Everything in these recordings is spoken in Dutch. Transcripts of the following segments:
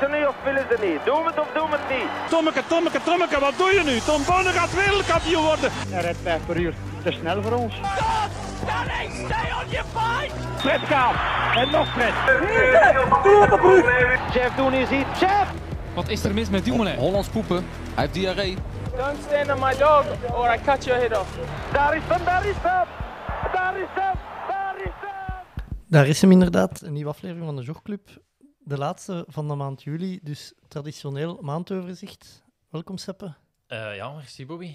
Doe ze nu of willen ze niet? het of doen het niet? Tommeke, Tommeke, Tommeke, wat doe je nu? Tom Bonne gaat wereldkampioen worden. Hij rijdt 5 per uur. Te snel voor ons. Stop! stay on your fight! Fred En nog Fred. Doe het op Jeff Doen is hier. Jeff! Wat is er mis met Dumoulin? Hollands poepen. Hij heeft diarree. Don't stand on my dog or I cut your head off. Daar is hem, daar is hem! Daar is hem! Daar is hem! Daar is hem inderdaad, een nieuwe aflevering van de Jogclub de laatste van de maand juli, dus traditioneel maandoverzicht. Welkom, Seppe. Uh, ja, merci, Bobby.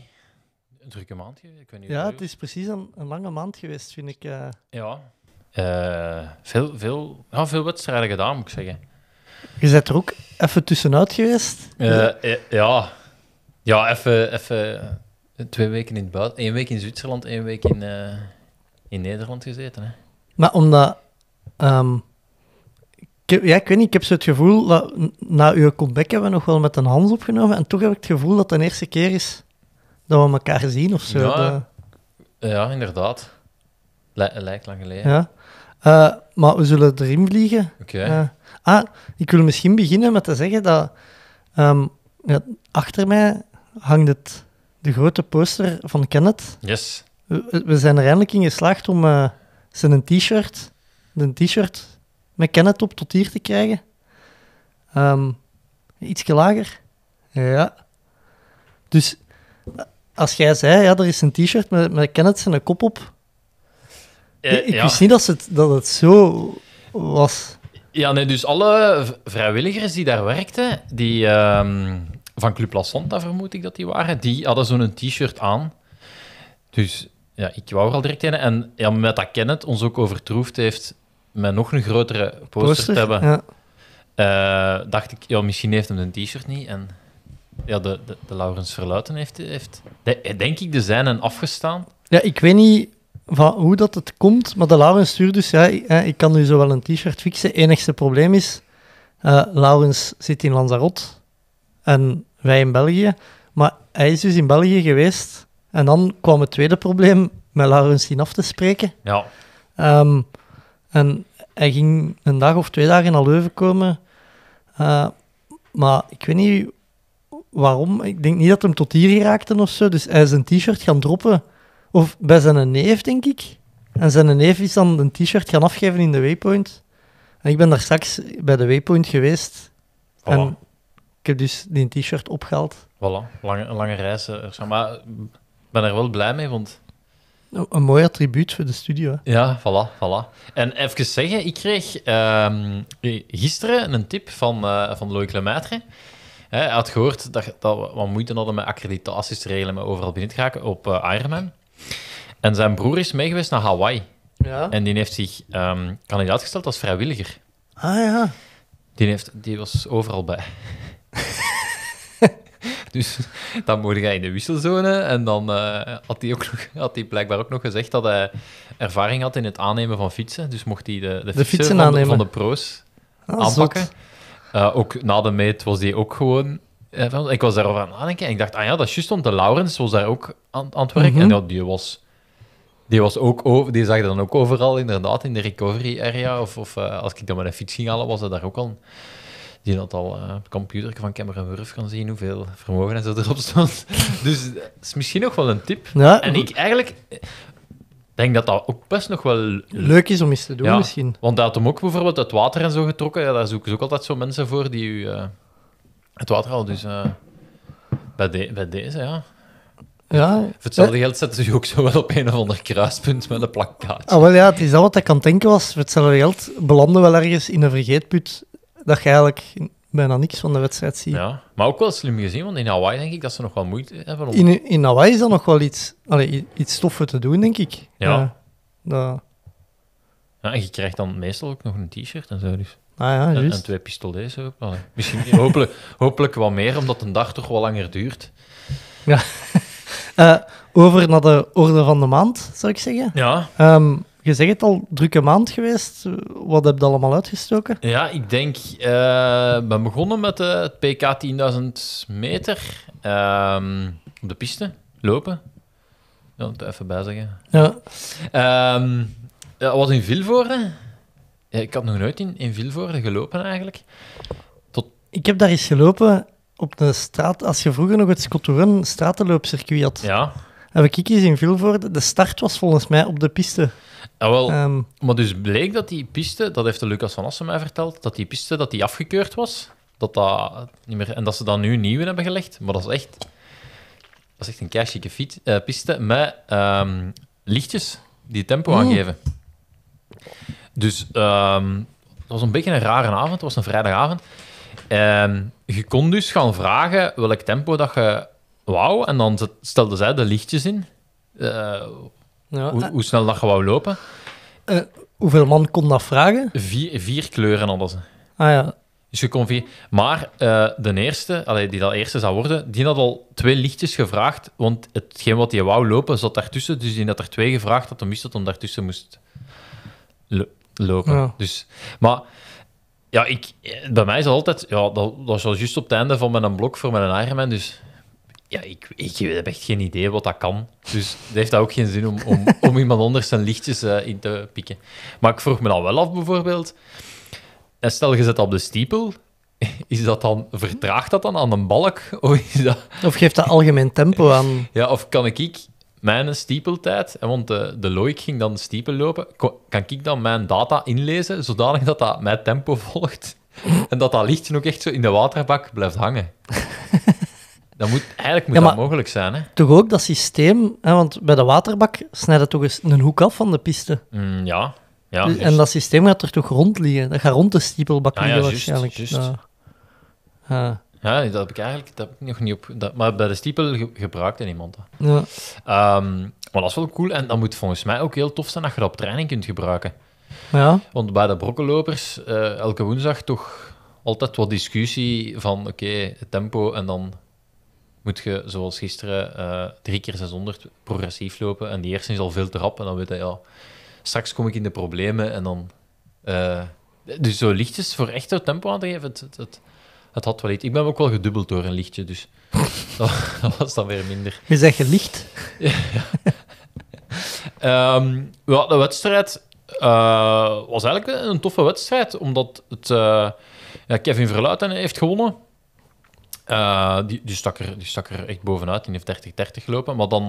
Een drukke maand. Ik weet niet ja, het is precies een, lange maand geweest, vind ik. Eh. Ja, eh, veel, veel, ja, veel wedstrijden gedaan, moet ik zeggen. Je bent er ook even tussenuit geweest? ja. ja, even, even twee weken in het buiten. Eén week in Zwitserland, één week in, in Nederland gezeten. Hè. Maar omdat... Um, ja, ik weet niet, ik heb zo het gevoel dat na uw comeback hebben we nog wel met een hand opgenomen. En toch heb ik het gevoel dat het de eerste keer is dat we elkaar zien of zo. Ja, ja inderdaad. Het lijkt lang geleden. Ja. Eh, maar we zullen erin vliegen. Oké. Eh, ah, ik wil misschien beginnen met te zeggen dat ehm, ja, achter mij hangt het, de grote poster van Kenneth. Yes. We, we zijn er eindelijk in geslaagd om uh, zijn t-shirt, een t-shirt met kennet op tot hier te krijgen. Um, iets lager. Ja. Dus als jij zei, ja, er is een t-shirt met, met Kenneth zijn een kop op. Eh, ik wist niet dat het, dat het zo was. Ja, nee, dus alle vrijwilligers die daar werkten, die ehm, van Club La Santa vermoed ik dat die waren, die hadden zo'n t-shirt aan. Dus ja, ik wou er al direct in. En ja, met dat Kenneth ons ook overtroefd heeft, met nog een grotere poster, te hebben, ja. Eh, dacht ik, ja, misschien heeft hem een t-shirt niet. En ja, de, de, de Laurens Verluiten heeft, heeft denk ik, de zijnen afgestaan. Ja, ik weet niet van hoe dat het komt, maar de Laurens stuurt dus, ja, ik, kan nu zo wel een t-shirt fixen. Enigste probleem is, uh, Laurens zit in Lanzarote en wij in België. Maar hij is dus in België geweest. En dan kwam het tweede probleem met Laurens zien af te spreken. Ja. Ehm, en hij ging een dag of twee dagen naar Leuven komen. Eh, maar ik weet niet waarom. Ik denk niet dat hem tot hier geraakte of zo. Dus hij is een t-shirt gaan droppen. Of bij zijn neef, denk ik. En zijn neef is dan een t-shirt gaan afgeven in de Waypoint. En ik ben daar straks bij de Waypoint geweest. En ik heb dus die t-shirt opgehaald. Voilà, lange, lange reis. Eh, maar ik ben er wel blij mee, want een mooi attribuut voor de studio. Ja, voilà, voilà. En even zeggen, ik kreeg ehm, gisteren een tip van, uh, van Loïc Lemaitre. Hij had gehoord dat, dat we moeite hadden met accreditaties te regelen, met overal binnen te raken op uh, Ironman. En zijn broer is meegeweest naar Hawaii. Ja? En die heeft zich ehm, kandidaat gesteld als vrijwilliger. Ah ja. Die, heeft, die was overal bij. Dus dan mocht hij in de wisselzone. En dan eh, had, hij ook had hij blijkbaar ook nog gezegd dat hij ervaring had in het aannemen van fietsen. Dus mocht hij de, de, fietsen, van, de, pro's ah, aanpakken. Eh, ook na de meet was hij ook gewoon... Eh, ik was daarover aan het nadenken en ik dacht, ah ja, dat is juist om de Laurens was daar ook aan, aan het werken. Mhm. En ja, die was... Die, was ook over, die zag je dan ook overal, inderdaad, in de recovery area. Of, of als ik dan met een fiets ging halen, was hij daar ook al die dat al uh, op computer van Cameron Wurf kan zien hoeveel vermogen en zo erop stond. dus dat eh, is misschien nog wel een tip. en ik eigenlijk eh, denk dat dat ook best nog wel... Leuk is om eens te doen, misschien. Want dat had hem ook bijvoorbeeld het water en zo getrokken. Ja, daar zoeken ze dus ook altijd zo mensen voor die u het water al Dus bij, de, bij deze, ja. Ja. Voor hetzelfde geld zetten ze je ook zo wel op een of ander kruispunt met een plakkaat. Ah, wel ja, het is dat wat ik aan het denken was. Voor hetzelfde geld belanden wel ergens in een vergeetput dat je eigenlijk bijna niks van de wedstrijd ziet. Ja, maar ook wel slim gezien, want in Hawaii denk ik dat ze nog wel moeite hebben. Om... In, in Hawaii is dat nog wel iets, allee, iets toffer te doen, denk ik. Ja. ja ja en je krijgt dan meestal ook nog een t-shirt en zo. Dus. Ah ja, en, en, twee pistolets. Misschien hopelijk, hopelijk wat meer, omdat een dag toch wel langer duurt. Ja. Eh, over naar de orde van de maand, zou ik zeggen. Ja. Ehm, je zegt het al, drukke maand geweest. Wat heb je allemaal uitgestoken? Ja, ik denk, eh, ik ben begonnen met uh, het PK 10.000 meter ehm, op de piste lopen. Ja, het even bijzeggen. Ja. Um, ja, was in Vilvoorde. Ik had nog nooit in, in Vilvoorde gelopen eigenlijk. Tot... Ik heb daar eens gelopen op de straat, als je vroeger nog het Scotouren stratenloopcircuit had. Ja. Heb ik eens in Vilvoorde. De start was volgens mij op de piste. Ah, ehm. maar dus bleek dat die piste, dat heeft de Lucas van Assen mij verteld, dat die piste dat die afgekeurd was. Dat dat niet meer, en dat ze dan nu nieuw in hebben gelegd. Maar dat is echt, dat is echt een keichique eh, piste met ehm, lichtjes die tempo aangeven. Dus um, dat was een beetje een rare avond. Het was een vrijdagavond. je kon dus gaan vragen welk tempo dat je wou. En dan stelden zij de lichtjes in. Eh, hoe, hoe, snel dat je wou lopen? Eh, hoeveel man kon dat vragen? Vier, vier kleuren hadden ze. Ah ja. Dus je kon vier... Maar eh, de eerste, die dat eerste zou worden, die had al twee lichtjes gevraagd, want hetgeen wat hij wou lopen zat daartussen, dus die had er twee gevraagd dat hij wist dat hij daartussen moest lopen. Dus, maar... Ja, ik, eh, bij mij is altijd... Ja, dat, dat was juist op het einde van mijn blok voor mijn Ironman, dus ja, ik, ik, heb echt geen idee wat dat kan. Dus het heeft dat ook geen zin om, om, om iemand anders zijn lichtjes eh, in te pikken. Maar ik vroeg me dan wel af, bijvoorbeeld... Stel, je zet op de stiepel. Is dat dan, vertraagt dat dan aan een balk? Of, is dat... of geeft dat algemeen tempo aan? Ja, of kan ik, ik mijn stiepeltijd, want de, de loik ging dan de stiepel lopen, kan ik dan mijn data inlezen, zodanig dat dat mijn tempo volgt? En dat dat lichtje ook echt zo in de waterbak blijft hangen. Dat moet, eigenlijk moet dat mogelijk zijn. Hè? Toch ook dat systeem, hè, want bij de waterbak snijdt het toch eens een hoek af van de piste. Mm, ja. ja dus- en dat systeem gaat er toch rond liggen? Dat gaat rond de stiepelbak ah, liggen ja, waarschijnlijk. Just, Ja. ja. dat heb ik eigenlijk dat heb ik nog niet op... Dat, maar bij de stiepel ge, gebruikte niemand dat. Ja. Ehm, maar dat is wel cool en dat moet volgens mij ook heel tof zijn dat je dat op training kunt gebruiken. Ja. Want bij de brokkenlopers, eh, elke woensdag toch altijd wat discussie van oké, tempo en dan moet je, zoals gisteren, eh, drie keer 600 progressief lopen. En die eerste is al veel te rap. En dan weet je, ja, straks kom ik in de problemen. En dan... Uh, dus zo lichtjes voor echt tempo aan te geven, het, het, het, had wel iets. Ik ben ook wel gedubbeld door een lichtje, dus dat, was dan weer minder. Je zegt je licht? ja. Ehm, ja, de wedstrijd eh, was eigenlijk een toffe wedstrijd, omdat het, ja, Kevin Verluiten heeft gewonnen. Eh, die, die, stak er, die echt bovenuit. Die heeft 30-30 gelopen. Maar dan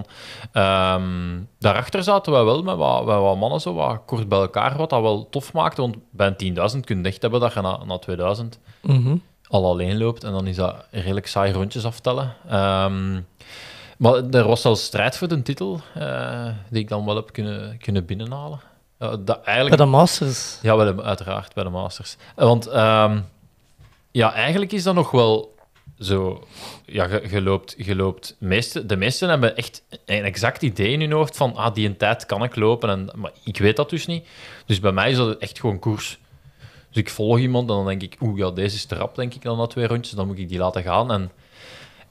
um, daarachter zaten we wel met wat, mannen zo wat kort bij elkaar. Wat dat wel tof maakte. Want bij een 10.000 kun je echt hebben dat je na, 2000 mhm. al alleen loopt. En dan is dat redelijk saai rondjes aftellen. Ehm, maar er was zelfs strijd voor de titel. Eh, die ik dan wel heb kunnen, kunnen binnenhalen. dat eigenlijk... Bij de Masters? Ja, bij uiteraard bij de Masters. Eh, want ehm, ja, eigenlijk is dat nog wel zo, ja, je, je loopt, je loopt meeste, de meesten hebben echt een exact idee in hun hoofd van, ah, die een tijd kan ik lopen, en, maar ik weet dat dus niet. Dus bij mij is dat echt gewoon koers. Dus ik volg iemand en dan denk ik, oeh, ja, deze is te rap, denk ik dan dat twee rondjes, dan moet ik die laten gaan. En,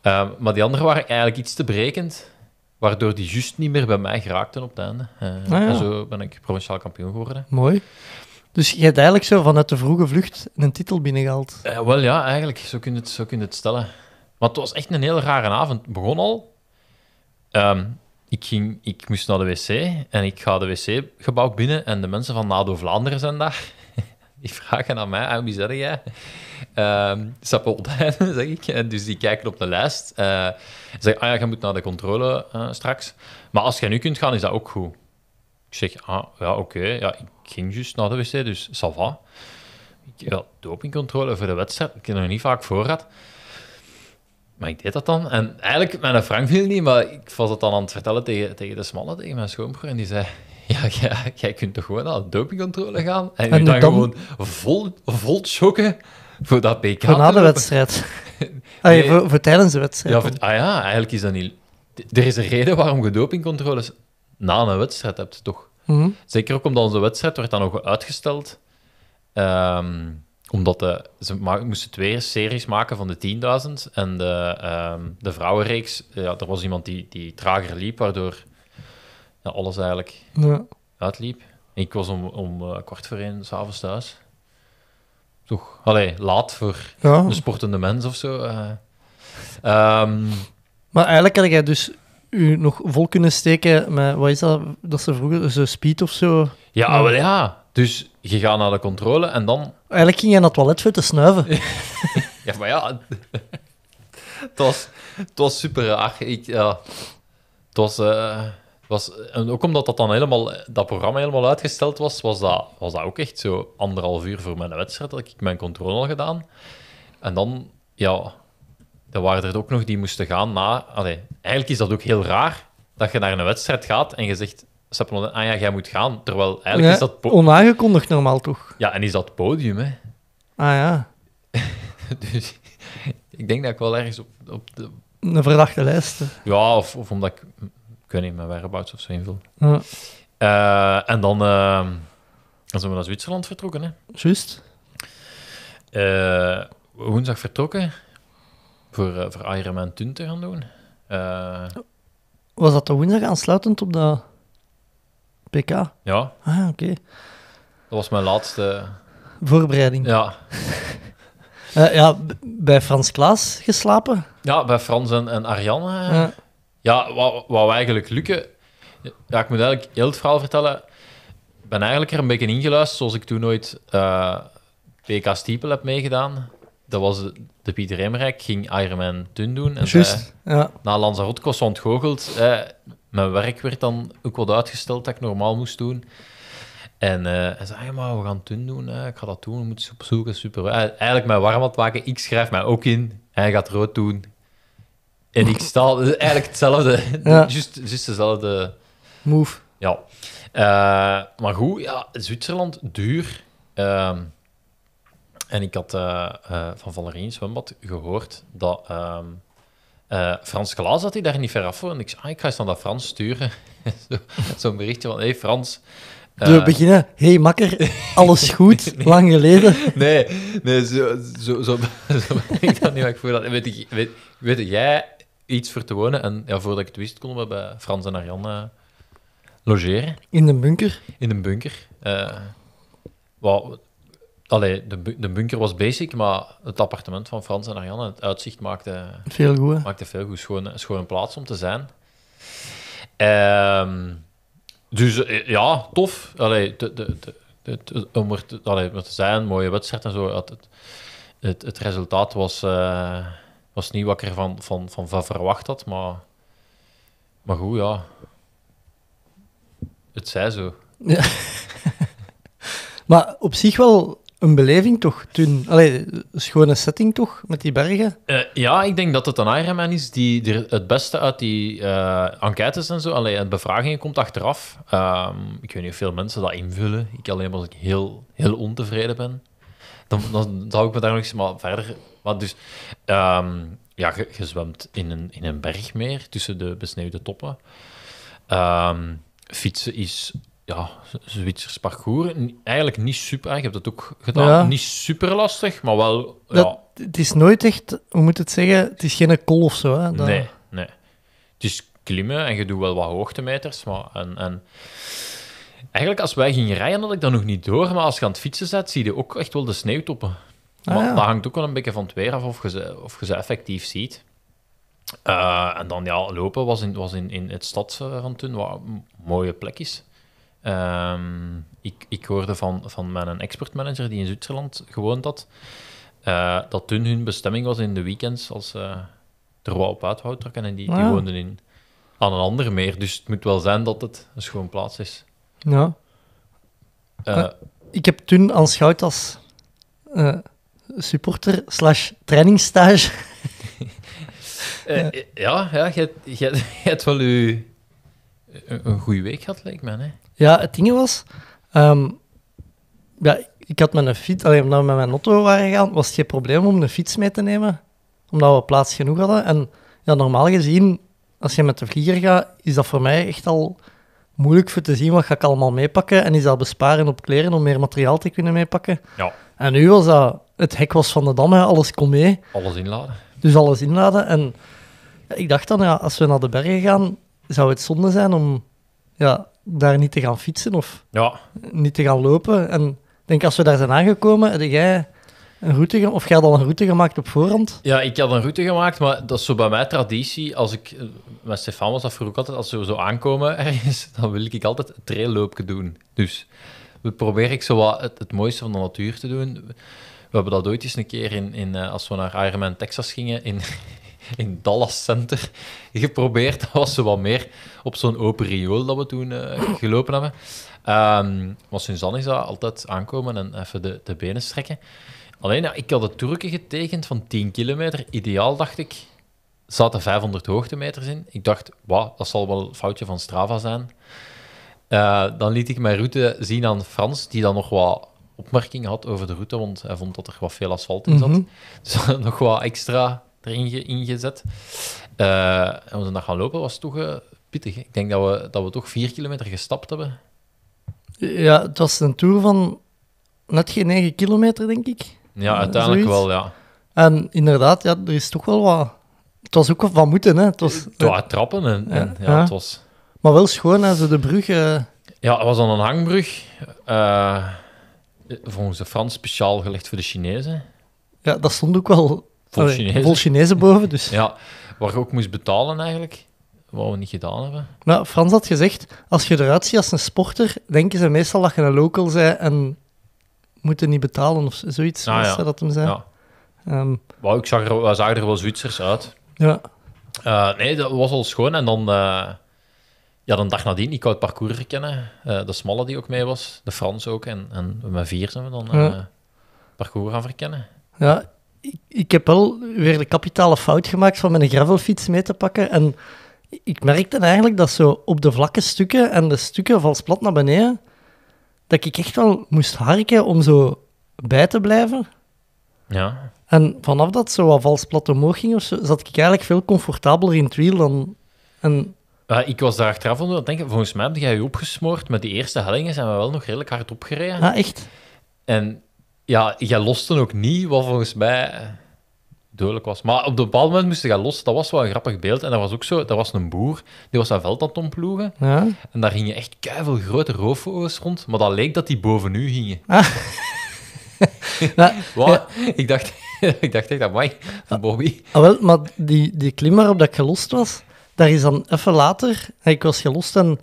ehm, maar die anderen waren eigenlijk iets te brekend waardoor die juist niet meer bij mij geraakten op het einde. Eh, ah, en zo ben ik provinciaal kampioen geworden. Mooi. Dus je hebt eigenlijk zo vanuit de vroege vlucht een titel binnengehaald. Eh, wel ja, eigenlijk. Zo kun, je het, zo kun je het stellen. Want het was echt een heel rare avond. Het begon al. Ehm, ik, ging, ik moest naar de wc en ik ga de wc-gebouw binnen en de mensen van NADO Vlaanderen zijn daar. Die vragen aan mij, Aan ah, wie zeg jij? Um, zeg ik. dus die kijken op de lijst. Uh, zeggen, ah ja, je moet naar de controle eh, straks. Maar als je nu kunt gaan, is dat ook goed. Ik zeg, ah, ja, oké. Ja, ik ging juist naar de wc, dus ça va. Ik dopingcontrole voor de wedstrijd, ik heb nog niet vaak voor gehad. Maar ik deed dat dan. En eigenlijk, mijn Frank viel niet, maar ik was het dan aan het vertellen tegen, tegen de smalle, tegen mijn schoonbroer. En die zei, ja, ja, jij kunt toch gewoon naar de dopingcontrole gaan en, je dan, gewoon vol, vol chokken voor dat PK. Voor na de wedstrijd. Ah, nee. voor, tijdens de wedstrijd. Ja, ah ja, eigenlijk is dat niet... Er is een reden waarom je dopingcontroles na een wedstrijd hebt, toch? Mhm. Zeker ook omdat onze wedstrijd werd dan nog uitgesteld. Ehm, omdat de, ze moesten twee series maken van de 10.000. En de, ehm, de vrouwenreeks, ja, er was iemand die, die trager liep, waardoor ja, alles eigenlijk ja. uitliep. Ik was om, om uh, kwart voor één s'avonds thuis. Toch, allee, laat voor ja. de sportende mens of zo. Eh. Ehm, maar eigenlijk had jij dus u nog vol kunnen steken met, wat is dat, dat ze vroeger, zo speed of zo? Ah, ja, wel ja. Dus je gaat naar de controle en dan... Eigenlijk ging je naar het toilet voor te snuiven. ja, maar ja... het, was, het was super raar. Ik, ja, het was... Eh, was en ook omdat dat, dan helemaal, dat programma helemaal uitgesteld was, was dat, was dat ook echt zo anderhalf uur voor mijn wedstrijd dat ik mijn controle al gedaan. En dan, ja, dan waren er ook nog die moesten gaan na... Allee, eigenlijk is dat ook heel raar dat je naar een wedstrijd gaat en je zegt... snap ah ja, jij moet gaan. Terwijl eigenlijk is dat... Onaangekondigd normaal, toch? Ja, en is dat podium, hè. Ah ja. dus ik denk dat ik wel ergens op, op de... Een verdachte lijst. Ja, of, of omdat ik... Ik weet niet, mijn whereabouts of zo invul. Eh, en dan, ehm, dan zijn we naar Zwitserland vertrokken, hè. Juist. Eh, woensdag vertrokken voor, uh, voor Ironman Tun te gaan doen. Eh, was dat de woensdag aansluitend op de PK? Ja. Ah, oké. Dat was mijn laatste... Voorbereiding? Ja. Eh, ja, bij Frans Klaas geslapen? Ja, bij Frans en, en Ariane. Ja, wat, wat eigenlijk lukken... Ja, ik moet eigenlijk heel het verhaal vertellen. Ik ben eigenlijk er een beetje ingeluisterd, zoals ik toen nooit PK Stiepel heb meegedaan dat was de, de Pieter Remrijk, ging Ironman toen doen. En Na Lanzarote was ontgoocheld. mijn werk werd dan ook wat uitgesteld dat ik normaal moest doen. En eh, hij zei, maar we gaan het doen, ik ga dat doen, we moeten opzoeken, super. Eh, eigenlijk mijn warm maken, ik schrijf mij ook in, hij gaat rood doen. En ik sta, eigenlijk hetzelfde, ja. just, just dezelfde... Move. Ja. Eh, maar goed, ja, Zwitserland, duur. Ehm, en ik had eh, eh, van Valerie Zwembad gehoord dat ehm, eh, Frans Klaas zat hij daar niet ver af voor. En ik zei, ah, ik ga eens naar dat Frans sturen. Zo'n zo berichtje van, hé hey, Frans... Uh... We beginnen, hey makker, alles goed, lang geleden. Nee, nee zo, zo, zo, ben ik dat niet. Ik dat, weet, ik, weet, weet jij iets voor te wonen? En ja, voordat ik het wist, konden we bij Frans en Arjan logeren. In een bunker? In een bunker. wat Allee, de, de bunker was basic, maar het appartement van Frans en Ariane, het uitzicht maakte veel goed. Maakte veel goed. Schoon, schoon plaats om te zijn. Um, dus eh, ja, tof. Allee, de, de, de, om er te, zijn, mooie wedstrijd en zo. Het, het, het resultaat was, uh, was niet wat ik ervan van, van, van, verwacht had, maar, maar goed, ja. Het zij zo. Ja. maar op zich wel een beleving toch? Toen, allee, schone setting toch, met die bergen? Eh, ja, ik denk dat het een Ironman is die er het beste uit die eh, enquêtes en zo, Alleen en bevragingen komt achteraf. Ehm, ik weet niet of veel mensen dat invullen. Ik alleen als ik heel, heel ontevreden ben. Dan, dan zou ik me daar nog eens maar verder... Maar dus, ehm, ja, je, zwemt in een, in een bergmeer tussen de besneeuwde toppen. Ehm, fietsen is ja, Zwitsers parcours. Eigenlijk niet super. Ik heb dat ook gedaan. Niet super lastig, maar wel. Dat, Het is nooit echt, hoe moet het zeggen? Het is geen kol of zo. Hè, Nee, nee. Het is klimmen en je doet wel wat hoogtemeters. Maar en, en... Eigenlijk, als wij gingen rijden, had ik dat nog niet door. Maar als je aan het fietsen zat, zie je ook echt wel de sneeuwtoppen. Ah, maar dat hangt ook wel een beetje van het weer af of je ze, of je effectief ziet. Eh, en dan ja, lopen was in, was in, in het stad eh, van toen, wat een mooie plek is. Ehm, ik, ik hoorde van, van mijn exportmanager die in Zwitserland gewoond had, eh, dat toen hun bestemming was in de weekends als uh, er wel op uithoud trekken en die, die ah. woonden in, aan een ander meer. Dus het moet wel zijn dat het een schoon plaats is. Ja. Eh, ah, ik heb toen aanschouwd als supporter slash trainingstage. ja. ja, ja, jij hebt wel uw een, een goede week gehad, lijkt me. Hè? Ja, het ding was... Ehm, ja, ik had een fiets... Alleen omdat we met mijn auto waren gegaan, was het geen probleem om een fiets mee te nemen. Omdat we plaats genoeg hadden. En ja, normaal gezien, als je met de vlieger gaat, is dat voor mij echt al moeilijk voor te zien wat ga ik allemaal meepakken. En is dat besparen op kleren om meer materiaal te kunnen meepakken. Ja. En nu was dat... Het hek was van de dam, alles kon mee. Alles inladen. Dus alles inladen. En ik dacht dan, ja, als we naar de bergen gaan, zou het zonde zijn om ja, daar niet te gaan fietsen of ja. niet te gaan lopen. En ik denk, als we daar zijn aangekomen, heb jij een route of jij had al een route gemaakt op voorhand? Ja, ik had een route gemaakt, maar dat is zo bij mij traditie. Als ik, eh, met Stefan was dat vroeger altijd, als we zo aankomen ergens, dan wil ik altijd een trailloopje doen. Dus we probeer ik zo wat het, mooiste van de natuur te doen. We hebben dat ooit eens een keer in, in eh, als we naar Ironman Texas gingen, in, in Dallas Center geprobeerd. Dat was zo wat meer op zo'n open riool dat we toen eh, gelopen hebben. Um, maar Suzanne is daar altijd aankomen en even de, de benen strekken. Alleen, ik had de Turken getekend van 10 kilometer. Ideaal, dacht ik, zaten 500 hoogtemeters in. Ik dacht, wauw, dat zal wel een foutje van Strava zijn. Eh, dan liet ik mijn route zien aan Frans, die dan nog wat opmerkingen had over de route, want hij vond dat er wat veel asfalt in zat. Mhm. Dus nog wat extra erin ingezet. Uh, en we zijn gaan lopen, was toch eh, pittig. Ik denk dat we, dat we toch vier kilometer gestapt hebben. Ja, het was een tour van net geen 9 kilometer, denk ik. Ja, uiteindelijk wel, ja. En inderdaad, ja, er is toch wel wat... Het was ook van moeten, hè. Het was... Ja, trappen en, ja, Het was... Maar wel schoon, hè, de brug... Eh. Ja, het was dan een hangbrug. volgens de Frans speciaal gelegd voor de Chinezen. Ja, dat stond ook wel vol, Chinezen. Chinezen boven. Dus. Ja, waar je ook moest betalen eigenlijk. Wat we niet gedaan hebben. Nou, Frans had gezegd, als je eruit ziet als een sporter, denken ze meestal dat je een local bent en moeten niet betalen of zoiets, ah, ja. dat hem zei. Ja. Ehm, ik zag er, we zagen er wel Zwitsers uit. Ja. Eh, nee, dat was al schoon. En dan, uh, ja, dan dag nadien, ik het parcours herkennen. Eh, de smalle die ook mee was, de Frans ook. En, en met vier zijn we dan ja. parcours gaan verkennen. Ja, ik heb wel weer de kapitale fout gemaakt van mijn gravelfiets mee te pakken. En ik merkte eigenlijk dat zo op de vlakke stukken en de stukken vals plat naar beneden, dat ik echt wel moest harken om zo bij te blijven. Ja. En vanaf dat zo wat vals plat omhoog ging, zo, zat ik eigenlijk veel comfortabeler in het wiel dan... En... ik was daar achteraf onder denk denken, volgens mij heb jij je opgesmoord, met die eerste hellingen zijn we wel nog redelijk hard opgereden. Ja, echt? En ja, jij loste ook niet, wat volgens mij duidelijk was. Maar op een bepaald moment moest je los. Dat was wel een grappig beeld. En dat was ook zo, dat was een boer, die was zijn veld aan het ontploegen, Ja. En daar gingen echt keuvel grote roofvogels rond. Maar dat leek dat die boven u gingen. Ah. nou, Ik dacht... ik dacht echt, amai, van Bobby. Ah, wel, maar die, die klim waarop dat ik gelost was, daar is dan even later... Ik was gelost en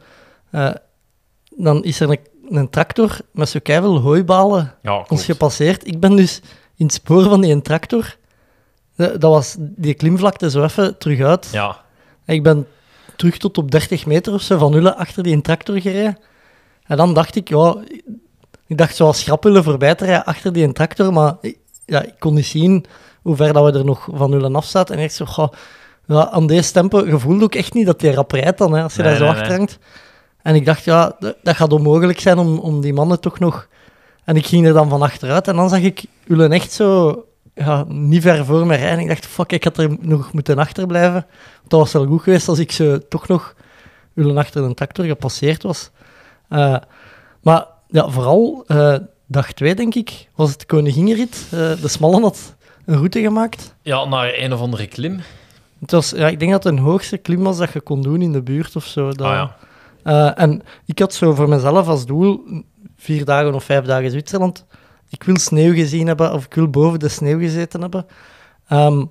eh, dan is er een een tractor met zo keiveel hooibalen ja, ons gepasseerd. Ik ben dus in het spoor van die tractor. Dat was die klimvlakte zo even terug uit. Ja. Ik ben terug tot op 30 meter of zo van Hulle achter die tractor gereden. En dan dacht ik, ja, ik dacht zoals willen voorbij te rijden achter die tractor, maar ja, ik kon niet zien hoe ver dat we er nog van Hulle af zaten. En echt zo, ja, aan deze stempel je voelde ook echt niet dat die rap rijdt dan, hè, als je daar zo achter hangt. En ik dacht, ja, dat, gaat onmogelijk zijn om, om die mannen toch nog... En ik ging er dan van achteruit en dan zag ik Ulen echt zo ja, niet ver voor me rijden. Ik dacht, fuck, ik had er nog moeten achterblijven. Want dat was wel goed geweest als ik ze toch nog Ulen achter een tractor gepasseerd was. Eh, maar ja, vooral eh, dag 2, denk ik, was het Koninginrit. Eh, de Smallen had een route gemaakt. Ja, naar een of andere klim. Het was, ja, ik denk dat het een hoogste klim was dat je kon doen in de buurt of zo. Dat... Ah, ja. Eh, en ik had zo voor mezelf als doel vier dagen of vijf dagen Zwitserland. Ik wil sneeuw gezien hebben of ik wil boven de sneeuw gezeten hebben. Ehm,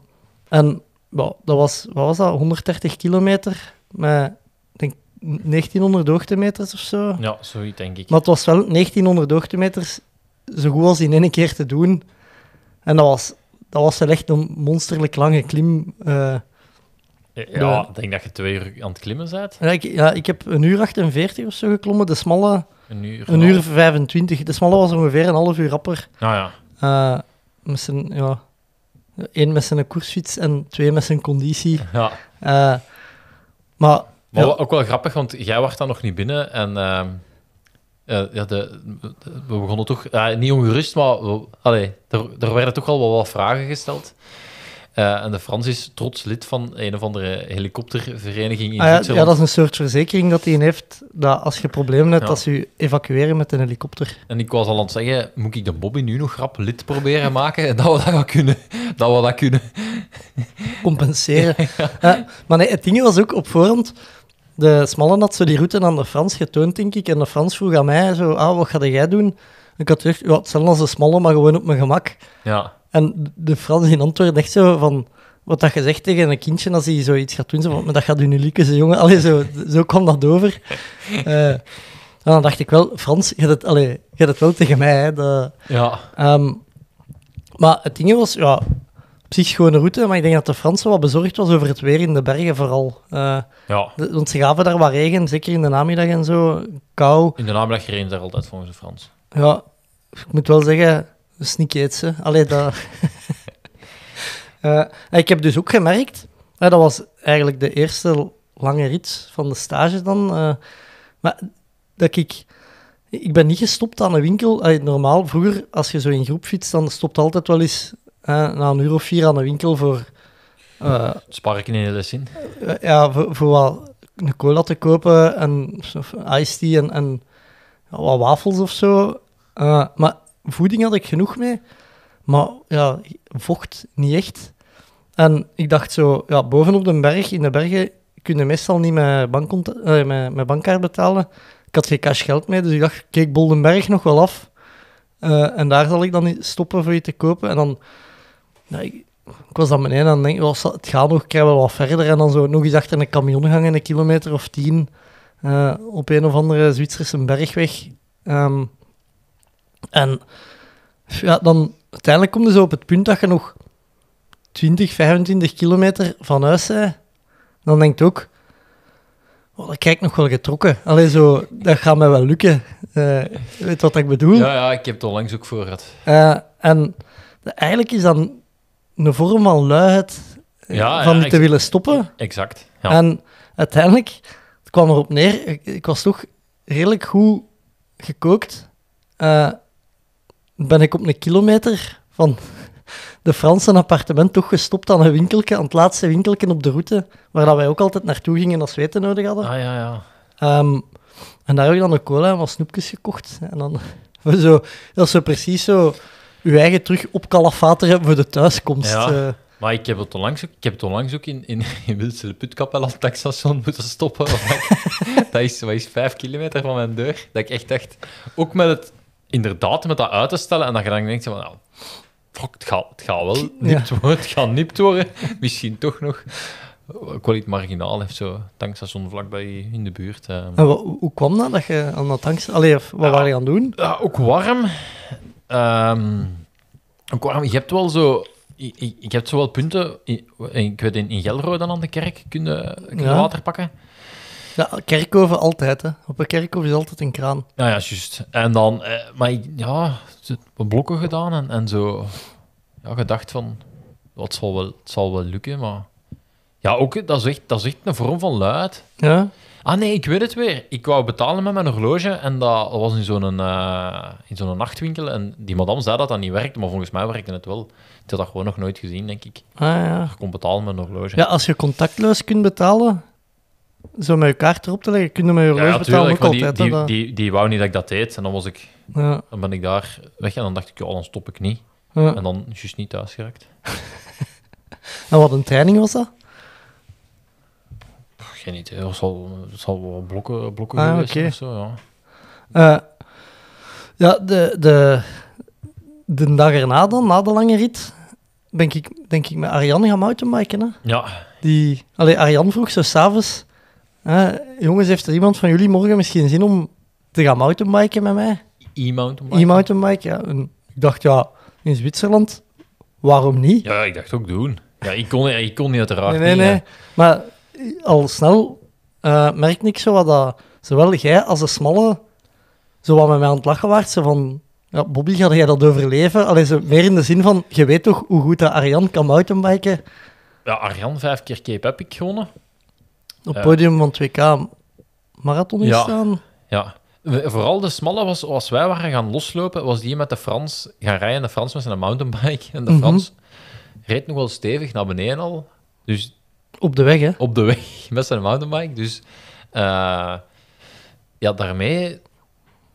en well, dat was, wat was dat, 130 kilometer met denk, 1900 hoogtemeters of zo. Ja, zoiets denk ik. Maar het was wel 1900 hoogtemeters zo goed als in één keer te doen. En dat was, dat was echt een monsterlijk lange klim. Eh, ja, ik denk dat je twee uur aan het klimmen bent. Ja, ik, ja, ik heb een uur 48 of zo geklommen. De smalle... Een uur, een uur 25. De smalle was ongeveer een half uur rapper. Nou ja. Eh, met zijn, ja. Eén met zijn koersfiets en twee met zijn conditie. Ja. Eh, maar... Maar ook wel grappig, want jij was dan nog niet binnen en... Ehm, eh, ja, de, we begonnen toch, niet ongerust, maar allee, er, er werden toch al wel wat vragen gesteld. Eh, en de Frans is trots lid van een of andere helikoptervereniging in ah, ja, dat is een soort verzekering dat hij heeft, dat als je problemen hebt, ja. als je evacueren met een helikopter. En ik was al aan het zeggen, moet ik de Bobby nu nog grap lid proberen maken? En dat we dat kunnen. Dat we dat kunnen. Compenseren. Eh, maar nee, het ding was ook op voorhand... De Smallen had ze die route aan de Frans getoond, denk ik. En de Frans vroeg aan mij zo, ah, wat ga jij doen? En ik had gezegd, ja, hetzelfde als de Smallen, maar gewoon op mijn gemak. Ja. En de Frans in antwoord echt zo van wat dat je zegt tegen een kindje als hij zoiets gaat doen, zo van, maar dat gaat u nu ze jongen. Allee, zo, zo kwam dat over. Eh, en dan dacht ik wel, Frans, je hebt het, het wel tegen mij. ja. Ehm, maar het ding was, ja, op zich gewoon een route, maar ik denk dat de Fransen wat bezorgd was over het weer in de bergen vooral. Eh, ja. want ze gaven daar wat regen, zeker in de namiddag en zo, kou. In de namiddag regent er altijd volgens de Frans. Ja, ik moet wel zeggen, dat is dat... Eh, ik heb dus ook gemerkt, dat was eigenlijk de eerste lange rit van de stage dan, eh, maar dat ik... Ik ben niet gestopt aan een winkel. normaal, vroeger, als je zo in groep fietst, dan stopt altijd wel eens na een uur of vier aan een winkel voor... Uh, Sparken in de les ja, voor, voor wat een cola te kopen en of iced tea en, en wat wafels of zo. maar voeding had ik genoeg mee, maar ja, vocht niet echt. En ik dacht zo, ja, bovenop de berg, in de bergen, kun je meestal niet mijn, bankont- eh, bankkaart betalen. Ik had geen cash geld mee, dus ik dacht, kijk Boldenberg nog wel af. Eh, en daar zal ik dan stoppen voor je te kopen. En dan, nou, ik, was dan beneden en denk, was, oh, het gaat nog, ik krijg wel wat verder. En dan zo nog eens achter een camion gaan in een kilometer of tien eh, op een of andere Zwitserse bergweg. Ehm, en ja, dan uiteindelijk kom je zo op het punt dat je nog 20, 25 kilometer van huis bent. Dan denkt ook, oh, dat ik nog wel getrokken. Alleen zo, dat gaat mij wel lukken. Uh, weet wat ik bedoel? Ja, ja, ik heb het onlangs ook voor gehad. Eh, en eigenlijk is dan een vorm van luiheid eh, van te willen stoppen. Exact. Ja. En uiteindelijk, het kwam erop neer, ik, was toch redelijk goed gekookt ben ik op een kilometer van de Franse appartement toch gestopt aan een winkelje. aan het laatste winkelje op de route, waar dat wij ook altijd naartoe gingen als we eten nodig hadden. Ah, ja, ja. Ehm, en daar heb ik dan een cola en wat snoepjes gekocht. En dan, zo, dat is zo precies zo je eigen terug op kalafater hebben voor de thuiskomst. Ja. Eh. maar ik heb het onlangs ook, ik heb het onlangs ook in, in, in Wilsele Putkapel aan het moeten stoppen. dat is, wat is vijf kilometer van mijn deur. Dat ik echt dacht, ook met het inderdaad met dat uit te stellen en dat je dan denkt van, nou, fuck, het gaat, wel nipt worden, het gaat nipt worden. Misschien toch nog. iets Marginaal heeft zo tankstation vlakbij in de buurt. Ehm. hoe kwam dat, dat je aan dat tankstation... Allee, wat waren je aan het doen? Ja, ook warm. Ehm, ook warm. Je hebt wel zo... ik heb zowel punten... In, ik weet, in, in dan aan de kerk kunnen, kunnen water pakken. Ja, kerkhoven altijd, hè. Op een kerkhof is altijd een kraan. Ja, ja, juist. En dan, eh, maar ik- ja, blokken gedaan en, en zo. Ja, gedacht van, wat het, zal wel, het zal wel lukken, maar... Ja, ook, dat is echt, dat is echt een vorm van luid. Ja? Ah nee, ik weet het weer. Ik wou betalen met mijn horloge en dat was in zo'n, eh, in zo'n nachtwinkel. En die madame zei dat dat niet werkte, maar volgens mij werkte het wel. Ik had dat gewoon nog nooit gezien, denk ik. Ah ja. Ik kon betalen met een horloge. Ja, als je contactloos kunt betalen, zo met je kaart erop te leggen, kunnen met je ja, betalen ook Die, die, die, wou niet dat ik dat deed. En dan, was ik, ja. dan ben ik daar weg en dan dacht ik, oh, dan stop ik niet. En dan juist niet thuis geraakt. en wat een training was dat? geen idee. Het zal, zal wel blokken, blokken ah, geweest okay. zo, ja. Eh, ja, de, de, de dag erna dan, na de lange rit, denk ik, denk ik met Ariane gaan mountainbiken. Hè? Ja. Die, allee, Ariane vroeg zo s'avonds jongens, heeft er iemand van jullie morgen misschien zin om te gaan mountainbiken met mij? E-mountainbiken? ja. En ik dacht, ja, in Zwitserland, waarom niet? Ja, ik dacht ook doen. Ja, ik kon, ik kon niet uiteraard Nee, nee, nee. Maar al snel uh, merk ik zo wat dat zowel jij als de smalle zo wat met mij aan het lachen waren van, ja, Bobby, ga jij dat overleven? Alleen ze meer in de zin van, je weet toch hoe goed dat Arjan kan mountainbiken? Ja, Arjan, vijf keer Cape heb ik gewonnen. Op het podium van 2K marathon is ja, staan. Ja, vooral de smalle was, als wij waren gaan loslopen, was die met de Frans gaan rijden. De Frans met zijn mountainbike. En de mhm. Frans reed nog wel stevig naar beneden al. Dus, op de weg, hè? Op de weg, met zijn mountainbike. Dus eh, ja, daarmee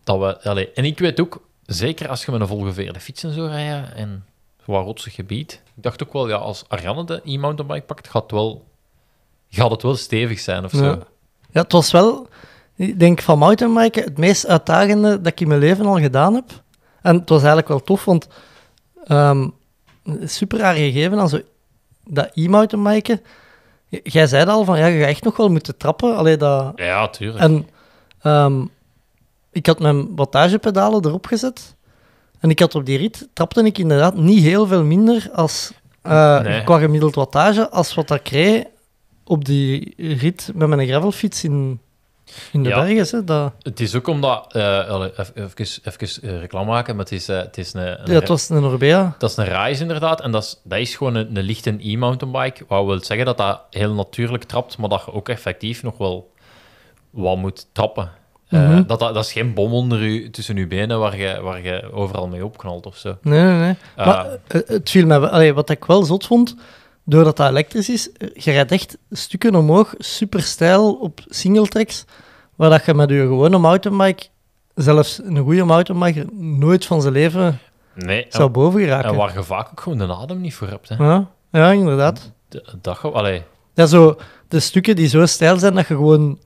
dat we... Allez, en ik weet ook, zeker als je met een volgeveerde fiets en zo rijdt en zo'n rotsig gebied, ik dacht ook wel, ja, als Arjan de e-mountainbike pakt, gaat het wel had het wel stevig zijn of zo. Ja, het was wel, ik denk van mountainbiken, het meest uitdagende dat ik in mijn leven al gedaan heb. En het was eigenlijk wel tof, want um, super raar gegeven aan zo dat e-mountainbiken. Jij zei al van ja, je gaat echt nog wel moeten trappen. Allee, dat... Ja, tuurlijk. En ehm, ik had mijn wattagepedalen erop gezet. En ik had op die rit, trapte ik inderdaad niet heel veel minder als, eh, qua gemiddeld wattage als wat dat kreeg op die rit met mijn gravelfiets in, in de ja, bergen. Hè, dat... Het is ook omdat, uh, even, even eh, reclame maken, maar het is, eh, het is een, Ja, het was een Orbea. Dat is een reis inderdaad, en dat is, dat is gewoon een, lichte e-mountainbike. Wat wil zeggen dat dat heel natuurlijk trapt, maar dat je ook effectief nog wel wat moet trappen. Mhm. dat, dat, dat, is geen bom onder u, tussen uw benen waar je, waar je overal mee opknalt of zo. Nee, nee, nee. Ah. maar het viel mij... wat ik wel zot vond, doordat dat elektrisch is, je rijdt echt stukken omhoog, super stijl op singletracks, waar dat je met je gewone mountainbike, zelfs een goede mountainbike nooit van zijn leven nee, zou boven geraken. En waar je vaak ook gewoon de adem niet voor hebt. Hè? Ja, ja, inderdaad. De, allee. Ja, zo, de stukken die zo stijl zijn dat je gewoon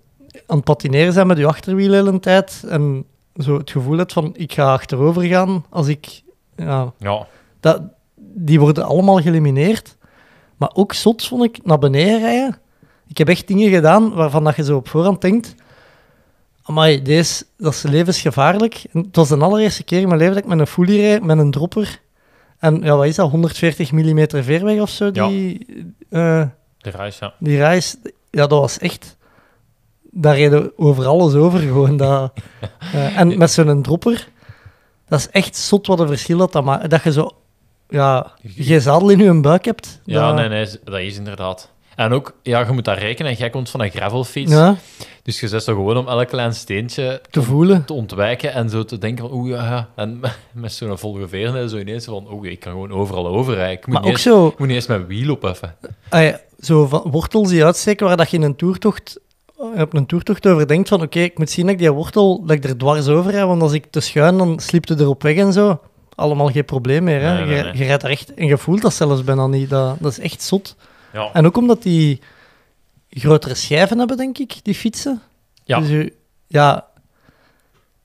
aan het patineren bent met je achterwiel de tijd en zo het gevoel hebt van ik ga achterover gaan als ik... Ja. ja. Dat, die worden allemaal gelimineerd. Maar ook zot vond ik naar beneden rijden. Ik heb echt dingen gedaan waarvan dat je zo op voorhand denkt... Amai, deze, dat is levensgevaarlijk. En het was de allereerste keer in mijn leven dat ik met een foelie rijd, met een dropper. En ja, wat is dat, 140 mm veerweg of zo? Die, ja. die eh, reis, ja. Die reis, ja, dat was echt... Daar reden over alles over, gewoon. Dat, eh, en met zo'n dropper, dat is echt zot wat een verschil dat dat maakt. Dat je zo ja, je zadel in je buik hebt. Ja, dat... nee, nee, dat is inderdaad. En ook, ja, je moet daar rekenen. Jij komt van een gravelfiets. Ja. Dus je zet zo gewoon om elk klein steentje te voelen. Te ontwijken en zo te denken: oeh ja. En met zo'n volgeveerde, zo ineens van: oeh, ik kan gewoon overal overrijden. Ik moet, maar niet, ook eens, zo... ik moet niet eens mijn wiel opheffen. Ah, ja, zo van wortels die uitsteken waar dat je in een toertocht eh, op een toertocht over denkt van oké, ik moet zien dat ik die wortel dat ik er dwars over heb, want als ik te schuin, dan sliep het erop weg en zo allemaal geen probleem meer. Hè? Je, je, rijdt recht echt en je voelt dat zelfs bijna niet. Dat, is echt zot. Ja. En ook omdat die grotere schijven hebben, denk ik, die fietsen. Ja. Dus je, ja,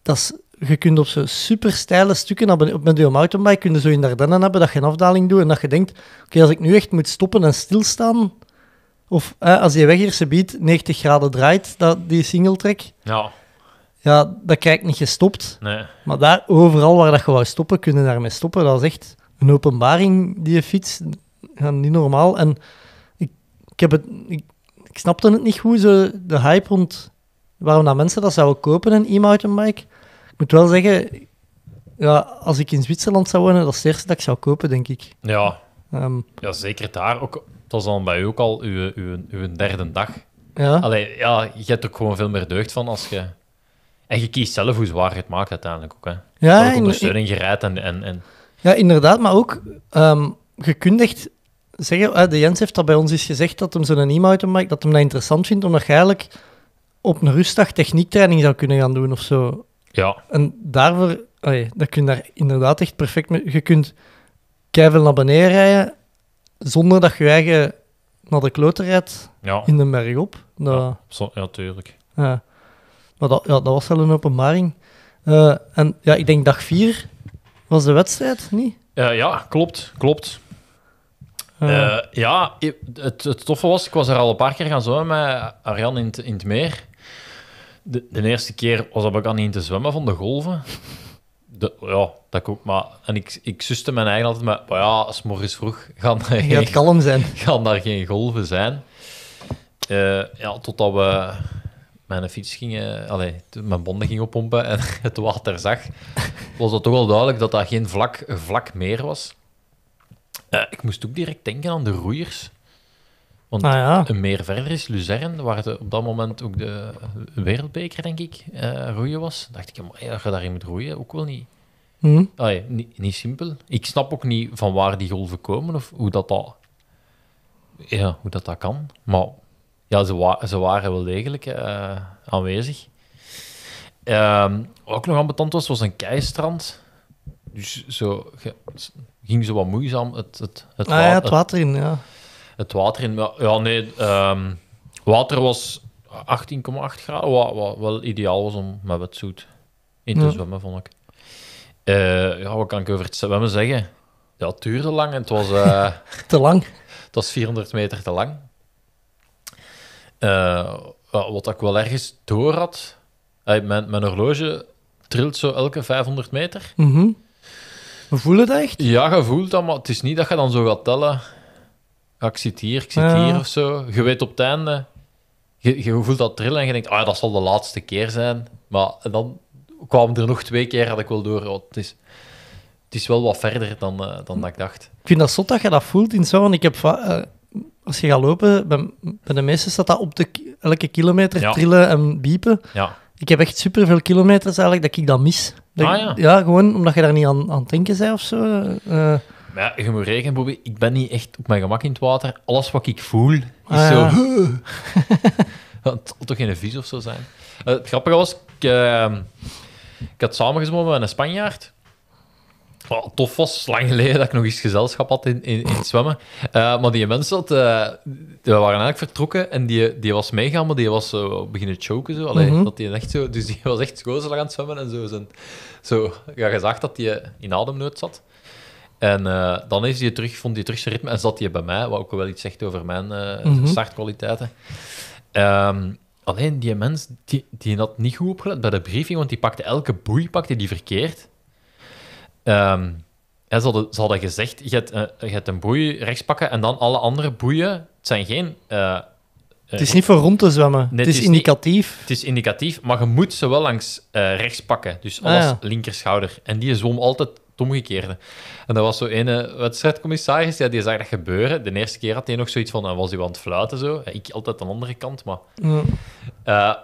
dat is, je kunt op zo'n super steile stukken hebben, op, met je mountainbike kun je zo in Dardenne hebben dat je een afdaling doet en dat je denkt, oké, als ik nu echt moet stoppen en stilstaan, of eh, als je weg hier biedt 90 graden draait, dat, die singletrack, ja ja, dat krijg ik niet gestopt. Nee. Maar daar, overal waar dat je wou stoppen, kunnen daarmee stoppen. Dat is echt een openbaring, die je fiets. niet normaal. En ik, ik, heb het, ik, snapte het niet goed, zo, de hype rond waarom dat mensen dat zouden kopen, een e-mountainbike. Ik moet wel zeggen, ja, als ik in Zwitserland zou wonen, dat is het eerste dat ik zou kopen, denk ik. Ja, ehm, ja zeker daar. Ook, dat was dan bij u ook al uw, uw, uw derde dag. Ja. Allee, ja, je hebt ook gewoon veel meer deugd van als je en je kiest zelf hoe zwaar je het maakt uiteindelijk ook. Hè. Ja, ondersteuning je en, en, Ja, inderdaad. Maar ook, um, je kunt echt zeggen... de Jens heeft dat bij ons eens gezegd, dat hem zo'n e mail maakt, dat hem dat interessant vindt, omdat je eigenlijk op een rustdag techniektraining zou kunnen gaan doen of zo. Ja. En daarvoor... ja dat kun je daar inderdaad echt perfect mee... Je kunt keihard naar beneden rijden, zonder dat je eigen naar de klote rijdt in de berg op. Dat... Ja, natuurlijk. Ja. Maar dat, ja, dat was wel een openbaring. Eh, en ja, ik denk dag vier was de wedstrijd, niet? Eh, ja, klopt, klopt. Eh. ja, het, toffe was, ik was er al een paar keer gaan zwemmen met Arjan in, in het meer. De, de, eerste keer was dat ik al niet in te zwemmen van de golven. De, ja, dat ook. Maar, en ik, ik suste mijn eigen altijd met, maar ja, als morgens vroeg gaan daar, geen, kalm zijn. gaan daar geen golven zijn. Uh, ja, totdat we mijn fiets ging, eh, allee, mijn bonden ging oppompen en het water zag, was dat toch wel duidelijk dat dat geen vlak, vlak meer was. Eh, ik moest ook direct denken aan de roeiers. Want ah, een meer verder is Luzern, waar op dat moment ook de wereldbeker, denk ik, eh, roeien was. dacht ik, maar, dat je daarin moet roeien, ook wel niet. Hm. niet, niet simpel. Ik snap ook niet van waar die golven komen of hoe dat, dat, ja, hoe dat, dat kan. Maar ja, ze, ze waren wel degelijk eh, aanwezig. Ehm, wat ook nog ambetant was, was een keistrand. Dus zo ging ze wat moeizaam het, het, ah het, water in. Ja. Het water in. Ja, nee. Ehm, water was 18,8 graden, wat, wat, wel ideaal was om met wetsuit in te zwemmen, vond ik. Eh, ja, wat kan ik over het zwemmen zeggen? Ja, het duurde lang en het was... Eh, te lang? Het was 400 meter te lang. Eh, wat ik wel ergens door had. Eh, mijn, mijn horloge trilt zo elke 500 meter. Mm -hmm. We voelen het echt? Ja, je voelt dat, het is niet dat je dan zo gaat tellen. ik zit hier, ik zit hier of zo. Je weet op het einde, je, voelt dat trillen en je denkt, ah, dat zal de laatste keer zijn. Maar dan kwamen er nog twee keer, had ik wel door. Oh, het, is, het is wel wat verder dan, eh, dan hm. dat ik dacht. Ik vind dat zot dat je dat voelt in zo, want ik heb als je gaat lopen, bij, de meesten staat dat op de, elke kilometer trillen en biepen. Ja. Ik heb echt superveel kilometers eigenlijk dat ik dat mis. Ah, ja. ja. gewoon omdat je daar niet aan, aan het denken bent of zo. Eh. maar ja, je moet rekenen, Bobby, ik ben niet echt op mijn gemak in het water. Alles wat ik voel, is ah, zo... Het toch geen vis of zo zijn. Eh, het grappige was, eh, ik, had samengezwommen met een Spanjaard wat tof was. Lang geleden dat ik nog eens gezelschap had in, in, het zwemmen. Eh, maar die mensen eh, dat, uh, waren eigenlijk vertrokken en die, die was meegaan, maar die was zo eh, beginnen choken. Zo. Allee, mhm. dat die echt zo, dus die was echt schoonslag aan het zwemmen en zo. Zijn, zo ja, gezegd dat hij in ademnood zat. En dan is hij terug, vond hij terug zijn ritme en zat hij bij mij, wat ook wel iets zegt over mijn mhm. startkwaliteiten. Ehm, alleen die mens, die, die had niet goed opgelet bij de briefing, want die pakte elke boei pakte die verkeerd. Um, ze, hadden, gezegd, je hebt, eh, je een boei rechts pakken en dan alle andere boeien, het zijn geen... Eh, eh, het is niet voor rond te zwemmen. het is, indicatief. het is indicatief, maar je moet ze wel langs rechts pakken. Dus ah, als linkerschouder. En die zwom altijd het omgekeerde. En dat was zo ene wedstrijdcommissaris, ja, die zag dat gebeuren. De eerste keer had hij nog zoiets van, dan was hij aan het fluiten zo. Ik altijd aan de andere kant, maar...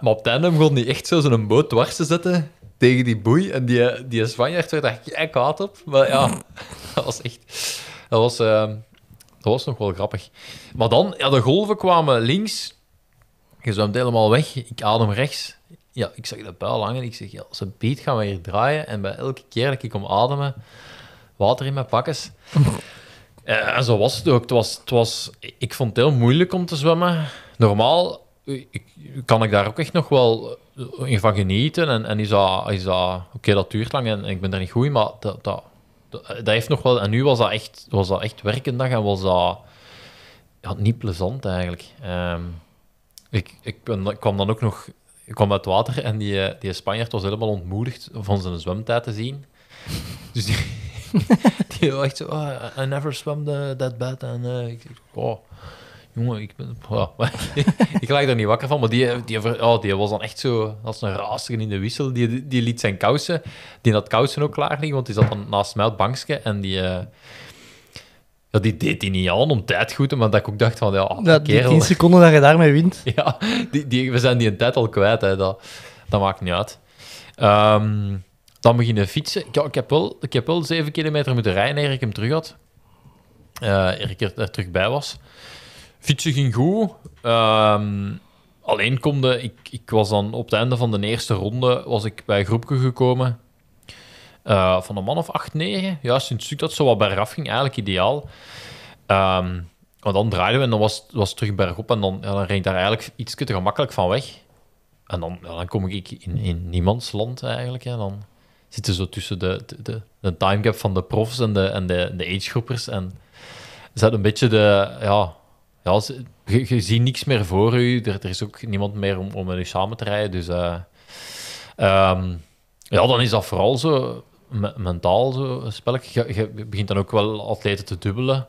maar op het einde begon hij echt zo boot dwars te zetten tegen die boei. En die, die Spanjaard werd ik kijk haat op. Maar ja, dat was echt... Dat was, ehm, dat was nog wel grappig. Maar dan, ja, de golven kwamen links. Je zwemt helemaal weg. Ik adem rechts. Ja, ik zag dat pijl hangen. Ik zeg, ja, als een beet gaan we hier draaien. En bij elke keer dat ik kom ademen, water in mijn pakkes. Eh, en zo was het ook. Het was, het was, ik vond het heel moeilijk om te zwemmen. Normaal ik, kan ik daar ook echt nog wel eh, in van genieten? En, en is dat, is dat oké, dat duurt lang en, ik ben daar niet goed maar dat, dat, eh, dat, heeft nog wel. En nu was dat echt, was dat echt werkendag en was dat ja, niet plezant eigenlijk. Ehm, ik, ik, kwam dan ook nog kwam uit het water en die, eh, die Spanjaard was helemaal ontmoedigd van zijn zwemtijd te zien. Dus die, die echt zo, oh, I never swam the, that bad. En ik, oh jongen, ik, ben, ik lag er niet wakker van, maar die, oh, die, was dan echt zo als een raastige in de wissel. Die, die liet zijn kousen, die had kousen ook klaar liggen, want die zat dan naast mij op het bankje en die... Uh, ja, die deed hij niet aan om tijd goed maar dat ik ook dacht van, ja, oh, ja 10 seconden dat je daarmee wint. Ja, die, die, we zijn die een tijd al kwijt, hè, dat, dat maakt niet uit. Um, dan beginnen fietsen. Ik, ik, heb wel, ik heb wel 7 kilometer moeten rijden eer ik hem terug had. Uh, eer ik er terug bij was. Fietsen ging goed. Ehm, alleen konden ik, ik was dan op het einde van de eerste ronde was ik bij een groepje gekomen. Eh, van een man of 8, 9. Juist in het stuk dat zo wat bergaf ging, eigenlijk ideaal. Um, maar dan draaiden we en dan was, was het terug bergop. En dan, ja, dan reed daar eigenlijk iets te gemakkelijk van weg. En dan, dan kom ik in, in niemands land eigenlijk. Hè. Dan zitten zo tussen de, de, de, de timecap van de profs en de, en de, de agegroepers. En is dat een beetje de... Ja, ja, je, ziet niks meer voor u. Er, er, is ook niemand meer om, om met u samen te rijden. Dus eh, ehm, ja, dan is dat vooral zo mentaal zo spel Je, begint dan ook wel atleten te dubbelen.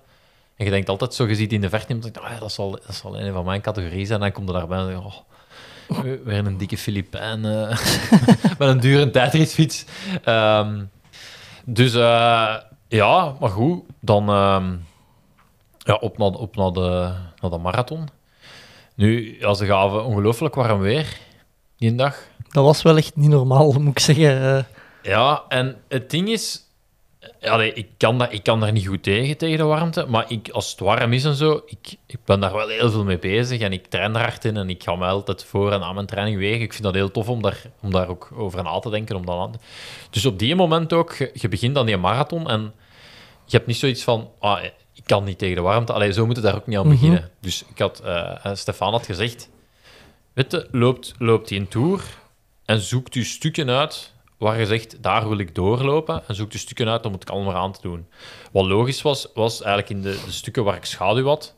En je denkt altijd zo, je ziet in de verte, oh, dat, zal, dat zal een van mijn categorieën zijn. En dan komt er daarbij en denk oh, weer een dikke Filipijn eh, met een dure tijdritfiets. Ehm, dus eh, ja, maar goed, dan... Ehm, ja, op, naar, op naar, de, naar de marathon. Nu, ja, ze gaven ongelooflijk warm weer die dag. Dat was wel echt niet normaal, moet ik zeggen. Eh. Ja, en het ding is... Ja, eh, nee, ik, kan dat, ik kan daar niet goed tegen, tegen de warmte. Maar ik, als het warm is en zo, ik, ik ben daar wel heel veel mee bezig. En ik train er hard in en ik ga me altijd voor en aan mijn training wegen. Ik vind dat heel tof om daar, om daar ook over na te denken. Om dat Dus op die moment ook, je, je begint aan die marathon en je hebt niet zoiets van... Ah, ik kan niet tegen de warmte. alleen zo moet we daar ook niet aan beginnen. Mhm. Dus ik had, eh, eh, Stefan had gezegd, witte loopt, loopt die een tour en zoekt u stukken uit waar je zegt, daar wil ik doorlopen, en zoekt u stukken uit om het kalmer aan te doen. Wat logisch was, was eigenlijk in de, stukken waar ik schaduw had,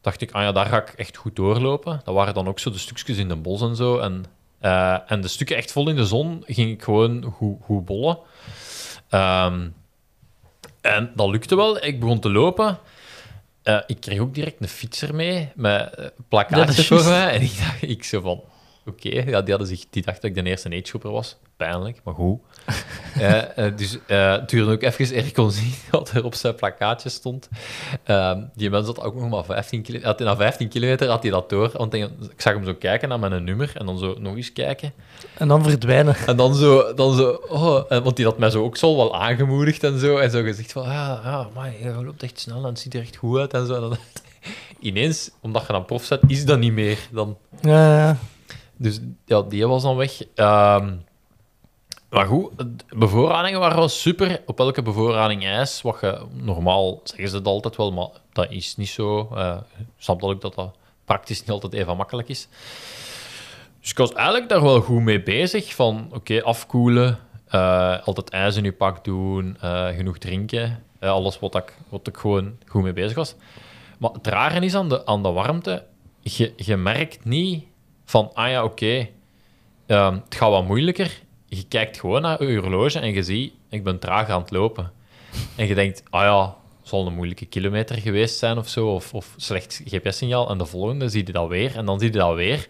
dacht ik, ah ja, daar ga ik echt goed doorlopen. Dat waren dan ook zo de stukjes in de bos en zo. En, eh, en de stukken echt vol in de zon ging ik gewoon goed, goed bollen. Um, en dat lukte wel. Ik begon te lopen. Eh, ik kreeg ook direct een fietser mee met eh, plakkaatjes voor mij. En ik dacht, ik zo van, Oké, ja, die, hadden zich, die dacht dat ik de eerste agegroeper was. Pijnlijk, maar goed. uh, dus uh, ook even erg kon zien wat er op zijn plakkaatje stond. Ehm, die mensen had ook nog maar 15 kilometer... Na 15 kilometer had hij dat door. Want ik zag hem zo kijken naar mijn nummer en dan zo nog eens kijken. En dan verdwijnen. En dan zo... Dan zo oh, want die had mij zo ook zo wel aangemoedigd en zo. En zo gezegd van, ja, ah, ah maar je loopt echt snel en het ziet er echt goed uit en zo. ineens, omdat je dan prof zet, is dat niet meer. Dan... ja. ja. Dus ja, die was dan weg. Um, maar goed, bevoorradingen waren wel super. Op elke bevoorrading ijs, wat je normaal zeggen ze dat altijd wel, maar dat is niet zo. Uh, ik snap dat ook dat dat praktisch niet altijd even makkelijk is. Dus ik was eigenlijk daar wel goed mee bezig. Van oké, afkoelen, eh, altijd ijs in je pak doen, eh, genoeg drinken. alles wat ik, wat ik gewoon goed mee bezig was. Maar het rare is aan de, aan de warmte, je merkt niet van, ah ja, oké, ehm, het gaat wat moeilijker. Je kijkt gewoon naar je horloge en je ziet, ik ben traag aan het lopen. En je denkt, ah ja, zal een moeilijke kilometer geweest zijn of zo, of, of slecht GPS-signaal. En de volgende zie je dat weer, en dan zie je dat weer.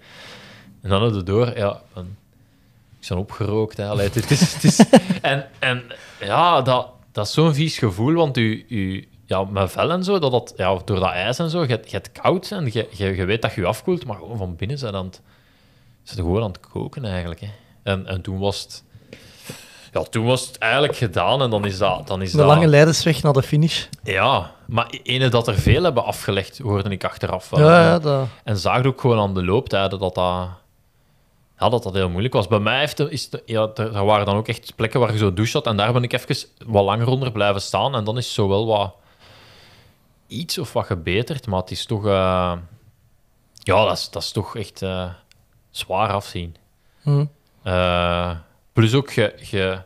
En dan heb je door, ja, ik ben opgerookt. Hè. Allee, het is, het is, en, en ja, dat, dat is zo'n vies gevoel, want je. u, ja, met vel en zo, dat dat, ja, door dat ijs en zo, je, het koud en je, je, je, weet dat je je afkoelt, maar gewoon van binnen zijn aan het, zijn gewoon aan het koken eigenlijk. Hè. En, en toen was het... Ja, toen was het eigenlijk gedaan en dan is dat... Dan is de lange leidersweg naar de finish. Ja, maar ene dat er veel hebben afgelegd, hoorde ik achteraf. Wel, ja, ja, En zag ook gewoon aan de looptijden dat dat, ja, dat, dat heel moeilijk was. Bij mij heeft er, is ja, er, waren dan ook echt plekken waar je zo douche had en daar ben ik even wat langer onder blijven staan en dan is zo wel wat iets of wat gebeterd, maar het is toch... Eh, ja, dat is, dat is toch echt eh, zwaar afzien. Hmm. Eh, plus ook, je,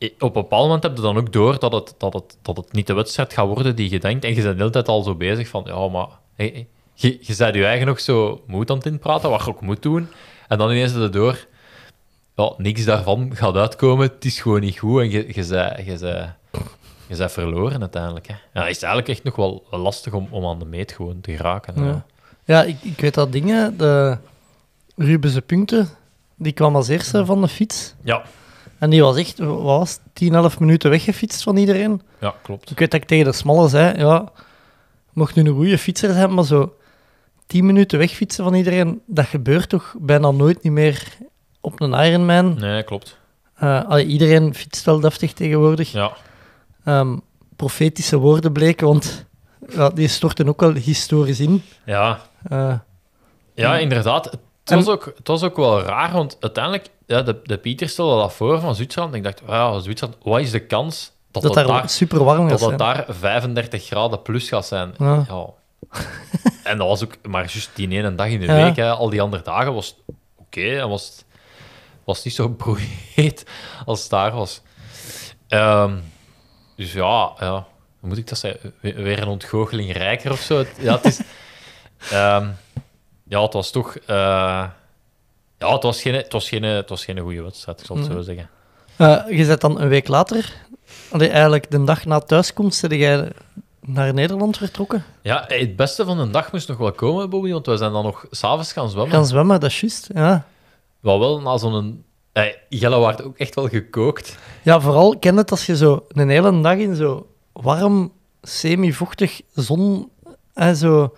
op een bepaald moment heb je dan ook door dat het, dat, het, dat het niet de wedstrijd gaat worden die je denkt. En je bent de hele tijd al zo bezig van, ja, maar... je, je bent je eigen nog zo moed aan het inpraten, wat je ook moet doen. En dan ineens er door... Ja, niks daarvan gaat uitkomen. Het is gewoon niet goed. En je, je, je, je, je bent verloren uiteindelijk. Hè. Ja, het is eigenlijk echt nog wel lastig om, om aan de meet gewoon te geraken. Ja, ja ik, ik weet dat dingen. De Rubense punten, die kwam als eerste van de fiets. Ja. En die was echt, was 10, 11 minuten weggefietst van iedereen. Ja, klopt. Ik weet dat ik tegen de smalle zei, ja, mocht nu een goede fietser zijn, maar zo 10 minuten wegfietsen van iedereen, dat gebeurt toch bijna nooit niet meer op een Ironman. Nee, klopt. Uh, iedereen fietst wel deftig tegenwoordig. Ja um, profetische woorden bleken, want die storten ook wel historisch in. Ja, eh, ja inderdaad. Het, was ook, het was ook wel raar, want uiteindelijk, ja, de, de Pieter stelde dat voor van Zwitserland. ik dacht, ja, Zwitserland, wat is de kans dat, dat, dat daar super warm gaat dat, daar 35 graden plus gaat zijn? Ja. en dat was ook maar juist die ene dag in de week. Hè. Al die andere dagen was het oké en was het was niet zo broeiheet als het daar was. Ehm, dus ja, ja, moet ik dat zeggen? Weer een ontgoocheling rijker of zo? Ja, het, is, ehm, ja, het was toch... Eh, ja, het was geen, het was geen, het was geen goede wedstrijd, ik zal het zo mhm. zeggen. Eh, je zet dan een week later, allee, eigenlijk de dag na thuiskomst, zit jij naar Nederland vertrokken. Ja, eh, het beste van de dag moest nog wel komen, Bobby, want we zijn dan nog s'avonds gaan zwemmen. Gaan zwemmen, dat is juist, ja. Wat wel na zo'n uh, Jelle wordt ook echt wel gekookt. Ja, vooral ken het als je zo een hele dag in zo warm, semi-vochtig zon en zo.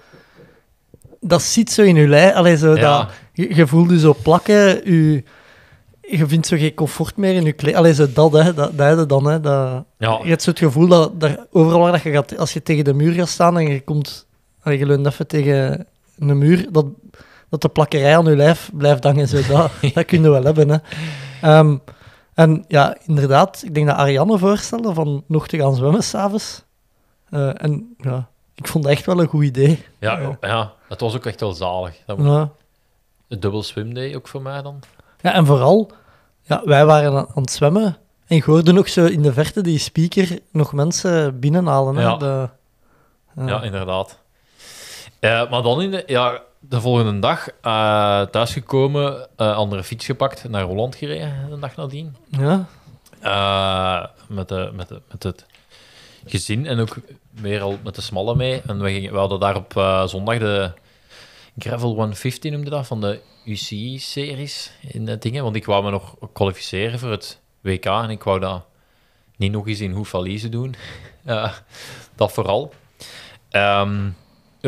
Dat zit zo in je lijf, Allee, zo dat, je, voelt je zo plakken. Je, je vindt zo geen comfort meer in je kleding. Alleen zo dat, hè, dat, dat dan. Hè, dat, ja. Je hebt zo het gevoel dat, overal waar dat je gaat, als je tegen de muur gaat staan en je komt, en je leunt even tegen een muur, dat, dat de plakkerij aan uw lijf blijft hangen. Zo, dat, dat kun je wel hebben. Hè. Ehm, en ja, inderdaad, ik denk dat Ariane voorstelde van nog te gaan zwemmen s'avonds. Uh, en ja, ik vond dat echt wel een goed idee. Ja, ja. was ook echt wel zalig. Dat ja. De dubbel swimday ook voor mij dan. Ja, en vooral, ja, wij waren aan, het zwemmen en ik hoorde nog zo in de verte die speaker nog mensen binnenhalen. Hè? Ja. De, ja. inderdaad. Eh, maar dan in de, ja, de volgende dag uh, thuisgekomen, eh, andere fiets gepakt, naar Holland gereden de dag nadien. Ja. Eh, met, de, met, de, met het gezin en ook weer al met de smalle mee. En we, gingen, we hadden daar op zondag de Gravel 150 noemde dat, van de UCI-series in dat dingen. Want ik wou me nog kwalificeren voor het WK en ik wou dat niet nog eens in hoefalize doen. dat vooral. Um,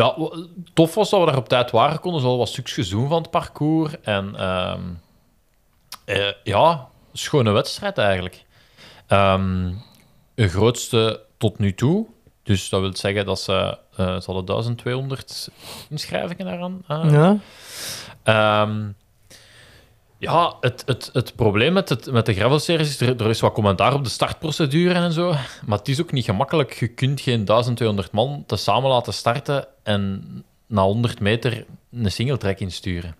ja, tof was dat we daar op tijd waren. Konden ze al wat stukjes doen van het parcours. En ehm, eh, ja, schone wedstrijd eigenlijk. Ehm, een grootste tot nu toe. Dus dat wil zeggen dat ze, uh, eh, 1200 inschrijvingen eraan. Eh. ja. Ehm, ja, het, het, het probleem met, het, met de gravelseries is, er, er is wat commentaar op de startprocedure en zo, maar het is ook niet gemakkelijk. Je kunt geen 1200 man samen laten starten en na 100 meter een singletrack insturen.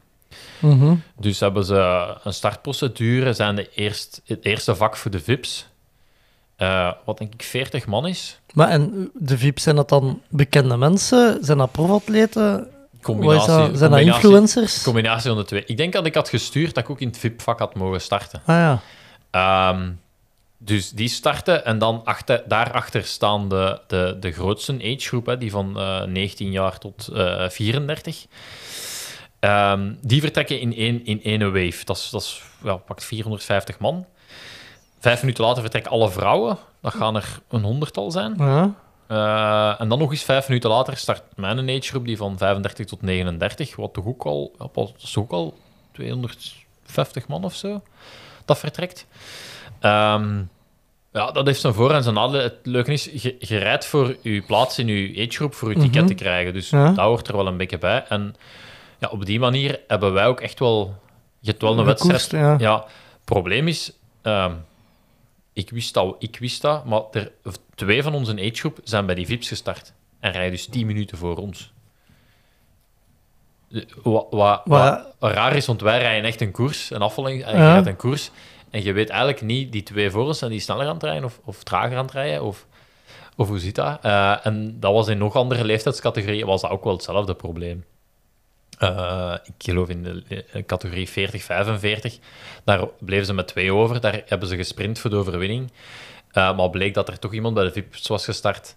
Mhm. Dus hebben ze een startprocedure, zijn de eerst, het eerste vak voor de VIP's, eh, wat denk ik 40 man is. Maar en de VIP's, zijn dat dan bekende mensen? Zijn dat profatleten? Combinatie, combinatie, influencers? Combinatie van de twee. Ik denk dat ik had gestuurd dat ik ook in het VIP-vak had mogen starten. Ah ja. Ehm, dus die starten en dan achter, daarachter staan de, de, de grootste agegroep, die van 19 eh, jaar tot 34. Eh, ehm, die vertrekken in één, in wave. Dat is, dat is ja, pakt 450 man. Vijf minuten later vertrekken alle vrouwen. Dat gaan er een honderdtal zijn. Ja. Eh, en dan nog eens vijf minuten later start mijn age group die van 35 tot 39, wat toch ook al, op, is ook al 250 man of zo, dat vertrekt. Ehm, ja, dat heeft zijn voor- en zijn nadelen. Het leuke is, je, rijdt voor je plaats in je age group voor je ticket mhm. te krijgen. Dus daar hoort er wel een beetje bij. En ja, op die manier hebben wij ook echt wel... Je hebt wel een, wedstrijd. ja. probleem is... Ehm, ik wist dat, ik wist dat maar er, twee van onze agegroep zijn bij die VIP's gestart. En rijden dus tien minuten voor ons. Eh, wat, raar is, want wij rijden echt een koers, een afvalling, en eh, je rijdt een koers. En je weet eigenlijk niet, die twee voor ons, zijn die sneller aan het rijden of, of trager aan het rijden? Of, of hoe zit dat? Eh, en dat was in nog andere leeftijdscategorieën, was dat ook wel hetzelfde probleem. Eh, ik geloof in de eh, categorie 40-45. Daar bleven ze met twee over. Daar hebben ze gesprint voor de overwinning. Eh, maar bleek dat er toch iemand bij de VIP's was gestart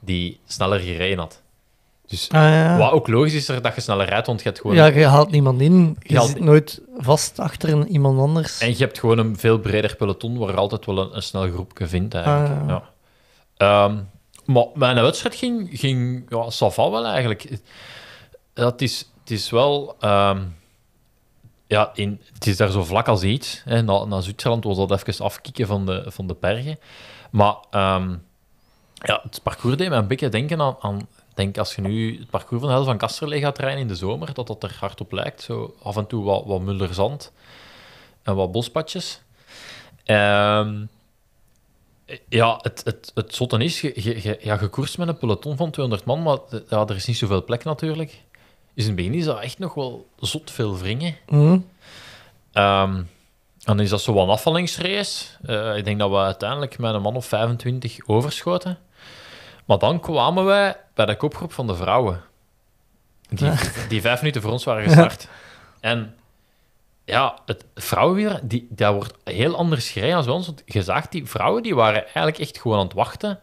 die sneller gereden had. Dus ah, wat ook logisch is er dat je sneller rijdt, want je hebt gewoon... Ja, je haalt niemand in. Je, zit nooit vast achter iemand anders. En je hebt gewoon een veel breder peloton waar je altijd wel een, snel groepje vindt, ah, eigenlijk. ja. ja. Ehm, maar mijn wedstrijd ging, ging ja, wel eigenlijk. Dat is het is wel. Ehm, ja, in, het is daar zo vlak als iets. Hè. Na, na Zwitserland was dat even afkikken van de, van de bergen. Maar ehm, ja, het parcours deed me een beetje denken aan, aan denk als je nu het parcours van de van Kasterlee gaat rijden in de zomer, dat dat er hard op lijkt. Zo af en toe wat, wat mulderzand en wat bospadjes. Ehm, ja, het, het, het is, je, je, ja, je met een peloton van 200 man, maar ja, er is niet zoveel plek natuurlijk. Dus in het begin is dat echt nog wel zot veel wringen. Mhm. Ehm, en dan is dat zo'n afvallingsrace. Uh, eh, ik denk dat we uiteindelijk met een man of 25 overschoten. Maar dan kwamen wij bij de kopgroep van de vrouwen. Die, die vijf minuten voor ons waren gestart. En ja, het vrouwenwiel, die, dat wordt heel anders gereden dan bij ons. Want je zag, die vrouwen die waren eigenlijk echt gewoon aan het wachten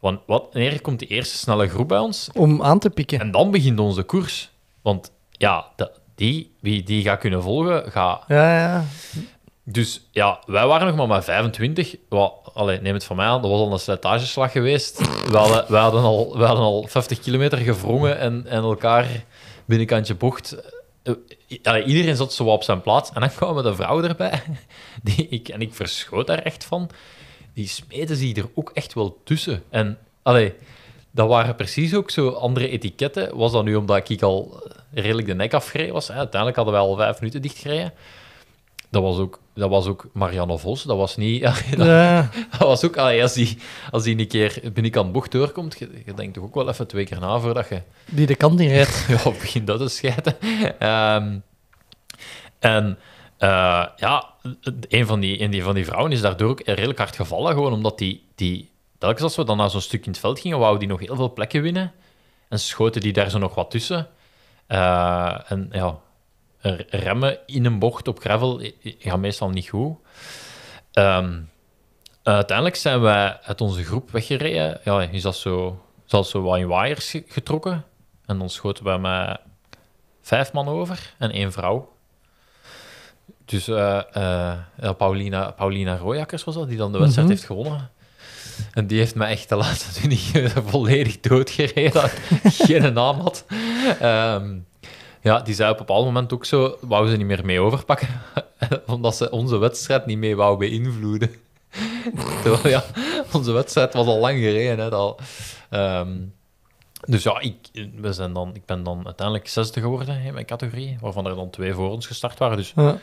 want wat, wanneer komt die eerste snelle groep bij ons? Om aan te pikken. En dan begint onze koers. Want ja, die, wie die gaat kunnen volgen, gaat... Ja, ja. Dus ja, wij waren nog maar met 25. Wat, allez, neem het van mij aan, dat was al een slijtageslag geweest. We hadden, we hadden, al, we al 50 kilometer gevrongen en, en elkaar binnenkantje bocht. Eh, iedereen zat zo op zijn plaats. En dan kwamen de vrouw erbij. Die ik, en ik verschoot daar echt van die smeten zich er ook echt wel tussen. En allee, dat waren precies ook zo andere etiketten. Was dat nu omdat ik al eh, redelijk de nek afgereden was? Hè? Eh, uiteindelijk hadden we al vijf minuten dichtgereden. Dat was ook, dat was ook Marianne Vos. Dat was niet. dat, dat was ook. Allee, als, die, als die een keer ben aan bocht doorkomt, je, denkt toch ook wel even twee keer na voordat je. Die de kant niet rijdt. ja, begin dat te scheiden. Ehm, en eh, ja, een van die, een van die vrouwen is daardoor ook redelijk hard gevallen, gewoon omdat die, die telkens als we dan naar zo'n stuk in het veld gingen, wou die nog heel veel plekken winnen. En schoten die daar zo nog wat tussen. Eh, en ja, remmen in een bocht op gravel gaat meestal niet goed. Ehm, uiteindelijk zijn wij uit onze groep weggereden. Ja, is dat zo, zelfs zo wat in wires getrokken. En dan schoten wij met vijf man over en één vrouw. Dus eh, eh, Paulina, Paulina was dat, die dan de wedstrijd mhm. heeft gewonnen. En die heeft me echt de laatste niet volledig doodgereden, dat geen naam had. Ehm, ja, die zei op een bepaald moment ook zo, wou ze niet meer mee overpakken, omdat ze onze wedstrijd niet mee wou beïnvloeden. Terwijl, ja, onze wedstrijd was al lang gereden. Hè, ehm, dus ja, ik, we zijn dan, ik ben dan uiteindelijk zesde geworden in mijn categorie, waarvan er dan twee voor ons gestart waren. Dus ja.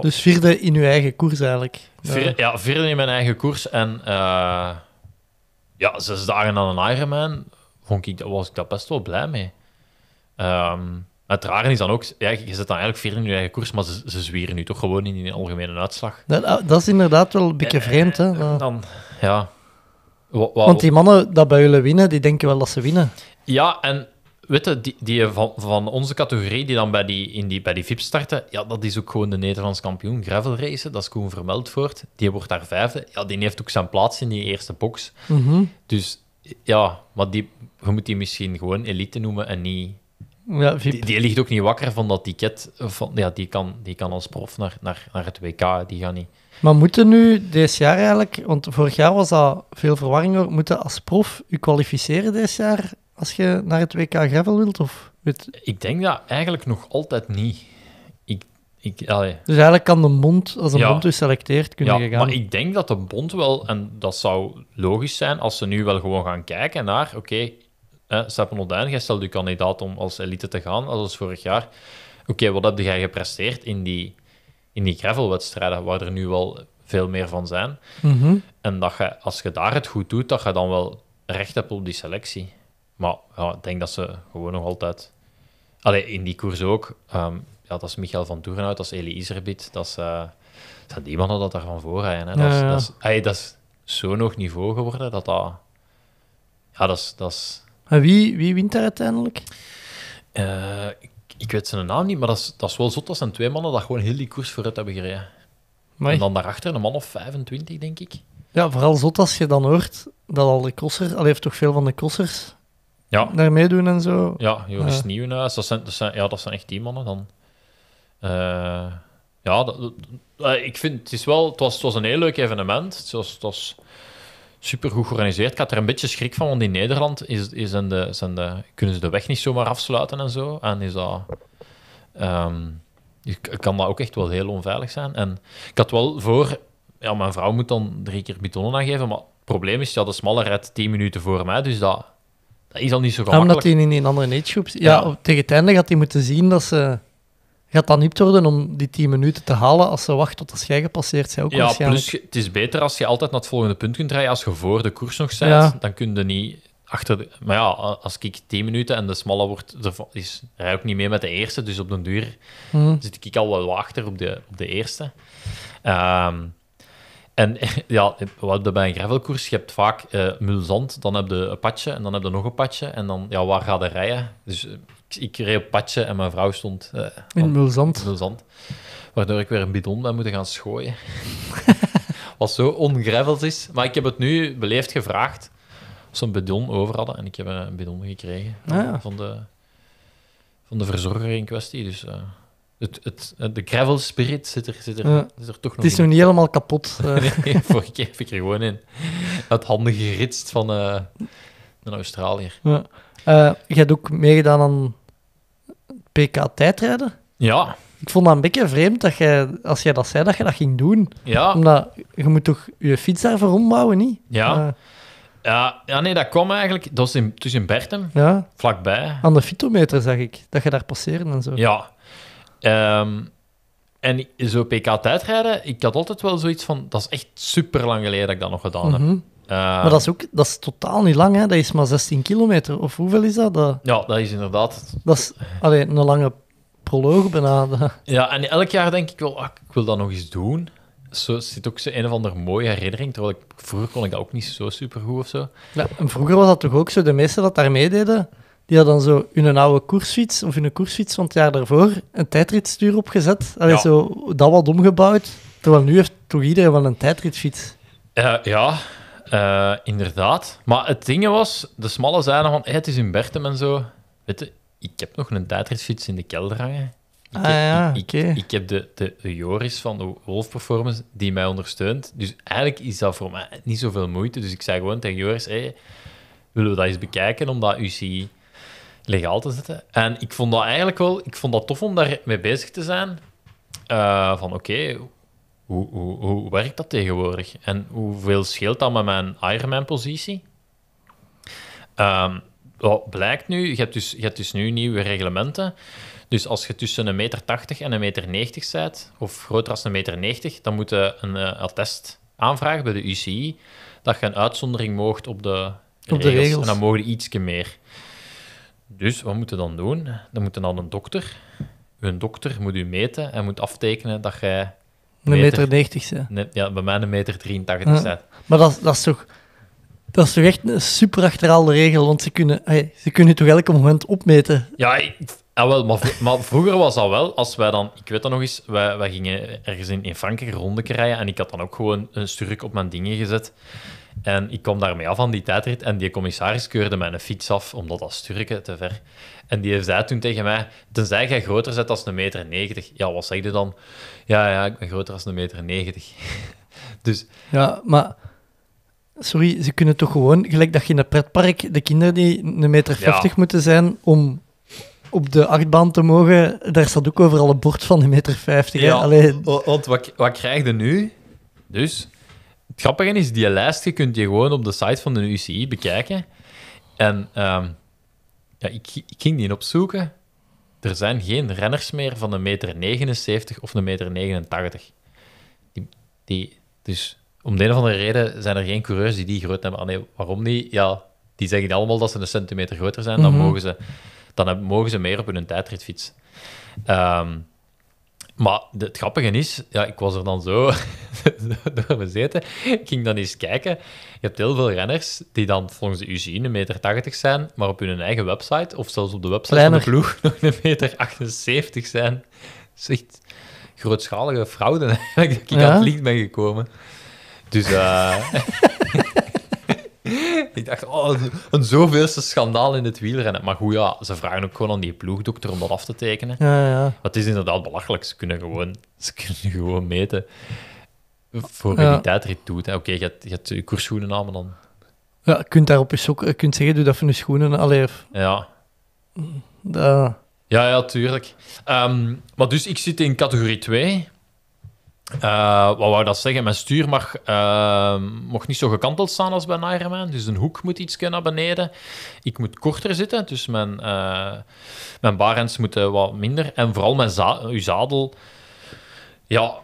Dus vierde in uw eigen koers eigenlijk. Vier, ja, vierde in mijn eigen koers. En uh, ja, zes dagen aan een Ironman vond ik, was ik daar best wel blij mee. Ehm, het rare is dan ook, ja, je zit dan eigenlijk vierde in je eigen koers, maar ze, ze zwieren nu toch gewoon in die algemene uitslag. Dat, ah, is inderdaad wel een beetje eh, vreemd. Hè? Eh, dan, ja. Want die mannen dat bij jullie winnen, die denken wel dat ze winnen. Ja, en Witte, die, die van, van onze categorie, die dan bij die, in die, bij die VIP starten, ja, dat is ook gewoon de Nederlands kampioen gravel Dat is gewoon vermeld wordt. Die wordt daar vijfde. Ja, die heeft ook zijn plaats in die eerste box. Mhm. Dus ja, maar die, je moet die misschien gewoon elite noemen en niet... Ja, die, ligt ook niet wakker van dat ticket. Van, ja, die, kan, die kan als prof naar, naar, naar het WK, die gaat niet... Maar moeten nu dit jaar eigenlijk, want vorig jaar was dat veel verwarring, moeten als prof u kwalificeren dit jaar als je naar het WK gravel wilt? Of Ik denk dat eigenlijk nog altijd niet. Ik, ik, Dus eigenlijk kan de bond, als een bond u dus selecteert, kunnen ja, gaan. Maar ik denk dat de bond wel, en dat zou logisch zijn, als ze nu wel gewoon gaan kijken naar, oké, okay, hebben Stefan Odijn, jij stelt je kandidaat om als elite te gaan, als vorig jaar. Oké, wat heb jij gepresteerd in die, in die gravelwedstrijden, waar er nu wel veel meer van zijn? Mhm. En dat je, als je daar het goed doet, dat je dan wel recht hebt op die selectie. Maar ja, ik denk dat ze gewoon nog altijd... Allee, in die koers ook. Ehm, ja, dat is Michael van Toerenhout, dat is Elie Iserbiet, dat is... Eh, zijn die mannen dat daar van voor rijden. Hè. Dat, is, dat, is, dat is zo'n hoog niveau geworden dat dat... Ja, dat is... Dat is... En wie, wie wint daar uiteindelijk? Eh, ik, ik, weet zijn naam niet, maar dat is, dat is wel zot. Dat zijn twee mannen dat gewoon heel die koers vooruit hebben gereden. En dan daarachter een man of 25, denk ik. Ja, vooral zot als je dan hoort dat al de crossers... Al heeft toch veel van de crossers ja. daar meedoen en zo. Ja, Joris uh. Nieuwenhuis, dat zijn, dat, zijn, ja, dat zijn echt die mannen dan. Eh, ja, dat, eh, ik vind het, is wel, het, was, het was een heel leuk evenement. Het was, het was super goed georganiseerd. Ik had er een beetje schrik van, want in Nederland is, is en de, zijn de, kunnen ze de weg niet zomaar afsluiten en zo. En is dat. Um, kan dat ook echt wel heel onveilig zijn. En ik had wel voor. Ja, mijn vrouw moet dan drie keer betonnen aangeven, maar het probleem is, ja, de smalle red tien minuten voor mij, dus dat, dat is al niet zo ah, gemakkelijk. Omdat hij in een andere agegroep... Ja, ja, tegen het einde gaat hij moeten zien dat ze gaat dan niet worden om die 10 minuten te halen als ze wacht tot de scheiding gepasseerd zijn? ook ja, plus het is beter als je altijd naar het volgende punt kunt rijden. Als je voor de koers nog bent, dan kun je niet achter... De, maar ja, als ik 10 minuten en de smalle wordt, is, hij ook niet mee met de eerste, dus op den duur hmm. zit ik al wel achter op de, op de eerste. Um, en ja, wat bij een gravelkoers, je hebt vaak uh, eh, mulzand, dan heb je een patje en dan heb je nog een patje. En dan, ja, waar gaat de rijden? Dus eh, ik, ik, reed patje en mijn vrouw stond... Eh, in mulzand. mulzand. Waardoor ik weer een bidon ben moeten gaan schooien. wat zo ongraveld is. Maar ik heb het nu beleefd gevraagd of ze een bidon over hadden. En ik heb een bidon gekregen ah, van, de, van de verzorger in kwestie. Dus het, het, eh, de gravel spirit zit er, zit er, ja. er toch nog Het is nog niet helemaal kapot. Eh. nee, vorige keer heb ik er gewoon in. Het handige geritst van uh, een Australier. Ja. Uh, je hebt ook meegedaan aan PK tijdrijden. Ja. Ik vond dat een beetje vreemd dat jij, als jij dat zei, dat je dat ging doen. Ja. Omdat je moet toch je fiets daarvoor ombouwen, niet? Ja. ja, ja, nee, dat kwam eigenlijk. Dat was in, dus in Bertem, ja. vlakbij. Aan de fitometer zag ik dat je daar passeren en zo. Ja, Ehm, en zo PK tijdrijden, ik had altijd wel zoiets van... Dat is echt super lang geleden dat ik dat nog gedaan heb. Mhm. Ehm, maar dat is, ook, dat is totaal niet lang, hè? Dat is maar 16 kilometer. Of hoeveel is dat? Ja, dat is inderdaad... Dat is alleen een lange proloog benaderen. Ja, en elk jaar denk ik wel, ah, ik wil dat nog eens doen. Zo zit ook zo een of andere mooie herinnering, terwijl ik, vroeger kon ik dat ook niet zo super goed of zo. Ja, en vroeger was dat toch ook zo, de meesten dat daar meededen... Die had dan zo in een oude koersfiets, of een koersfiets van het jaar daarvoor, een tijdritstuur opgezet. Allee, ja. zo dat wat omgebouwd. Terwijl nu heeft toch iedereen wel een tijdritfiets. Uh, ja, eh, inderdaad. Maar het ding was, de smalle zijnen van, het is in Bertem en zo. Weet je, ik heb nog een tijdritfiets in de kelder hangen. Ik, ah, heb, de, de, Joris van de Wolf Performance die mij ondersteunt. Dus eigenlijk is dat voor mij niet zoveel moeite. Dus ik zei gewoon tegen Joris: willen we dat eens bekijken? Omdat UCI legaal te zetten. En ik vond dat eigenlijk wel ik vond dat tof om daarmee bezig te zijn. Eh, van oké, hoe, hoe, hoe werkt dat tegenwoordig? En hoeveel scheelt dat met mijn Ironman-positie? Um, ehm, wat blijkt nu, je hebt, dus, je hebt dus nu nieuwe reglementen. Dus als je tussen 1,80 meter 80 en 1,90 meter 90 bent, of groter dan 1,90 meter, 90, dan moet je een uh, attest aanvragen bij de UCI dat je een uitzondering moogt op de, regels. regels. En dan mogen je ietsje meer. Dus wat moeten dan doen? Dan moeten dan een dokter. Een dokter moet u meten en moet aftekenen dat jij. Een meter 90 bent. Ja, bij mij een meter 83 ja. Maar dat, dat is toch. Dat is toch echt een super achterhaalde regel, want ze kunnen, hey, ze kunnen toch elk moment opmeten. Ja, ah, wel, maar, maar, vroeger was dat wel, als wij dan, ik weet dat nog eens, wij, gingen ergens in, in Frankrijk rondekrijgen en ik had dan ook gewoon een stuk op mijn dingen gezet. En ik kom daarmee af van die tijdrit en die commissaris keurde mij een fiets af, omdat dat sturken te ver. En die zei toen tegen mij, tenzij jij groter zet als een meter negentig. Ja, wat zeg je dan? Ja, ja, ik ben groter als een meter negentig. dus... Ja, maar... Sorry, ze kunnen toch gewoon, gelijk dat je in het pretpark de kinderen die een meter vijftig moeten zijn om op de achtbaan te mogen, daar staat ook overal een bord van een meter vijftig. Ja, want wat, wat krijg je nu? Dus het grappige is, die lijst je kunt je gewoon op de site van de UCI bekijken. En ehm, ja, ik, ik, ging die opzoeken. Er zijn geen renners meer van de meter 79 of de meter 89. Die, die, dus om de een of andere reden zijn er geen coureurs die die groot hebben. Ah, nee, waarom niet? Ja, die zeggen allemaal dat ze een centimeter groter zijn. Dan, mhm. mogen, ze, dan mogen ze meer op hun tijdritfiets. Um, maar het grappige is, ja, ik was er dan zo door gezeten. Ik ging dan eens kijken. Je hebt heel veel renners die dan volgens de UCI een meter zijn, maar op hun eigen website, of zelfs op de website van de ploeg, nog een meter zijn. Dat grootschalige fraude eigenlijk, dat ik ja? aan het licht ben gekomen. Dus... Uh... ik dacht, oh, een zoveelste schandaal in het wielrennen. Maar goed, ja, ze vragen ook gewoon aan die ploegdokter om dat af te tekenen. Ja, ja. Het is inderdaad belachelijk. Ze kunnen gewoon, ze kunnen gewoon meten voor ja. die doet. Oké, je, hebt, je hebt schoenen koersschoenen aan, maar dan... Ja, je kunt daarop eens ook... Je kunt zeggen, doe dat van je schoenen. alleen Ja. Ja, ja, tuurlijk. Ehm, maar dus, ik zit in categorie 2. Eh, wat wou dat zeggen? Mijn stuur mag, eh, mocht niet zo gekanteld staan als bij een Ironman. Dus een hoek moet iets naar beneden. Ik moet korter zitten, dus mijn, uh, mijn barends moeten wat minder. En vooral mijn uw zadel. Ja,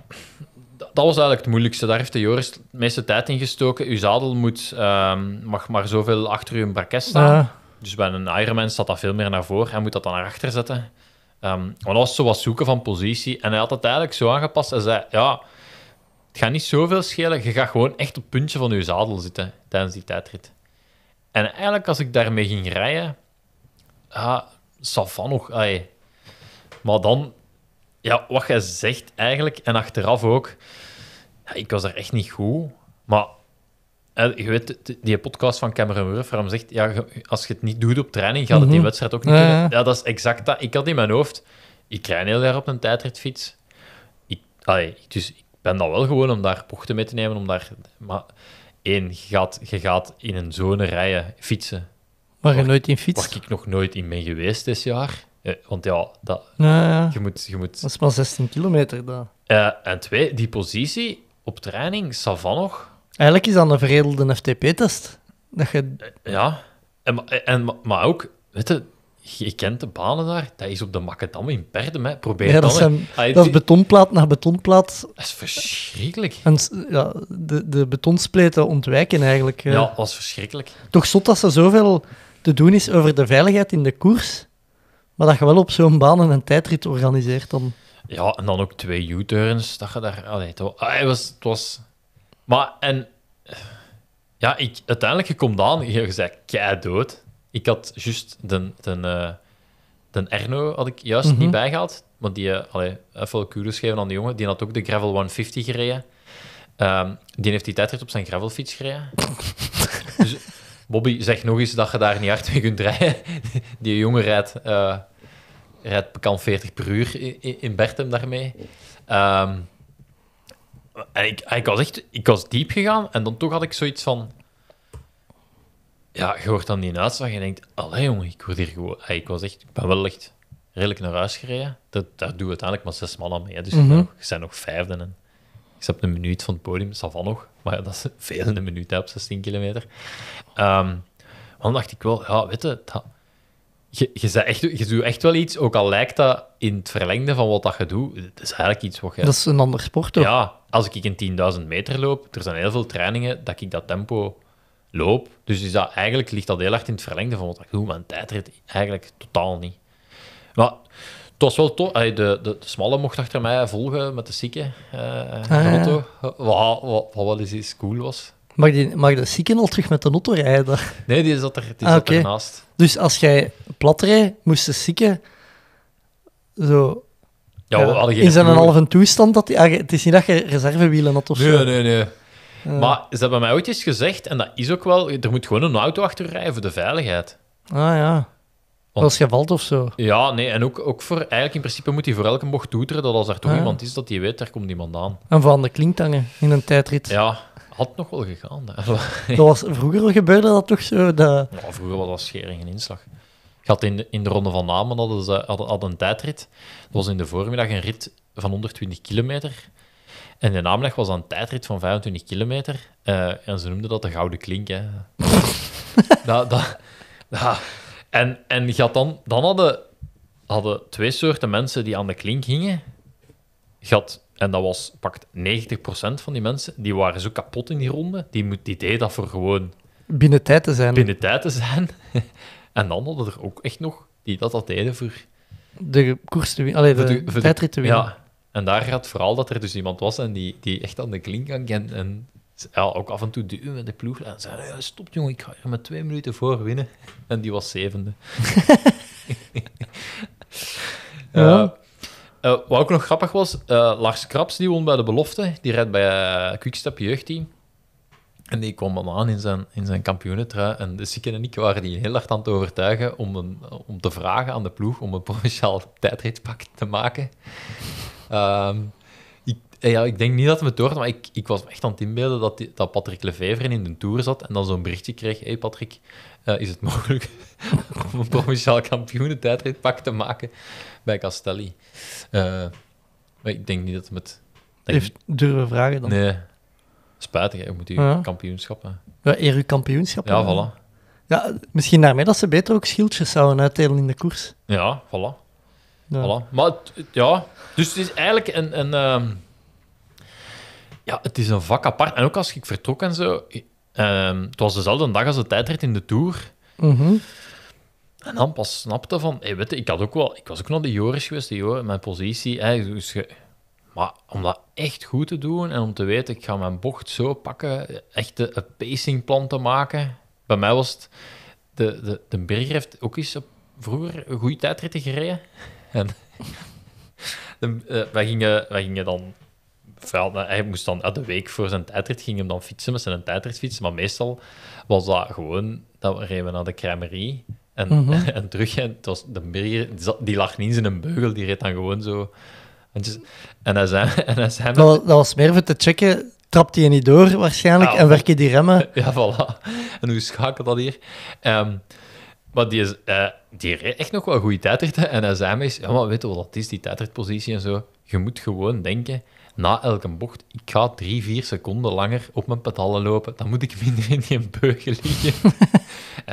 dat was eigenlijk het moeilijkste. Daar heeft de Joris de meeste tijd in gestoken. Uw zadel moet, ehm, mag maar zoveel achter uw braket staan. Dus bij een Ironman staat dat veel meer naar voren. Hij moet dat dan naar achter zetten. Um, want als zo wat zoeken van positie. En hij had het eigenlijk zo aangepast. Hij zei, ja, het gaat niet zoveel schelen. Je gaat gewoon echt op het puntje van je zadel zitten tijdens die tijdrit. En eigenlijk, als ik daarmee ging rijden... Ah, Savan nog, ai. Maar dan... Ja, wat jij zegt eigenlijk, en achteraf ook... ik was er echt niet goed. Maar eh, je weet, die podcast van Cameron Wurf, waarom zegt, ja, als je het niet doet op training, gaat het die mhm. wedstrijd ook niet ja, Ja, dat is exact dat. Ik had in mijn hoofd, ik rij heel jaar op een tijdritfiets. Ik, dus ik ben dat wel gewoon om daar pochten mee te nemen, om daar... Maar één, je gaat, je gaat in een zone rijden, fietsen. Waar je nooit in fiets Waar ik nog nooit in ben geweest dit jaar. Eh, want ja, dat, Je moet, je moet... Dat is maar 16 kilometer daar. Eh, en twee, die positie op training, van nog Eigenlijk is dat een veredelde FTP-test. Dat je... Ja, en, en, maar ook, weet je, je kent de banen daar, dat is op de Macadam in Perden. Hè. Probeer ja, dat, dan, dat is betonplaat naar betonplaat. Dat is verschrikkelijk. En, ja, de, de betonspleten ontwijken eigenlijk. Eh. Ja, dat is verschrikkelijk. Toch zot dat er zoveel te doen is over de veiligheid in de koers, maar dat je wel op zo'n banen een tijdrit organiseert om. Ja, en dan ook twee U-turns. Dat je daar... Allee, het, was, het was maar en ja, ik, uiteindelijk, je komt aan, je zei kei dood. Ik had juist de, de, eh, Erno had ik juist mm -hmm. niet mhm. bijgehaald. Want die, uh, allee, even kudos geven aan de jongen, die had ook de Gravel 150 gereden. Um, die heeft die tijdrit op zijn gravelfiets gereden. dus, Bobby, zeg nog eens dat je daar niet hard mee kunt rijden. Die jongen rijdt, uh, rijdt 40 per uur in, in Bertem daarmee. Um, ik, ik was echt ik was diep gegaan en dan toch had ik zoiets van... Ja, je hoort dan die uitslag en je denkt... Allee jongen, ik word hier gewoon... Ik, was echt, ik ben wel echt redelijk naar huis gereden. Dat, daar doen we uiteindelijk maar zes mannen mee. Dus mm zijn nog vijfde. En ik heb een minuut van het podium, van nog. Maar ja, dat is veel in een minuut hè, op 16 kilometer. dan ehm, dacht ik wel, ja, weet je, dat, je, je, zei echt, je doet echt wel iets, ook al lijkt dat in het verlengde van wat dat je doet, het is eigenlijk iets wat je... Dat is een ander sport, toch? Ja, als ik in 10.000 meter loop, er zijn heel veel trainingen dat ik dat tempo loop. Dus is dat, eigenlijk ligt dat heel erg in het verlengde van wat ik doe, maar een tijdrit eigenlijk totaal niet. Maar het was wel toch. De, de, de, smalle mocht achter mij volgen met de zieke uh, eh, ah, auto. Wat, wat, wat wel eens cool was. Mag, die, mag de zieke al terug met de auto rijden? Nee, die zat, er, die ah, zat okay. ernaast. Dus als jij plat rijdt, moest de zieke zo ja, we in een halve toestand. Dat, die, ah, het is niet dat je reservewielen had nee, Nee, nee, Maar ze hebben mij ooit eens gezegd, en dat is ook wel, er moet gewoon een auto achter rijden voor de veiligheid. Ah ja. als je valt of zo. Ja, nee, en ook, ook voor, eigenlijk in principe moet hij voor elke bocht toeteren dat als er toch ah, iemand is, dat hij weet, daar komt iemand aan. En van de klinktangen in een tijdrit. Ja, had nog wel gegaan. Dat was, vroeger gebeurde dat toch zo? Dat... vroeger was dat schering en inslag had in de, in de Ronde van Namen hadden ze hadden, een tijdrit. Dat was in de voormiddag een rit van 120 kilometer. En de namiddag was een tijdrit van 25 kilometer. Eh, en ze noemden dat de Gouden Klink. Hè. En, en je had dan, dan hadden, hadden twee soorten mensen die aan de klink gingen. Je had, en dat was pakt 90% van die mensen, die waren zo kapot in die ronde. Die, die deed dat voor gewoon... Binnen tijd te zijn. Binnen tijd te zijn. En dan hadden er ook echt nog die dat al deden voor... De koers te winnen, de, de, te winnen. Ja, en daar gaat vooral dat er dus iemand was en die, die echt aan de klink kan en, en ja, ook af en toe duwen met de ploeg. En zei, ja, stop jongen, ik ga er met twee minuten voor winnen. En die was zevende. ja. Eh, wat ook nog grappig was, eh, Lars Kraps die won bij de belofte. Die rijdt bij eh, Quickstep jeugdteam. En die kwam dan aan in zijn, in zijn En de Sikken en ik waren die heel hard aan het overtuigen om, een, om te vragen aan de ploeg om een provinciaal tijdritpak te maken. Ehm, ik, eh, ja, ik denk niet dat we het hoort, maar ik, ik was echt aan het inbeelden dat, dat Patrick Lefevre in de Tour zat en dan zo'n berichtje kreeg. hey Patrick, eh, is het mogelijk om een provinciaal kampioenentijdritpak pak te maken bij Castelli? Eh, maar ik denk niet dat we het... Heeft durven vragen dan? Nee, Spijtig, ik moet je kampioenschappen. Ja, eer je kampioenschappen. Ja, voilà. Ja, misschien daarmee dat ze beter ook schildjes zouden uitdelen in de koers. Ja, voilà. Voilà. Maar het, ja, dus het is eigenlijk een... een ehm, ja, het is een vak apart. En ook als ik vertrok en zo... Ehm, het was dezelfde dag als de tijdrit in de Tour. Mhm. En dan pas snapte van... weet je, ik, had ook wel, ik was ook nog de Joris geweest, de Joris, mijn positie. Hey, dus maar om dat echt goed te doen en om te weten, ik ga mijn bocht zo pakken, echt een pacingplan te maken. Bij mij was het, de, de, de Berger heeft ook eens vroeger een goede tijdritten gereden. En eh, wij, gingen, wij gingen dan eh, hij moest dan de week voor zijn tijdrit ging hem dan fietsen met zijn tijdritfiets. Maar meestal was dat gewoon dat we naar de crèmerie en, mhm. en terug. En het de berger die lag niet in zijn beugel, die reed dan gewoon zo en dan en hij. was, dat was meer voor te checken, trapt hij niet door waarschijnlijk, En en werken die remmen. Ja, voilà. En hoe schakelt dat hier? Ehm, maar die, is, eh, die reed echt nog wel goede tijdrit. En hij is, ja, maar weet je wat dat is, die tijdritpositie en zo. Je moet gewoon denken, na elke bocht, ik ga drie, vier seconden langer op mijn pedalen lopen. Dan moet ik minder in die beugel liggen.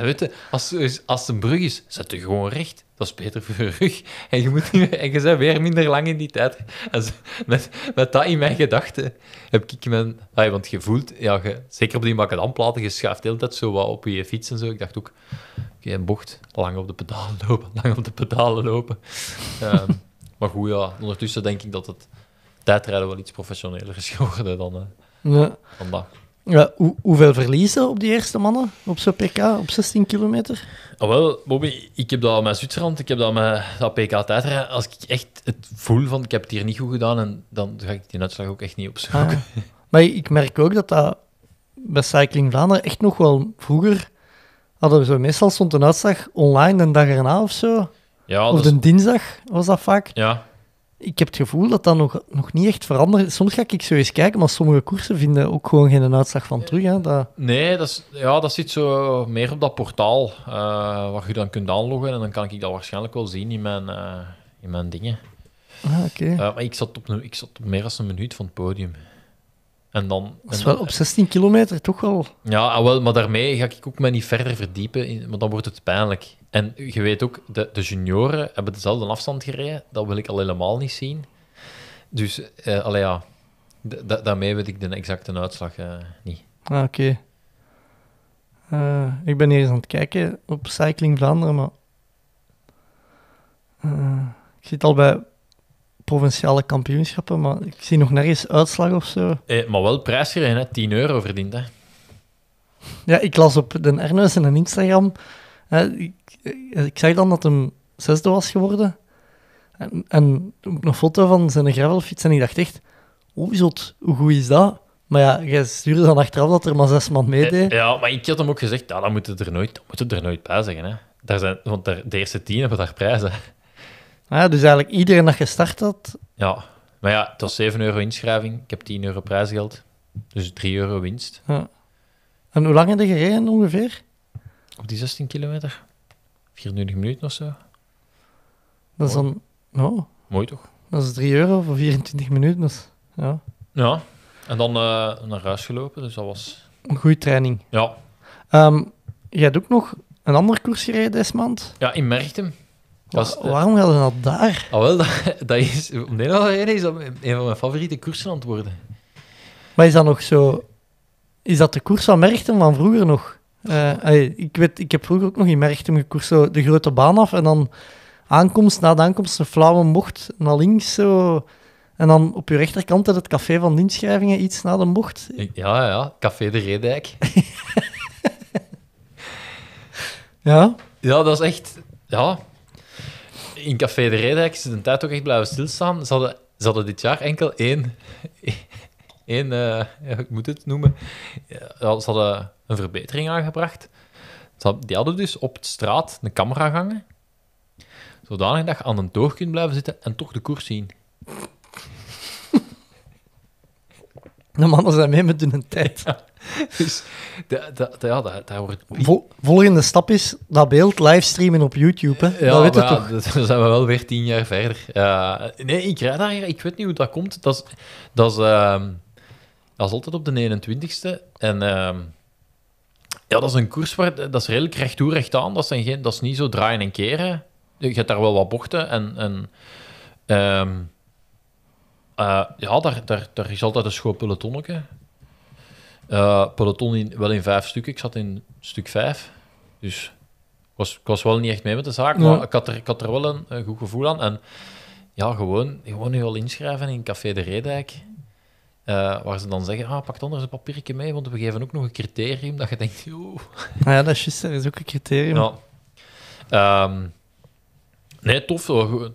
weet je, als, als het een brug is, zet je gewoon recht. Dat is beter voor je rug. En je, moet niet en je bent weer minder lang in die tijd. met, dat in mijn gedachten heb ik mijn... want je voelt, ja, je, zeker op die macadamplaten, je schuift de hele tijd zo wat op je fiets en zo. Ik dacht ook, oké, een bocht, lang op de pedalen lopen, lang op de pedalen lopen. Ehm, maar goed, ja, ondertussen denk ik dat het tijdrijden wel iets professioneler is geworden dan, vandaag. Eh, ja. Ja, hoe, hoeveel verliezen op die eerste mannen op zo'n PK op 16 kilometer? Ah, wel, Bobby, ik heb dat met Zwitserland, ik heb dat met dat PK tijdrijden. Als ik echt het voel van ik heb het hier niet goed gedaan, en dan ga ik die uitslag ook echt niet opzoeken. Ah, maar ik merk ook dat dat bij Cycling Vlaanderen echt nog wel vroeger hadden we meestal stond een uitslag online een dag erna of zo. Ja, of een dinsdag was dat vaak. Ja ik heb het gevoel dat dat nog, nog niet echt verandert. Soms ga ik zo eens kijken, maar sommige koersen vinden ook gewoon geen uitslag van terug. Hè? Dat... Nee, dat, is, ja, dat zit zo meer op dat portaal eh, waar je dan kunt aanloggen. En dan kan ik dat waarschijnlijk wel zien in mijn, eh, in mijn dingen. Ah, oké. Eh, maar ik zat, op, ik zat op meer dan een minuut van het podium. En dan, dat is wel op 16 kilometer toch al. Ja, ah, wel, maar daarmee ga ik ook me niet verder verdiepen, want dan wordt het pijnlijk. En je weet ook, de, de junioren hebben dezelfde afstand gereden. Dat wil ik al helemaal niet zien. Dus, eh, ja, daarmee weet ik de exacte uitslag eh, niet. Ah, oké. Eh, ik ben eens aan het kijken op Cycling Vlaanderen, maar... Eh, ik zit al bij provinciale kampioenschappen, maar ik zie nog nergens uitslag of zo. Eh, maar wel prijsgereden, hè? 10 euro verdiend. Hè? Ja, ik las op Den Ernest en Instagram. Hè, ik, zei dan dat hem zesde was geworden. En, en ook een foto van zijn gravelfiets. En ik dacht echt, hoe zot, hoe goed is dat? Maar ja, jij stuurde dan achteraf dat er maar zes man eh, meedeed. Ja, maar ik had hem ook gezegd, ja, dat moeten er nooit, er nooit bij zeggen. Hè. Daar zijn, want de eerste tien hebben daar prijzen. Ah, dus eigenlijk iedereen dat gestart had... Ja, maar ja, het was 7 euro inschrijving. Ik heb 10 euro prijsgeld. Dus 3 euro winst. Ja. En hoe lang heb je gereden ongeveer? Op die 16 kilometer. 24 minuten of zo. Dat is dan... Oh. Mooi toch? Dat is 3 euro voor 24 minuten. Dus, ja. ja, en dan uh, naar huis gelopen. Dus dat was... Een goede training. Ja. Um, jij hebt ook nog een ander koers gereden deze maand. Ja, in Merchtem. Was, waarom gaat dat daar? Ah, wel, dat, dat is, om is een van mijn favoriete koersen aan het worden. Maar is dat nog zo... Is dat de koers van Merchtem van vroeger nog? Eh, ik, weet, ik heb vroeger ook nog in Merchtem gekoerst, zo de grote baan af en dan aankomst, na de aankomst een flauwe mocht naar links zo... En dan op je rechterkant het café van de inschrijvingen iets na de mocht. Ja, ja, café de Redijk. ja? Ja, dat is echt... Ja, in Café de Redijk is de tijd ook echt blijven stilstaan. Ze hadden, ze hadden dit jaar enkel één... één eh, ik moet het noemen. ze hadden een verbetering aangebracht. Die hadden dus op straat een camera hangen. Zodanig dat je aan een toog kunt blijven zitten en toch de koers zien. De mannen zijn mee met hun tijd. dus volgende stap is dat beeld livestreamen op YouTube. Hè? Ja, dat weet toch? Ja, dan zijn we wel weer tien jaar verder. nee, ik Ik weet niet hoe dat komt. Dat is, dat is, ehm, dat is altijd op de 21ste. En... Ehm, ja, dat is een koers waar... Dat is redelijk recht toe, recht aan. Dat, zijn geen, dat is niet zo draaien en keren. Je hebt daar wel wat bochten en... en ehm, eh, ja, daar, daar, daar is altijd een schoon pelotonnetje. Uh, peloton wel in vijf stukken. Ik zat in stuk vijf. Dus ik was, was wel niet echt mee met de zaak, maar ik, had er, ik had er wel een, goed gevoel aan. En ja, gewoon, gewoon nu al inschrijven in Café de Redijk. Eh, waar ze dan zeggen, ah, pak anders een papiertje mee, want we geven ook nog een criterium dat je denkt, oeh. Ah ja, dat is juist, ook een criterium. Ja. Um, nee, tof,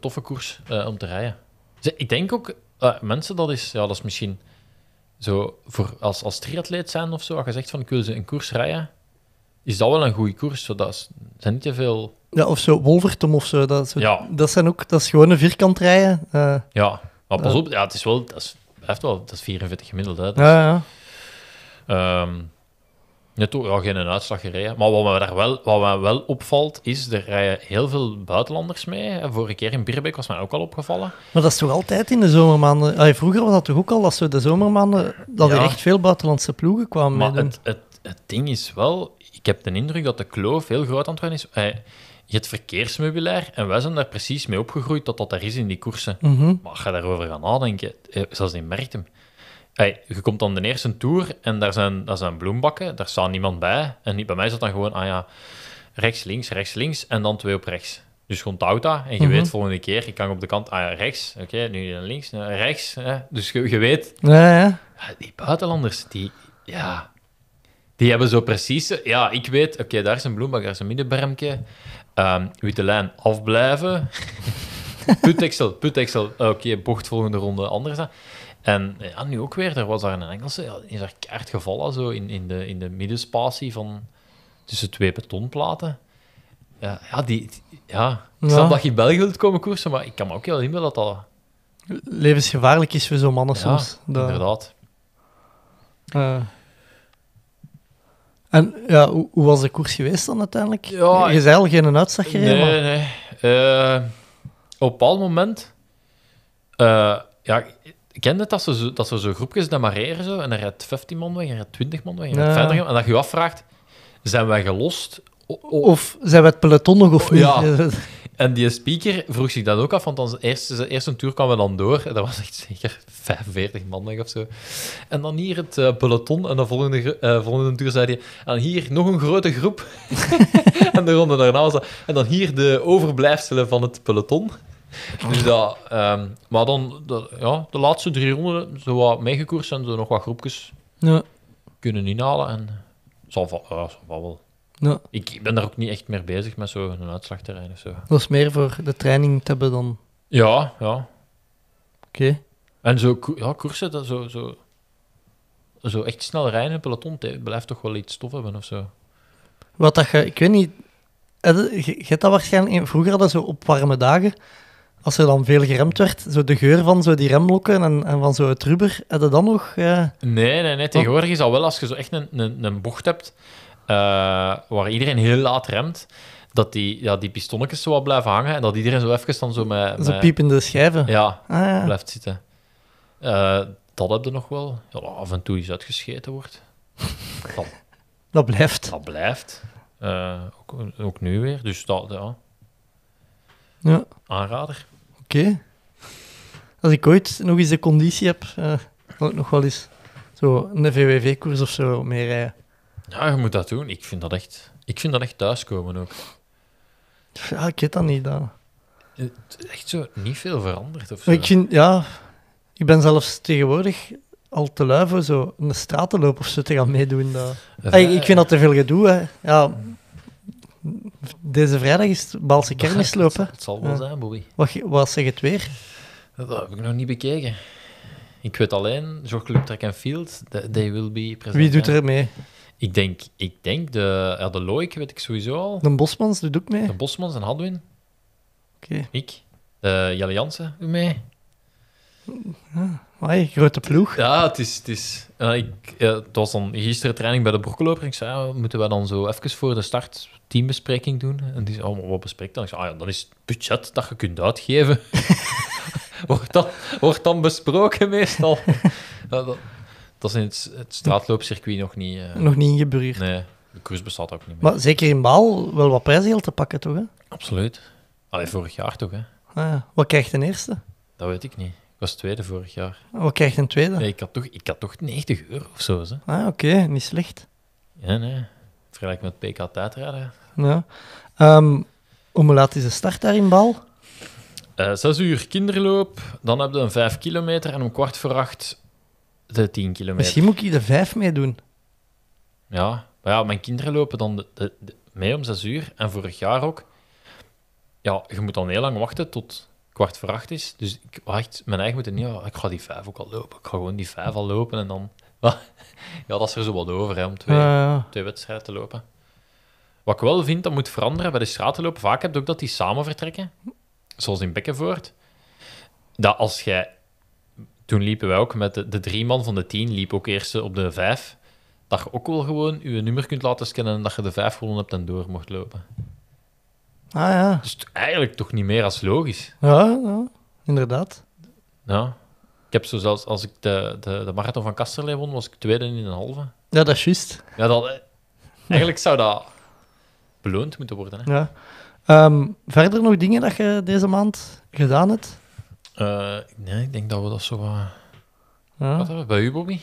toffe koers eh, om te rijden. Ik denk ook, mensen, dat is, ja, dat is misschien zo voor als, als triatleet zijn of zo, als je zegt van ik wil ze een koers rijden, is dat wel een goede koers. dat is, zijn niet te veel. Ja, of zo Wolverton of zo. Dat, ja. dat, zijn ook, dat is gewoon een vierkant rijden. Eh. ja, maar pas op, ja, het is wel, dat is, blijft wel, dat is 44 gemiddeld. dat ja, ja. Ehm, Netto, ja, geen uitslag gereden. Maar wat mij, daar wel, wat mij wel opvalt, is er rijden heel veel buitenlanders mee. Vorige keer in Birbeek was mij ook al opgevallen. Maar dat is toch altijd in de zomermaanden? vroeger was dat toch ook al, dat ze de zomermaanden, dat er echt veel buitenlandse ploegen kwamen Maar het, het, het, ding is wel, ik heb de indruk dat de kloof heel groot aan het worden is. je hebt verkeersmeubilair en wij zijn daar precies mee opgegroeid dat dat er is in die koersen. Mm -hmm. Maar ga daarover gaan nadenken, eh, zelfs in Merktem. Hey, je komt dan de eerste tour en daar zijn, daar zijn bloembakken, daar staat niemand bij. En niet bij mij zat dan gewoon, ah ja, rechts, links, rechts, links en dan twee op rechts. Dus onthoud dat en je mhm. weet volgende keer, ik kan op de kant, ah ja, rechts, oké, nu links, rechts. Dus je, weet, ja, ja. die buitenlanders, die, ja, die hebben zo precies, ja, ik weet, oké, daar is een bloembak, daar is een middenbermke. Um, witte lijn, afblijven. putexel, putexel, oké, bocht volgende ronde, anders dan. En ja, nu ook weer, er was daar een Engelse, is er kaart gevallen zo in, in, de, in de middenspatie van tussen twee betonplaten. Ja, ja, die, ja. ik snap dat je in België wilt komen koersen, maar ik kan me ook heel inbeelden dat dat... Levensgevaarlijk is voor zo'n mannen soms. inderdaad. Eh. En ja, hoe, was de koers geweest dan uiteindelijk? Ja, je zei al geen uitslag gereden. Nee, maar... nee. Eh, op een bepaald moment... Eh, ja, ken het dat ze, dat ze zo groepjes demareren zo, en er rijdt 15 man weg, er rijdt 20 man weg, en verder En dat je je afvraagt, zijn wij gelost? of zijn wij het peloton nog of niet? Ja. En die speaker vroeg zich dat ook af, want onze eerste, eerste tour kwamen we dan door. En dat was echt zeker 45 man weg of zo. En dan hier het eh, peloton. En de volgende, eh, volgende tour zei hij... En hier nog een grote groep. en de ronde daarna was dat... En dan hier de overblijfselen van het peloton. Dus dat, ehm, maar dan ja, de laatste drie ronden, zo wat meegekoerst en zo nog wat groepjes ja. kunnen inhalen. En zal van, wel. Ja. Ik ben daar ook niet echt meer bezig met zo'n uitslagterrein of zo. Dat is meer voor de training te hebben dan. Ja, ja. Oké. En zo, ja, koersen, dat zo, zo, zo echt snel rijden in peloton blijft toch wel iets stof hebben of zo. Wat dat je, ik weet niet, je, hebt dat waarschijnlijk, vroeger hadden zo op warme dagen, als er dan veel geremd werd, zo de geur van zo die remlokken en, en van zo het rubber, had dat dan nog... Uh... Nee, nee, nee. Oh. Tegenwoordig is dat wel als je zo echt een, een, een bocht hebt eh, waar iedereen heel laat remt, dat die, ja, die pistonnetjes zo wat blijven hangen en dat iedereen zo even dan zo met... met... Zo piepende schijven. Ja, ah, ja. blijft zitten. Eh, dat heb je nog wel. Ja, af en toe iets uitgescheten wordt. dat, blijft. Dat blijft. Eh, ook, ook nu weer. Dus dat, ja. Ja. Aanrader okay. Als ik ooit nog eens de conditie heb, uh, eh, ook nog wel eens zo een VWV-koers of zo mee Ja, je moet dat doen. Ik vind dat echt, ik vind dat echt thuiskomen ook. Ja, ik weet dat niet. Dan. Echt zo niet veel veranderd of zo. Ik vind, ja, ik ben zelfs tegenwoordig al te lui voor zo een lopen of zo te gaan meedoen. Dat... ik vind dat te veel gedoe. Hè. Ja, deze vrijdag is het Balse kermis lopen. Het zal wel zijn, Bobby. Wat, wat zeg het weer? Dat heb ik nog niet bekeken. Ik weet alleen, Jean-Club Track and Field, they will be present. Wie doet er mee? Ik denk, ik denk de, ja, de Loik weet ik sowieso al. De Bosmans doet ook mee. De Bosmans en Hadwin. Oké. Ik. De Jelle Jansen doet mee. Ja, grote ploeg. Ja, het is... Het, is, ik, het was dan gisteren training bij de broekloper. Ik zei, moeten we dan zo even voor de start teambespreking doen. En die zei, allemaal oh, wat bespreek dan? Ik zei, ah ja, dan is het budget dat je kunt uitgeven. wordt, dan, wordt dan besproken meestal. dat, dat, is in het, straatloopcircuit nog niet... Eh, nog niet ingeburgerd. Nee, de cruise bestaat ook niet meer. Maar zeker in Baal wel wat prijsgeld te pakken, toch? Hè? Absoluut. alleen vorig jaar toch, hè? Ah, Wat krijgt een eerste? Dat weet ik niet. Ik was tweede vorig jaar. Wat krijgt een tweede? Nee, ik, had toch, ik had toch 90 euro of zo. Hè? Ah, oké. Niet slecht. Ja, nee. Vergelijk met PK tijdrijden. Ja. Um, hoe laat is de start daar in bal? Uh, eh, zes uur kinderloop, dan heb je een vijf kilometer en om kwart voor acht de tien kilometer. Misschien moet ik er vijf mee doen. Ja, maar ja, mijn kinderen lopen dan de, mee om zes uur en vorig jaar ook. Ja, je moet dan heel lang wachten tot kwart voor acht is. Dus ik wacht, mijn eigen moet niet, ik ga die vijf ook al lopen. Ik ga gewoon die vijf al lopen en dan... Ja, dat is er zo wat over om twee, twee wedstrijden te lopen. Wat ik wel vind dat moet veranderen bij de stratenloop, vaak heb je ook dat die samen vertrekken, zoals in Bekkenvoort. Dat als jij... Toen liepen wij ook met de, drie man van de tien, liep ook eerst op de vijf. Dat je ook wel gewoon je nummer kunt laten scannen en dat je de vijf gewonnen hebt en door mocht lopen. Ah ja. Dus eigenlijk toch niet meer als logisch. Ja, inderdaad. Ja. Ik heb zo zelfs, als ik de, de, de marathon van Kasterlee won, was ik tweede in een halve. Ja, dat is juist. Ja, dat, eigenlijk zou dat beloond moeten worden. Hè. Ja. Ehm, verder nog dingen dat je deze maand gedaan hebt? Eh, nee, ik denk dat we dat zo wat... Ja. Wat hebben we bij u, Bobby?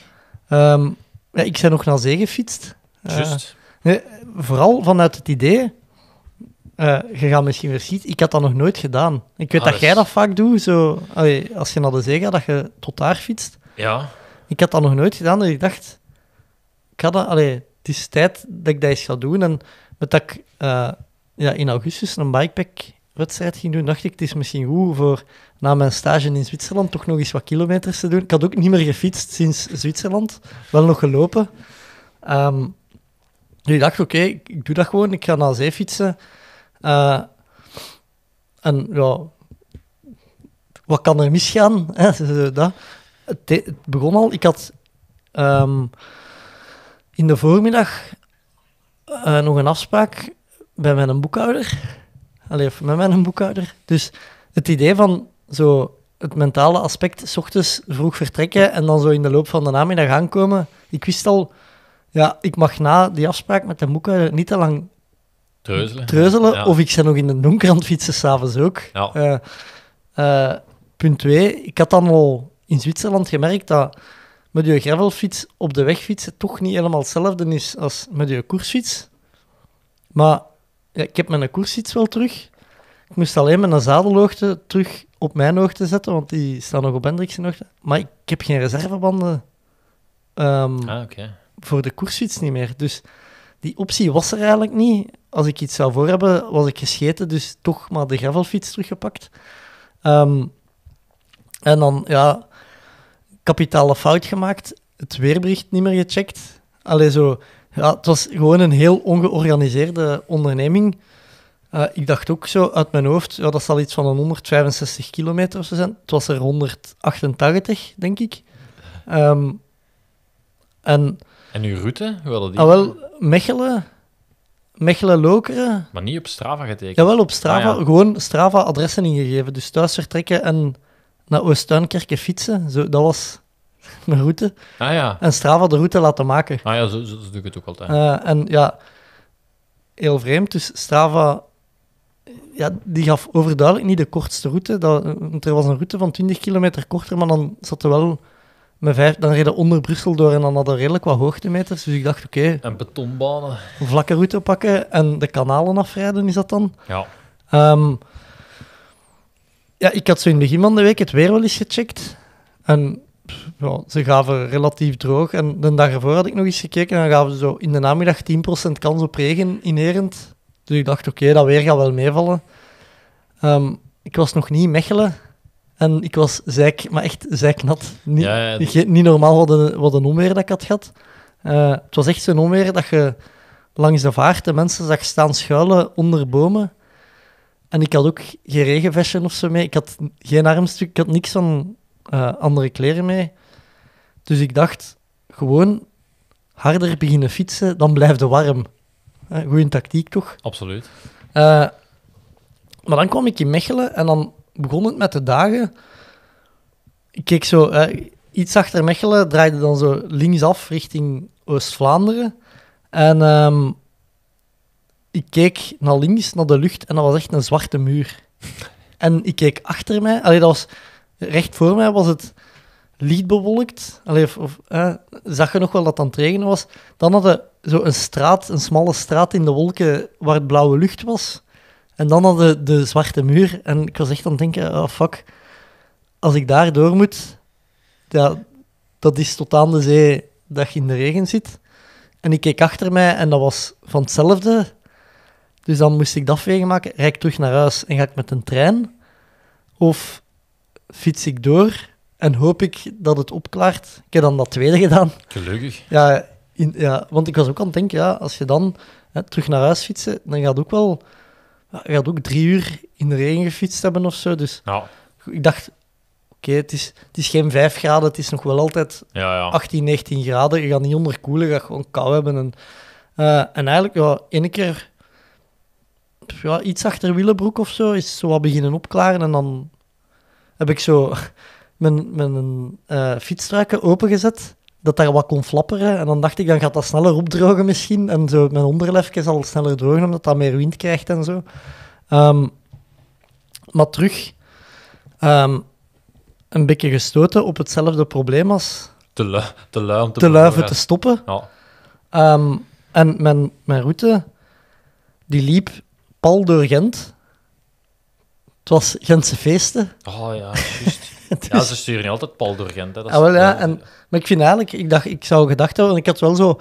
Ehm, ja, ik ben nog naar zee gefietst. Eh, Juist. nee, vooral vanuit het idee... Eh, je gaat misschien weer schieten. Ik had dat nog nooit gedaan. Ik weet ah, dat dus- jij dat vaak doet. Zo, als je naar de zee gaat, dat je tot daar fietst. Ja. Ik had dat nog nooit gedaan, dat ik dacht... Ik had dat, allee, het is tijd dat ik dat eens ga doen. En dat ik eh, ja, in augustus een bikepack-wedstrijd ging doen, dacht ik, het is misschien goed voor na mijn stage in Zwitserland toch nog eens wat kilometers te doen. Ik had ook niet meer gefietst sinds Zwitserland, wel nog gelopen. Um, dus ik dacht, oké, ik doe dat gewoon, ik ga naar zee fietsen. Eh, en ja, wat kan er misgaan? Hè? Dat. Het, begon al, ik had ehm, in de voormiddag eh, nog een afspraak bij mijn boekhouder. Allee, of met mijn boekhouder. Dus het idee van zo het mentale aspect, s ochtends vroeg vertrekken en dan zo in de loop van de namiddag aankomen. Ik wist al, ja, ik mag na die afspraak met de boekhouder niet te lang treuzelen. treuzelen Of ik zit nog in de donker aan het fietsen, s'avonds ook. Eh, eh, punt 2, ik had dan al in Zwitserland gemerkt dat met je gravelfiets op de weg fietsen toch niet helemaal hetzelfde is als met je koersfiets. Maar ja, ik heb mijn koersfiets wel terug. Ik moest alleen mijn zadelhoogte terug op mijn hoogte zetten, want die staan nog op Hendrik's hoogte. Maar ik heb geen reservebanden ehm, ah, voor de koersfiets niet meer. Dus die optie was er eigenlijk niet. Als ik iets zou voor hebben, was ik gescheten, dus toch maar de gravelfiets teruggepakt. Ehm, en dan, ja, kapitale fout gemaakt, het weerbericht niet meer gecheckt. Allee, zo, ja, het was gewoon een heel ongeorganiseerde onderneming. Eh, ik dacht ook zo uit mijn hoofd, ja, dat zal iets van een 165 kilometer of zo zijn. Het was er 188, denk ik. Ehm, en, en uw route? Hoe die? Ah, wel, Mechelen, Mechelen-Lokeren. Maar niet op Strava getekend? Jawel, op ah, Strava. Gewoon Strava-adressen ingegeven. Dus thuis vertrekken en naar Oost-Tuinkerken fietsen. Zo, dat was mijn route. Ah, ja. En Strava de route laten maken. Ah ja, zo, doe ik het ook altijd. Eh, en ja, heel vreemd. Dus Strava, ja, die gaf overduidelijk niet de kortste route. Dat, er was een route van 20 kilometer korter, maar dan zat er wel... Met vijf, dan reden onder Brussel door en dan hadden we redelijk wat hoogtemeters. Dus ik dacht, oké... en betonbanen. vlakke route pakken en de kanalen afrijden, is dat dan? Ja. Ehm, ja, ik had zo in het begin van de week het weer wel eens gecheckt. En ja, ze gaven relatief droog. En de dag ervoor had ik nog eens gekeken en dan gaven ze zo in de namiddag 10% kans op regen in Erend. Dus ik dacht, oké, dat weer gaat wel meevallen. Ehm, ik was nog niet in Mechelen. En ik was zeik, maar echt zeiknat. Niet, Niet, niet normaal wat een, wat een onweer dat ik had gehad. Eh, het was echt zo'n onweer dat je langs de vaart de mensen zag staan schuilen onder bomen. En ik had ook geen regenvestje of zo mee. Ik had geen armstuk, ik had niks van eh, andere kleren mee. Dus ik dacht, gewoon harder beginnen fietsen, dan blijft de warm. Uh, eh, goede tactiek toch? Absoluut. Eh, maar dan kwam ik in Mechelen en dan begon het met de dagen. Ik keek zo iets achter Mechelen, draaide dan zo linksaf richting Oost-Vlaanderen. En ehm, ik keek naar links, naar de lucht, en dat was echt een zwarte muur. En ik keek achter mij, allee, dat was, recht voor mij was het licht bewolkt. of, zag je nog wel dat het aan het regenen was? Dan hadden zo een straat, een smalle straat in de wolken waar het blauwe lucht was. En dan hadden de zwarte muur. En ik was echt aan het denken, oh fuck, als ik daar door moet, ja, dat is tot aan de zee dat je in de regen zit. En ik keek achter mij en dat was van hetzelfde dus dan moest ik dat afweging maken. Rijd ik terug naar huis en ga ik met een trein? Of fiets ik door en hoop ik dat het opklaart? Ik heb dan dat tweede gedaan. Gelukkig. Ja, in, ja want ik was ook aan het denken, ja, als je dan hè, terug naar huis fietsen, dan gaat ook wel... ook drie uur in de regen gefietst hebben of zo. Dus ja. ik dacht, oké, het, is, het is geen 5 graden, het is nog wel altijd ja, ja. 18, 19 graden. Je gaat niet onderkoelen, je gaat gewoon kou hebben. En, eh, en eigenlijk, ja, één keer ja, iets achter Willebroek of zo, is zo wat beginnen opklaren. En dan heb ik zo mijn, mijn uh, fietsstruiken opengezet, dat daar wat kon flapperen. En dan dacht ik, dan gaat dat sneller opdrogen misschien. En zo mijn onderlefje zal sneller drogen, omdat dat meer wind krijgt en zo. Ehm, maar terug ehm, een beetje gestoten op hetzelfde probleem als... Te, lui, te om te, stoppen. Ja. Ehm, en mijn, mijn route, die liep pal door Gent. Het was Gentse feesten. Oh ja, juist. Ja, ze sturen niet altijd pal door Gent. Hè. Dat ah, wel, ja, en, maar ik vind eigenlijk, ik, dacht, ik zou gedacht hebben, en ik had wel zo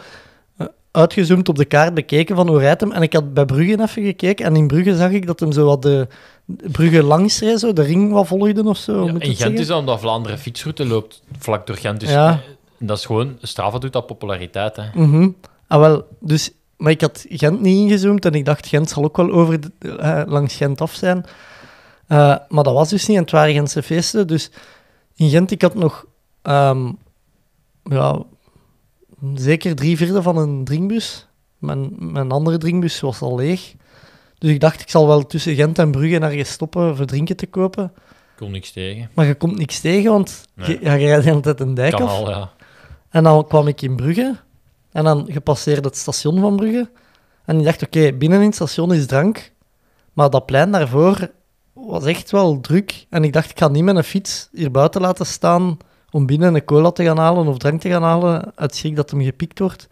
eh, uitgezoomd op de kaart bekeken van hoe rijdt hem. En ik had bij Brugge even gekeken en in Brugge zag ik dat hem zo wat de Brugge langs zo, de ring wat volgde of zo. Ja, in Gent is dat omdat Vlaanderen fietsroute loopt vlak door Gent. Dus, ja. Eh, dat is gewoon, Strava doet dat populariteit. Hè. Mhm. ah, wel, dus maar ik had Gent niet ingezoomd en ik dacht, Gent zal ook wel over eh, langs Gent af zijn. Eh, maar dat was dus niet, en het waren Gentse feesten. Dus in Gent, ik had nog ehm, ja, zeker drie vierde van een drinkbus. Mijn, mijn andere drinkbus was al leeg. Dus ik dacht, ik zal wel tussen Gent en Brugge je stoppen voor drinken te kopen. Ik kom niks tegen. Maar je komt niks tegen, want je, rijdt altijd een dijk kan af. Al, ja. En dan kwam ik in Brugge. En dan gepasseerd het station van Brugge. En ik dacht, oké, binnenin binnen in het station is drank. Maar dat plein daarvoor was echt wel druk. En ik dacht, ik ga niet met een fiets hier buiten laten staan om binnen een cola te gaan halen of drank te gaan halen, uit schrik dat hem gepikt wordt.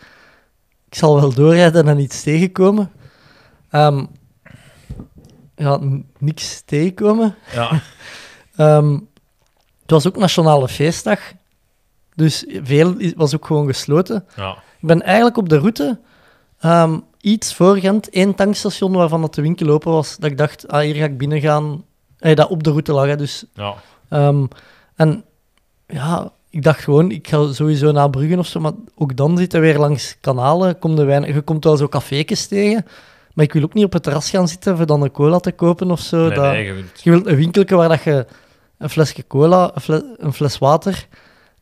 Ik zal wel doorrijden en iets tegenkomen. Um, ehm, ja, niks tegenkomen. Ja. Ehm, het was ook Nationale Feestdag. Dus veel was ook gewoon gesloten. Ja. Ik ben eigenlijk op de route um, iets Gent, één tankstation waarvan dat de winkel open was, dat ik dacht, ah, hier ga ik binnen gaan. Eh, dat op de route lag, hè, dus... Ja. Ehm, en ja, ik dacht gewoon, ik ga sowieso naar Bruggen of zo, maar ook dan zitten we weer langs kanalen, kom wijn je komt wel zo cafékes tegen, maar ik wil ook niet op het terras gaan zitten voor dan een cola te kopen of zo. dat, je, wilt... een winkelke waar dat je een flesje cola, een fles water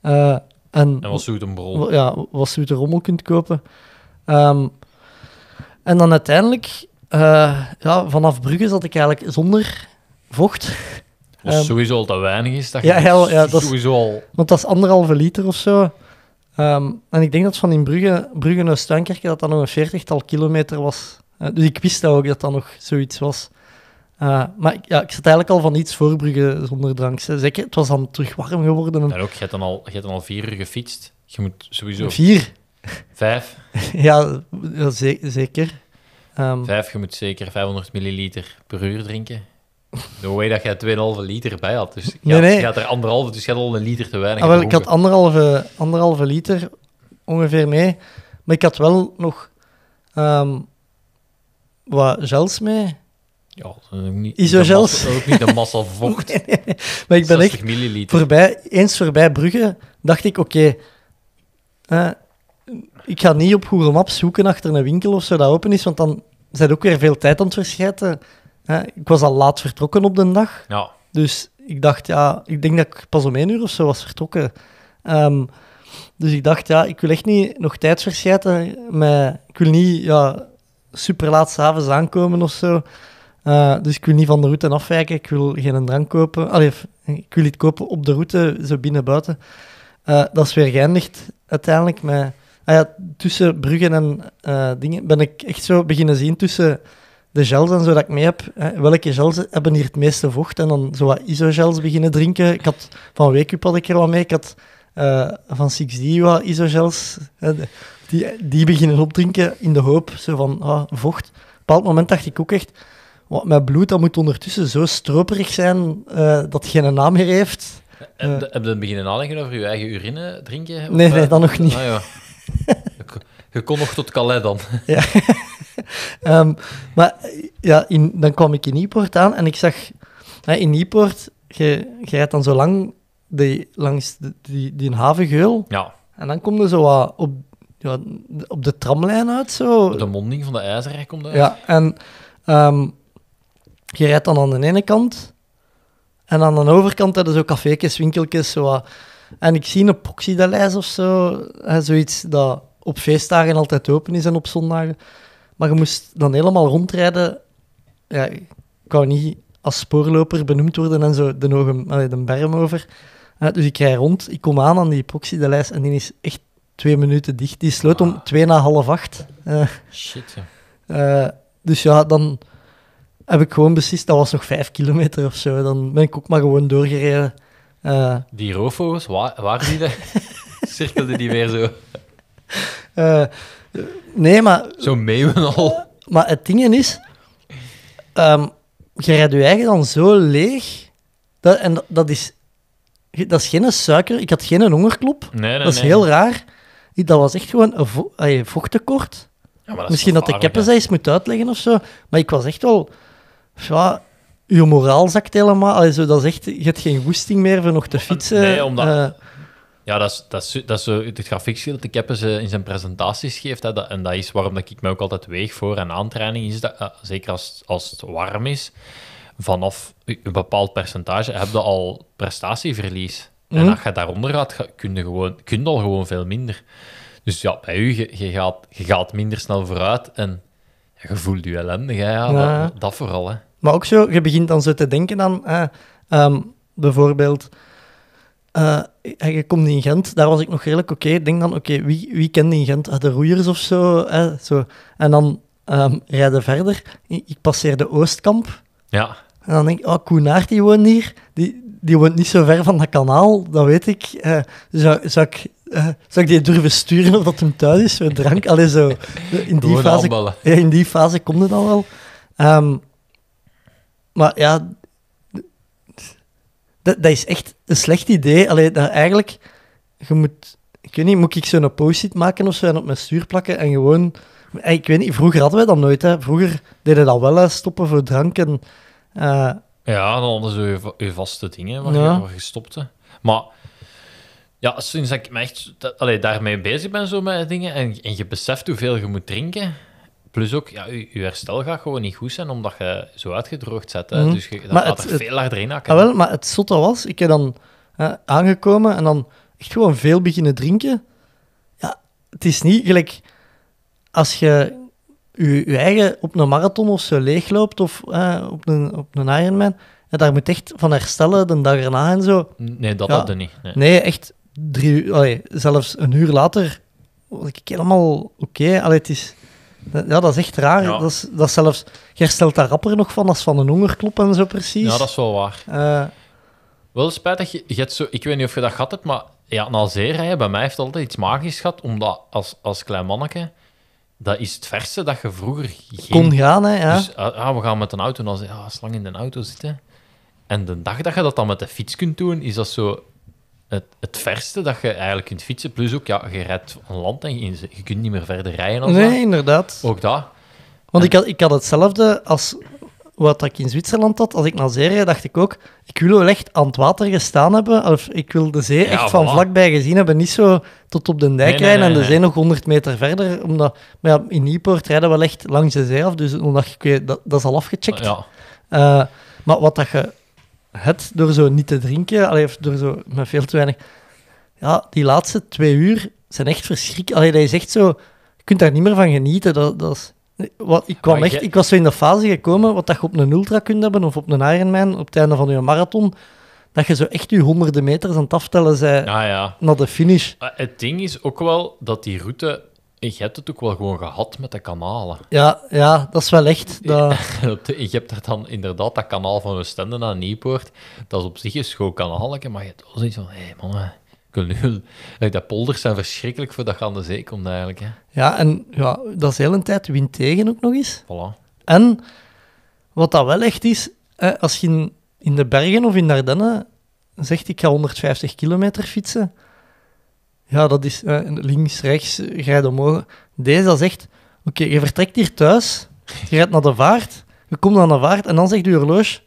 eh, en, en, wat een brol. Ja, wat zoet rommel kunt kopen. Ehm, en dan uiteindelijk, eh, ja, vanaf Brugge zat ik eigenlijk zonder vocht. Wat ehm, sowieso al te weinig is. Dat ja, heel, ja, dat sowieso al... Want dat is anderhalve liter of zo. Ehm, en ik denk dat van in Brugge, Brugge naar Stuinkerken dat dat nog een veertigtal kilometer was. Eh, dus ik wist dat ook dat dat nog zoiets was. Eh, maar ja, ik zat eigenlijk al van iets voorbruggen zonder drank. Zeker, het was dan terug warm geworden. En... ook, je hebt, dan al, je hebt dan al vier uur gefietst. Je moet sowieso... Vier? Vijf? ja, zeker. Ehm, Vijf, je moet zeker 500 milliliter per uur drinken. No way dat jij 2,5 liter bij had. Dus je, nee, had, je had er anderhalve, dus je had al een liter te weinig. Ah, wel, ik had anderhalve, anderhalve liter ongeveer mee. Maar ik had wel nog ehm, wat gels mee. Ja, niet, is zelfs... Massa, ook niet de massa vocht. nee, Maar ik ben echt milliliter. Voorbij, eens voorbij Brugge dacht ik, oké, eh, ik ga niet op Google Maps zoeken achter een winkel of zo dat open is, want dan zijn ook weer veel tijd aan het verschijten. Eh, ik was al laat vertrokken op de dag. Ja. Dus ik dacht, ja, ik denk dat ik pas om één uur of zo was vertrokken. Ehm, dus ik dacht, ja, ik wil echt niet nog tijd verschijten. Maar ik wil niet ja, super laat s'avonds aankomen of zo. Eh, dus ik wil niet van de route afwijken. Ik wil geen drank kopen. Allee, ik wil iets kopen op de route, zo binnen buiten. Eh, dat is weer geëindigd uiteindelijk met... Ah ja, tussen Bruggen en eh, dingen ben ik echt zo beginnen zien tussen de gels en zo dat ik mee heb. welke gels hebben hier het meeste vocht? En dan zo wat isogels beginnen drinken. Ik had, van Weekup had ik er wat mee. Ik had van 6D wat isogels. Hè, die, die beginnen opdrinken in de hoop zo van ah, vocht. Op een bepaald moment dacht ik ook echt want mijn bloed dat moet ondertussen zo stroperig zijn uh, dat geen naam meer heeft. Heb, uh, heb je beginnen nadenken over je eigen urine drinken? Of, nee, nee, eh, dan nog niet. Ah, ja. je kon nog tot Calais dan. ja. Ehm, maar ja, in, dan kwam ik in Nieport aan en ik zag... in Nieport, je, je rijdt dan zo lang die, langs die, die, die havengeul. Ja. En dan kom je zo wat op, ja, op de tramlijn uit. Zo. De monding van de IJzerrijk komt uit. Ja, en ehm, je rijdt dan aan de ene kant. En aan de overkant hebben zo cafékjes, winkeltjes. Zo En ik zie een Poxidelijs of zo. Hè, zoiets dat op feestdagen altijd open is en op zondagen. Maar je moest dan helemaal rondrijden. Ja, ik wou niet als spoorloper benoemd worden en zo de, hoge, allee, de berm over. dus ik rij rond, ik kom aan aan die Proxidelijs en die is echt twee minuten dicht. Die sloot om ah. twee na half acht. Eh, Shit, ja. Eh, dus ja, dan heb ik gewoon beslist, dat was nog vijf kilometer of zo. Dan ben ik ook maar gewoon doorgereden. Eh, die roofvogels, waar, waar die Cirkelde die weer zo? Uh, nee, maar... Zo meeuwen al. Maar het ding is, um, je rijdt je dan zo leeg. Dat, en dat, is, dat is geen suiker. Ik had geen hongerklop. Nee, nee, dat is heel raar. Dat was echt gewoon een vo vochttekort. Ja, dat Misschien dat de keppenzijs eens moet uitleggen of zo. Maar ik was echt wel ja, je moraal zakt helemaal. Also, dat is echt, je hebt geen woesting meer voor nog te fietsen. Nee, omdat... Eh, ja, dat is, dat is, dat is zo, het grafiekschil dat eh, in zijn presentaties geeft. Hè, dat, en dat is waarom dat ik me ook altijd weeg voor een aantraining. Is dat, eh, zeker als, als het warm is, vanaf een bepaald percentage heb je al prestatieverlies. En mhm. als je daaronder gaat, kun je, gewoon, kun je al gewoon veel minder. Dus ja, bij u, je, je, gaat, je gaat minder snel vooruit. En je voelt je ellendig, hè? Ja, Dat, vooral. Hè. Maar ook zo, je begint dan zo te denken aan ehm, bijvoorbeeld. Eh, je komt in Gent, daar was ik nog redelijk oké. Denk dan, oké, wie, wie kende in Gent? Ah, de roeiers of zo, zo. En dan ehm, rijden verder. Ik passeer de Oostkamp. Ja. En dan denk ik, oh, Koenaert die woont hier. Die, die woont niet zo ver van dat kanaal, dat weet ik. Uh, zou, zou ik uh, zou ik die durven sturen of dat hem thuis is met drank? Allee, zo. In die, fase, ja, in die fase komt het al wel. Ehm, maar ja, dat, dat is echt een slecht idee. Allee, dat eigenlijk, je moet... Ik weet niet, moet ik zo'n post-it maken of zo en op mijn stuur plakken en gewoon... Eh, ik weet niet, vroeger hadden wij dat nooit. Hè. Vroeger deden we dat wel, stoppen voor drank eh, ja, dan hadden ze je, je vaste dingen waar, je, waar je Maar ja, sinds ik echt allee, daarmee bezig ben, zo met dingen, en, en je beseft hoeveel je moet drinken, Plus ook, ja, je, herstel gaat gewoon niet goed zijn, omdat je zo uitgedroogd zet. Mhm. Dus je, dat gaat er veel harder in hakken. Ah, wel, maar het zotte was, ik heb dan hè, aangekomen en dan echt gewoon veel beginnen drinken. Ja, het is niet gelijk als je je, eigen op een marathon of zo leegloopt of hè, op, een, op een Ironman. Ja, daar moet echt van herstellen de dag erna en zo. Nee, dat ja, had niet. nee, echt drie uur, zelfs een uur later, was ik helemaal oké. Okay. het is, dat, ja, dat is echt raar. Ja. Dat, is, dat zelfs, herstelt daar rapper nog van als van een hongerklop en zo precies. Ja, dat is wel waar. Uh, wel spijtig, je, je hebt zo, ik weet niet of je dat gehad hebt, maar ja, na zeer, bij mij heeft het altijd iets magisch gehad, omdat als, als klein manneke, dat is het verste dat je vroeger ging. Kon gaan, hè? Ja. Dus, ah, ah, we gaan met een auto en als slang in de auto zitten. En de dag dat je dat dan met de fiets kunt doen, is dat zo het, het verste dat je eigenlijk kunt fietsen. Plus ook, ja, je rijdt een land en je, kunt niet meer verder rijden. Als nee, inderdaad. Ook dat. Want ik had, ik had hetzelfde als wat ik in Zwitserland had. Als ik naar zee reed, dacht ik ook, ik wil wel echt aan het water gestaan hebben. Of ik wil de zee echt van vlakbij gezien hebben. Niet zo tot op de dijk rijden en de zee nog 100 meter verder. Omdat, maar ja, in Nieuwpoort rijden we wel echt langs de zee af. Dus dan dacht ik, dat, dat is al afgecheckt. Eh, maar wat dat je het door zo niet te drinken, allee, door zo met veel te weinig. Ja, die laatste twee uur zijn echt verschrikkelijk. Allee, dat is echt zo. Je kunt daar niet meer van genieten. Dat, dat is, wat, ik, kwam echt, ik was zo in de fase gekomen wat dat je op een ultra kunt hebben of op een Ironman op het einde van je marathon. Dat je zo echt je honderden meters aan het aftellen zij ah, na naar de finish. Ah, het ding is ook wel dat die route je hebt het ook wel gewoon gehad met de kanalen. Ja, ja dat is wel echt. Dat... je hebt er dan inderdaad dat kanaal van Westende naar Nieuwpoort. Dat is op zich een schoon maar je hebt wel zoiets van... Hé, hey, man, dat polders zijn verschrikkelijk voor dat je aan de zee komt eigenlijk. Hè. Ja, en ja, dat is heel een tijd wind tegen ook nog eens. Voilà. En wat dat wel echt is, als je in, de bergen of in Ardennen zegt ik ga 150 kilometer fietsen, ja, dat is eh, links, rechts, rijden omhoog. Deze, dat zegt, oké, je vertrekt hier thuis, je rijdt naar de vaart, je komt naar de vaart en dan zegt je horloge,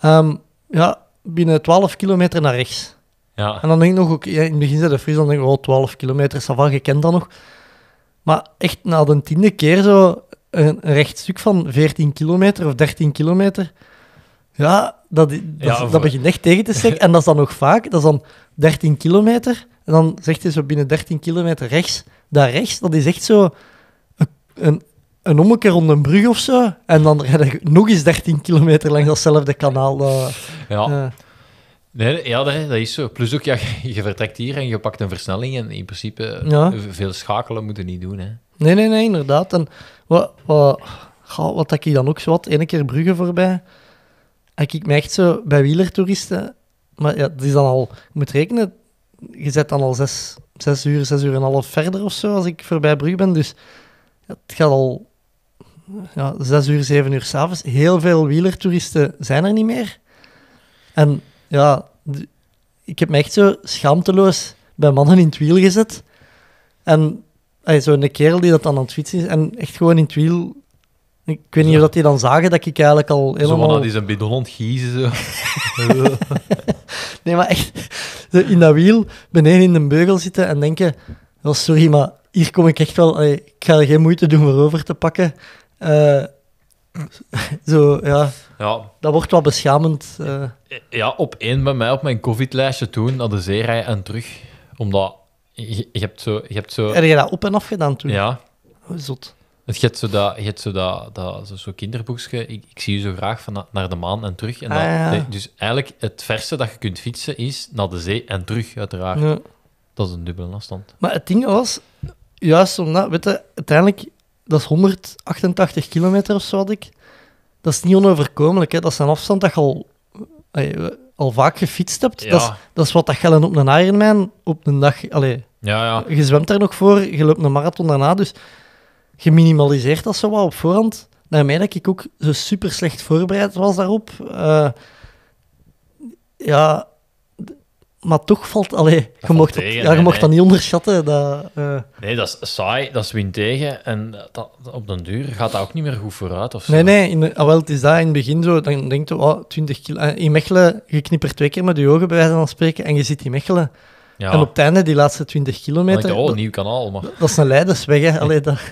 ehm, ja, binnen 12 kilometer naar rechts. Ja. En dan denk ik nog, ook, in het begin zei de Fries, dan denk ik, oh, 12 kilometer, Savan, je kent dat nog. Maar echt na de tiende keer zo een, een rechtstuk van 14 kilometer of 13 kilometer, ja, dat, dat, dat, begint echt tegen te steken. en dat is dan nog vaak, dat is dan 13 kilometer. En dan zegt hij zo binnen 13 kilometer rechts. Daar rechts, dat is echt zo een, een ommekeer rond een brug of zo. En dan rijd je nog eens 13 kilometer langs datzelfde kanaal. Eh, ja. Eh. Nee, ja, dat is zo. Plus ook, ja, je vertrekt hier en je pakt een versnelling. En in principe, veel schakelen moeten niet doen. Hè. Nee, nee, nee, inderdaad. En wat, wat, wat ik dan ook zo wat ene keer bruggen voorbij. En ik me echt zo bij wielertoeristen... Maar ja, het is dan al... je moet rekenen, je zet dan al zes, zes uur, zes uur en een half verder of zo als ik voorbij Brugge ben. Dus het gaat al ja, zes uur, zeven uur s'avonds. Heel veel wielertoeristen zijn er niet meer. En ja, ik heb me echt zo schaamteloos bij mannen in het wiel gezet. En zo'n kerel die dat dan aan het fietsen is en echt gewoon in het wiel ik weet niet of dat die dan zagen dat ik eigenlijk al helemaal... Zo, dat is een bidon ontgiezen, zo. nee, maar echt, in dat wiel, beneden in de beugel zitten en denken... Oh, sorry, maar hier kom ik echt wel... Ik ga er geen moeite doen voor over te pakken. Eh, zo, ja. ja. Dat wordt wel beschamend. Eh. Ja, op één bij mij, op mijn covid-lijstje toen, naar de zeerij en terug. Omdat je, hebt zo... Je hebt zo... Heb je dat op en af gedaan toen? Ja. Oh, het gaat zo dat, het zo dat, dat zo, zo kinderboekje. Ik, ik, zie je zo graag van naar de maan en terug. En ah, dat, dus eigenlijk het verste dat je kunt fietsen is naar de zee en terug, uiteraard. Dat is een dubbele afstand. Maar het ding was, juist omdat, weet je, uiteindelijk, dat is 188 kilometer of zo had ik. Dat is niet onoverkomelijk, hè. dat is een afstand dat je al, al vaak gefietst hebt. Dat, is, dat is wat dat gellen op een Ironman op een dag. Allee, ja, ja. Je zwemt daar nog voor, je loopt een marathon daarna. Dus geminimaliseerd dat zo wat op voorhand. Daarmee dat ik ook zo super slecht voorbereid was daarop. Eh, ja, maar toch valt... Alleen, je mocht, dat niet onderschatten. Dat, eh. Nee, dat is saai, dat is win tegen. En dat, op den duur gaat dat ook niet meer goed vooruit. Of zo. Nee, nee, in, ah, het is dat in het begin zo. Dan denk je, oh, 20 kilo... Eh, in Mechelen, je knippert twee keer met je ogen bij wijze van spreken en je zit in Mechelen. En op het einde, die laatste 20 kilometer... Oh, dat is een nieuw kanaal. Maar... Dat, is een leidersweg, hè. Allee, dat...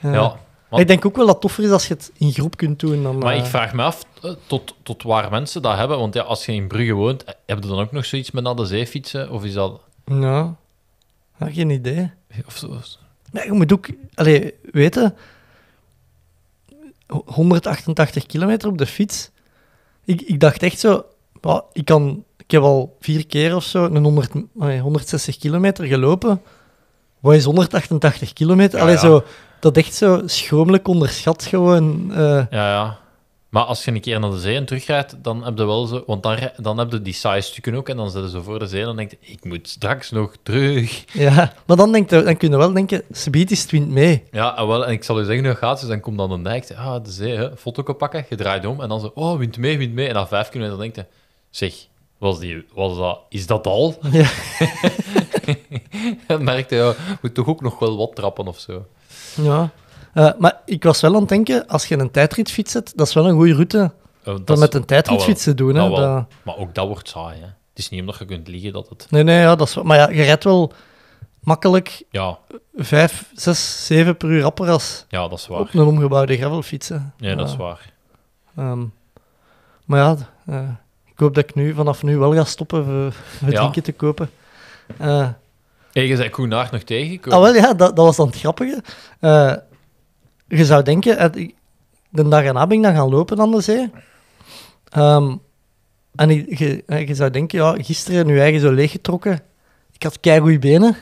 ja. ik denk ook wel dat het toffer is als je het in groep kunt doen. Dan, maar ik eh. vraag me af eh, tot, tot waar mensen dat hebben. Want ja, als je in Brugge woont, eh, heb je dan ook nog zoiets met naar de Of is dat... Ja, ja geen idee. Of zo. je moet ook... Allee, weten... 188 kilometer op de fiets. Ik, ik dacht echt zo... ik, kan, ik heb al vier keer of zo een 100, 160 kilometer gelopen wat is 188 kilometer? Ja, Zo, dat echt zo schromelijk onderschat gewoon. Eh. Ja, ja. Maar als je een keer naar de zee en terugrijdt, dan heb je wel zo... Want dan, dan heb je die saaie stukken ook en dan zitten ze voor de zee en dan denk je, ik moet straks nog terug. Ja, maar dan, denk je, dan kun je wel denken, subiet is het wind mee. Ja, en, wel, en ik zal u zeggen, nu gaat Dus dan komt dan de dijk, ah, de zee, hè, foto pakken, je draait om en dan zo, oh, wind mee, wind mee. En na vijf kilometer dan denk je, zeg, was die, was dat, is dat al? Ja. merkte, je moet toch ook nog wel wat trappen of zo. Ja, eh, maar ik was wel aan het denken, als je een tijdrit zet, dat is wel een goede route. Dan eh, dat met een tijdritfiets ah, te doen. hè, ah, dat... Maar ook dat wordt saai. Hè? Het is niet omdat je kunt liegen dat het. Nee, nee, ja, dat is... maar ja, je redt wel makkelijk ja. 5, 6, 7 per uur als. Ja, dat is waar. Op een omgebouwde gravel fietsen. Ja, dat is waar. Ehm, maar ja, eh, ik hoop dat ik nu vanaf nu wel ga stoppen voor, het ja. drinken te kopen. Uh, eh. is je zei nacht nog tegen. Ah, wel, ja, dat, dat was dan het grappige. Eh, je zou denken, de dag erna ben ik dan gaan lopen aan de zee. Ehm, en eh, je, zou denken, ja, gisteren nu eigen zo leeggetrokken. Ik had keigoede benen.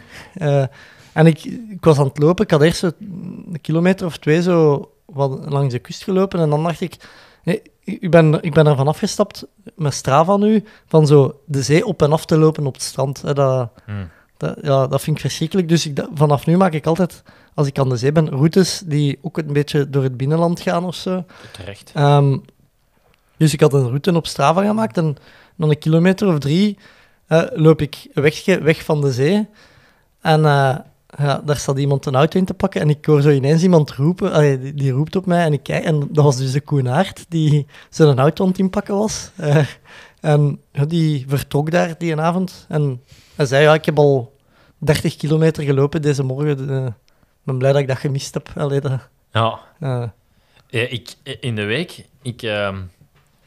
en ik, ik was aan het lopen. Ik had eerst zo een kilometer of twee zo wat langs de kust gelopen. En dan dacht ik, nee, ik, ben, ik ben ervan afgestapt met Strava nu, van zo de zee op en af te lopen op het strand. Hè, dat, hmm. ja, dat vind ik verschrikkelijk. Dus ik, vanaf nu maak ik altijd, als ik aan de zee ben, routes die ook een beetje door het binnenland gaan of zo. Terecht. Ehm, dus ik had een route op Strava gemaakt en dan een kilometer of drie loop ik weg, weg van de zee. En eh, ja, daar staat iemand een auto in te pakken en ik hoor zo ineens iemand roepen, die, roept op mij en ik kijk en dat was dus de Koenaard die zijn auto aan het inpakken was. Eh, en ja, die vertrok daar die avond en hij zei, ja, ik heb al 30 kilometer gelopen deze morgen, ik ben blij dat ik dat gemist heb. dat, ja. ja. Eh. Eh, ik, in de week, ik... Ehm,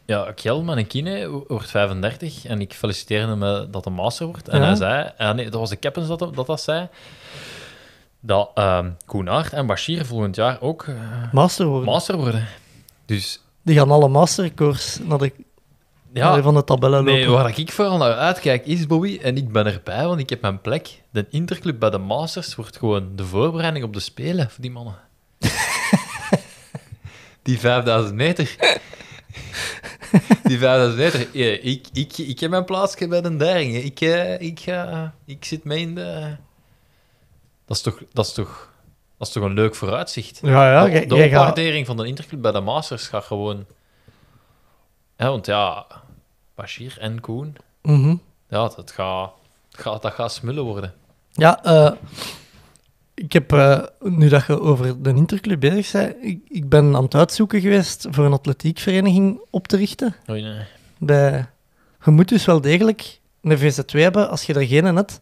ja, mijn kine, wordt 35 en ik feliciteerde hem dat de master wordt. En hij zei, nee, dat was de Keppens dat dat, dat zei, dat um, en Bashir volgend jaar ook eh, master, worden. master worden. Dus... Die gaan alle mastercours naar de ja, van de tabellen lopen. Nee, waar ik vooral naar uitkijk is, Bobby, en ik ben erbij, want ik heb mijn plek. De interclub bij de Masters wordt gewoon de voorbereiding op de Spelen voor die mannen. die 5000 meter. die 5000 meter. Ja, ik, ik, ik heb mijn plaatsje bij de dering. Ik, eh, ik, ga ik zit mee in de dat is toch, dat is toch, toch een leuk vooruitzicht? Ja, ja. De, de opwaardering van de Interclub bij de Masters gaat gewoon... Ja, want ja, Bashir en Koen, mhm. ja, dat gaat, gaat, dat gaat smullen worden. Ja, eh, ik heb, eh, nu dat je over de Interclub bezig bent, ik, ik, ben aan het uitzoeken geweest voor een atletiekvereniging op te richten. Oei, nee. Bij, je moet dus wel degelijk een VZ2 hebben als je er geen hebt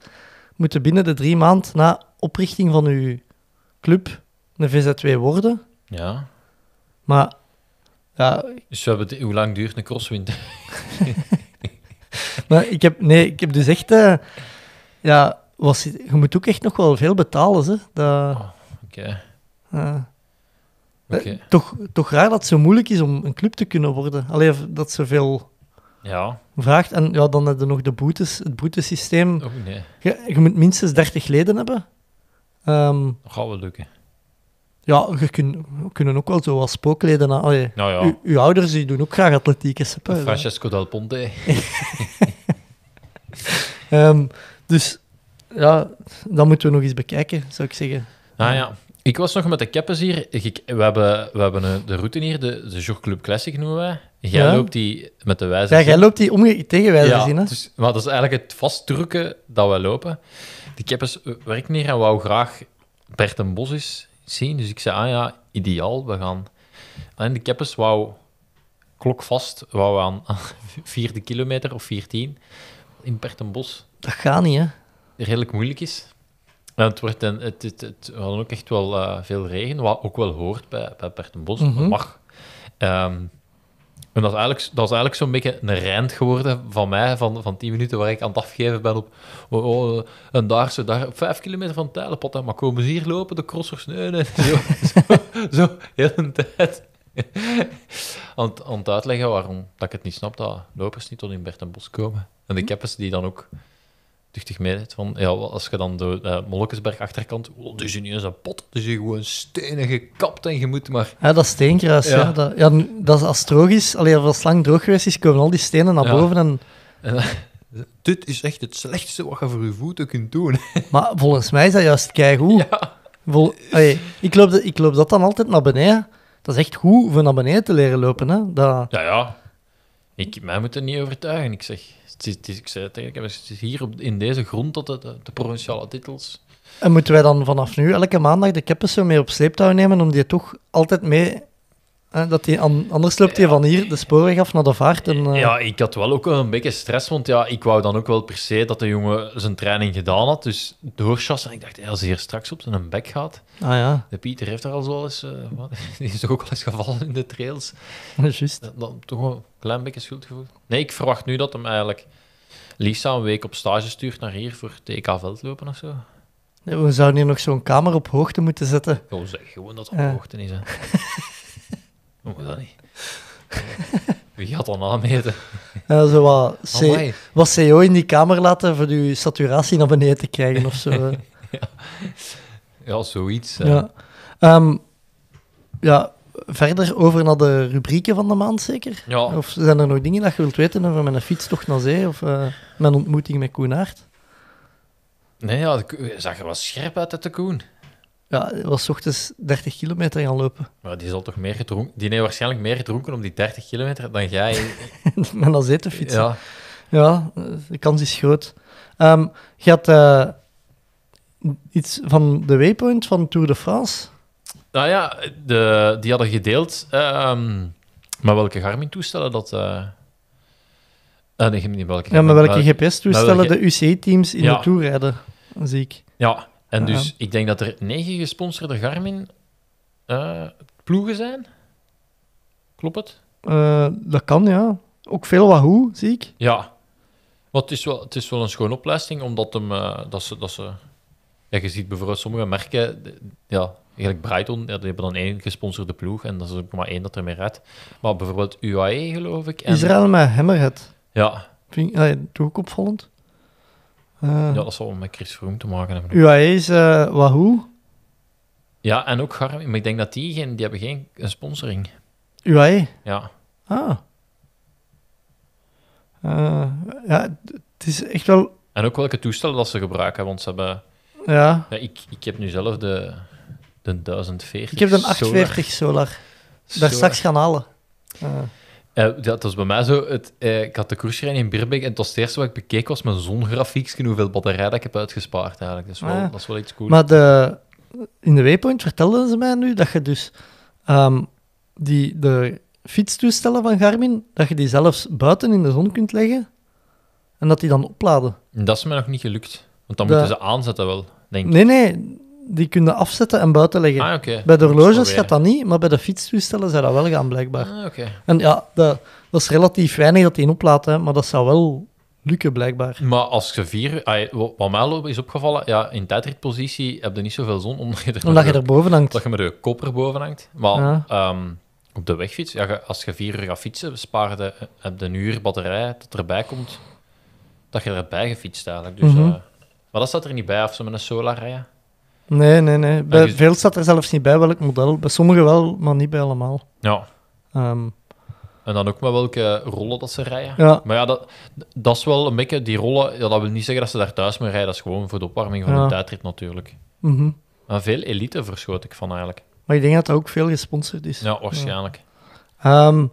moeten binnen de drie maanden na oprichting van uw club een VZ2 worden. Ja. Maar, ja... Dus hoe lang duurt een crosswind? maar ik heb, nee, ik heb dus echt... Eh, ja, was, je moet ook echt nog wel veel betalen, oh, oké. Eh, eh, toch, toch raar dat het zo moeilijk is om een club te kunnen worden. Alleen dat ze veel ja. vraagt. En ja, dan heb je nog de boetes, het boetesysteem. Oh, nee. je, je moet minstens 30 leden hebben. Um, dat gaat wel lukken. Ja, je kun, we kunnen ook wel zo als spookleden nou ja. uw, ouders die doen ook graag atletiek. Francesco Del Ponte. Ehm, dus ja, dat moeten we nog eens bekijken, zou ik zeggen. Ah ja, ik was nog met de keppers hier. Ik, we hebben, we hebben eh, de route hier, de, de Club Classic noemen wij. Jij ja. loopt die met de wijze. Ja, jij loopt die om tegenwijzer ja, zien. Hè? Dus, maar dat is eigenlijk het vastdrukken dat wij lopen. De keppers werken hier en wou graag Bert en Bos zien. Dus ik zei, ah ja, ideaal, we gaan... En de keppers wou klokvast wou aan, aan vierde kilometer of 14 in Bert en Bos. Dat gaat niet, hè? Redelijk moeilijk is. En het wordt en het, het, het, ook echt wel eh, veel regen, wat ook wel hoort bij, bij Bertenbos, mm mag. Ehm, en dat is eigenlijk, dat is eigenlijk zo'n beetje een rand geworden van mij, van, van 10 minuten waar ik aan het afgeven ben op. Oh, oh, eh, een oh, daar, kilometer van Tijlenpot, maar komen ze hier lopen, de crossers? Nee, nee. Zo, zo, heel een tijd. aan, het uitleggen waarom dat ik het niet snap dat lopers niet tot in Bos komen. En de keppers mhm. die dan ook duchtig meedeed. Van, ja, als je dan de uh, achterkant, oh, dus je niet eens een pot, dus je gewoon stenen gekapt en je moet maar... Ja, dat steenkruis, ja. ja dat, ja, dat is als alleen als het lang droog geweest is, komen al die stenen naar boven en... Eh, dit is echt het slechtste wat je voor je voeten kunt doen. maar volgens mij is dat juist keigoed. Ja. Vol, ik, loop ik loop dat dan altijd naar beneden. Dat is echt goed om naar beneden te leren lopen. Hè? Dat... Ja, ja. Ik, mij moet er niet overtuigen, ik zeg het is, ik zei het eigenlijk, het is hier op, in deze grond tot de, provinciale titels. En moeten wij dan vanaf nu elke maandag de zo mee op sleeptouw nemen om die toch altijd mee dat die, anders loopt hij van hier de spoorweg af naar de vaart. En, eh, Ja, ik had wel ook een beetje stress, want ja, ik wou dan ook wel per se dat de jongen zijn training gedaan had. Dus doorchassen. En ik dacht, als hij hier straks op zijn bek gaat... Ah, ja. De Pieter heeft er al zo eens... Eh, die is ook al eens gevallen in de trails. Juist. Dan toch een klein beetje schuldgevoel. Nee, ik verwacht nu dat hem eigenlijk liefst een week op stage stuurt naar hier voor TK Veldlopen of zo. We zouden hier nog zo'n kamer op hoogte moeten zetten. Oh, zeg gewoon dat het op hoogte is, hè. Noem oh, dat niet. Wie gaat dan nou aanmeten? Ja, zo wat, Amai. wat CO in die kamer laten voor je saturatie naar beneden te krijgen of zo. ja. ja, zoiets. Ehm, ja. verder over naar de rubrieken van de maand zeker? Ja. Of zijn er nog dingen dat je wilt weten over mijn fietstocht naar zee of eh, mijn ontmoeting met Koen Nee, ja, zag er wel scherp uit uit de Koen. Ja, was ochtends 30 kilometer gaan lopen. Maar die zal toch meer gedronken... Die heeft waarschijnlijk meer gedronken om die 30 kilometer dan jij. Met een zitten Ja. ja, de kans is groot. Um, je had eh, iets van de waypoint van Tour de France. Nou ja, de, die hadden gedeeld. maar ehm, welke Garmin-toestellen dat... Uh... Uh, nee, welke, ja, maar welke GPS-toestellen de UC-teams in de Tour rijden, zie ik. Ja, en dus, ik denk dat er negen gesponsorde Garmin-ploegen eh, zijn. Klopt het? Eh, dat kan, ja. Ook veel Wahoo, zie ik. Ja. Maar het is wel, het is wel een schone opleiding, omdat hem, eh, dat ze... Dat ze ja, je ziet bijvoorbeeld sommige merken... Ja, eigenlijk Brighton, die hebben dan één gesponsorde ploeg. En dat is ook maar één dat er mee rijdt. Maar bijvoorbeeld UAE, geloof ik. En... Israël met Hammerhead. Ja. Vind ik, allee, ook opvallend? Eh. ja, dat zal met Chris Froome te maken hebben. UAE is eh, Wahoo. Ja, en ook Garmin. Maar ik denk dat die, geen, die hebben geen sponsoring. UAE? Ja. Ah. Eh, ja, het is echt wel... En ook welke toestellen dat ze gebruiken, want ze hebben... Ja. ja ik, ik heb nu zelf de, de 1040 Ik heb een 840 solar. solar. Daar straks gaan halen ja eh, dat was bij mij zo. Het, eh, ik had de koersrijn in Birbeek en het, het eerste wat ik bekeek was mijn zongrafiekje, hoeveel batterij dat ik heb uitgespaard eigenlijk. Dat is wel, ah, dat is wel iets cool. Maar de, in de Waypoint vertelden ze mij nu dat je dus ehm, die, de fietstoestellen van Garmin, dat je die zelfs buiten in de zon kunt leggen en dat die dan opladen. Dat is mij nog niet gelukt, want dan moeten ze aanzetten wel, denk ik. Nee, nee, die kunnen afzetten en buiten leggen. Ah, Bij de horloges gaat dat niet, maar bij de fietstoestellen zou dat wel gaan, blijkbaar. Ah, En ja, dat, dat, is relatief weinig dat die oplaten, maar dat zou wel lukken, blijkbaar. Maar als je vier... Wat mij is opgevallen, ja, in tijdritpositie heb je niet zoveel zon, omdat je er, omdat je er boven hangt. Dat je met de koper boven hangt. Maar ehm, op de wegfiets, ja, als je vier uur gaat fietsen, spaar je, een uur batterij dat erbij komt, dat je erbij gefietst eigenlijk. Dus, mhm. eh, maar dat staat er niet bij, of ze met een solar rijden. Nee, nee, nee. Bij veel staat er zelfs niet bij welk model. Bij sommigen wel, maar niet bij allemaal. Ja. Ehm, en dan ook met welke rollen dat ze rijden. Ja. Maar ja, dat, dat is wel een beetje... Die rollen, ja, dat wil niet zeggen dat ze daar thuis mee rijden. Dat is gewoon voor de opwarming van ja. de tijdrit natuurlijk. Mm -hmm. Maar veel elite verschoot ik van eigenlijk. Maar ik denk dat dat ook veel gesponsord is. Ja, waarschijnlijk. Ehm,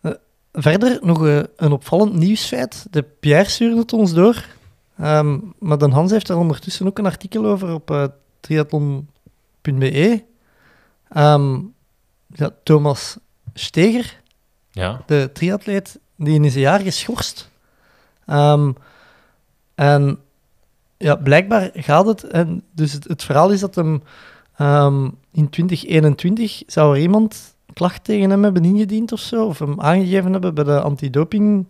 eh, verder nog eh, een opvallend nieuwsfeit. De Pierre stuurde het ons door. Ehm, maar Dan Hans heeft er ondertussen ook een artikel over op eh, triathlon.be. Ehm, ja, Thomas Steger, ja. de triatleet, die in een jaar geschorst. Ehm, en ja, blijkbaar gaat het. En dus het, verhaal is dat hem ehm, in 2021 zou er iemand klacht tegen hem hebben ingediend of zo, of hem aangegeven hebben bij de antidoping,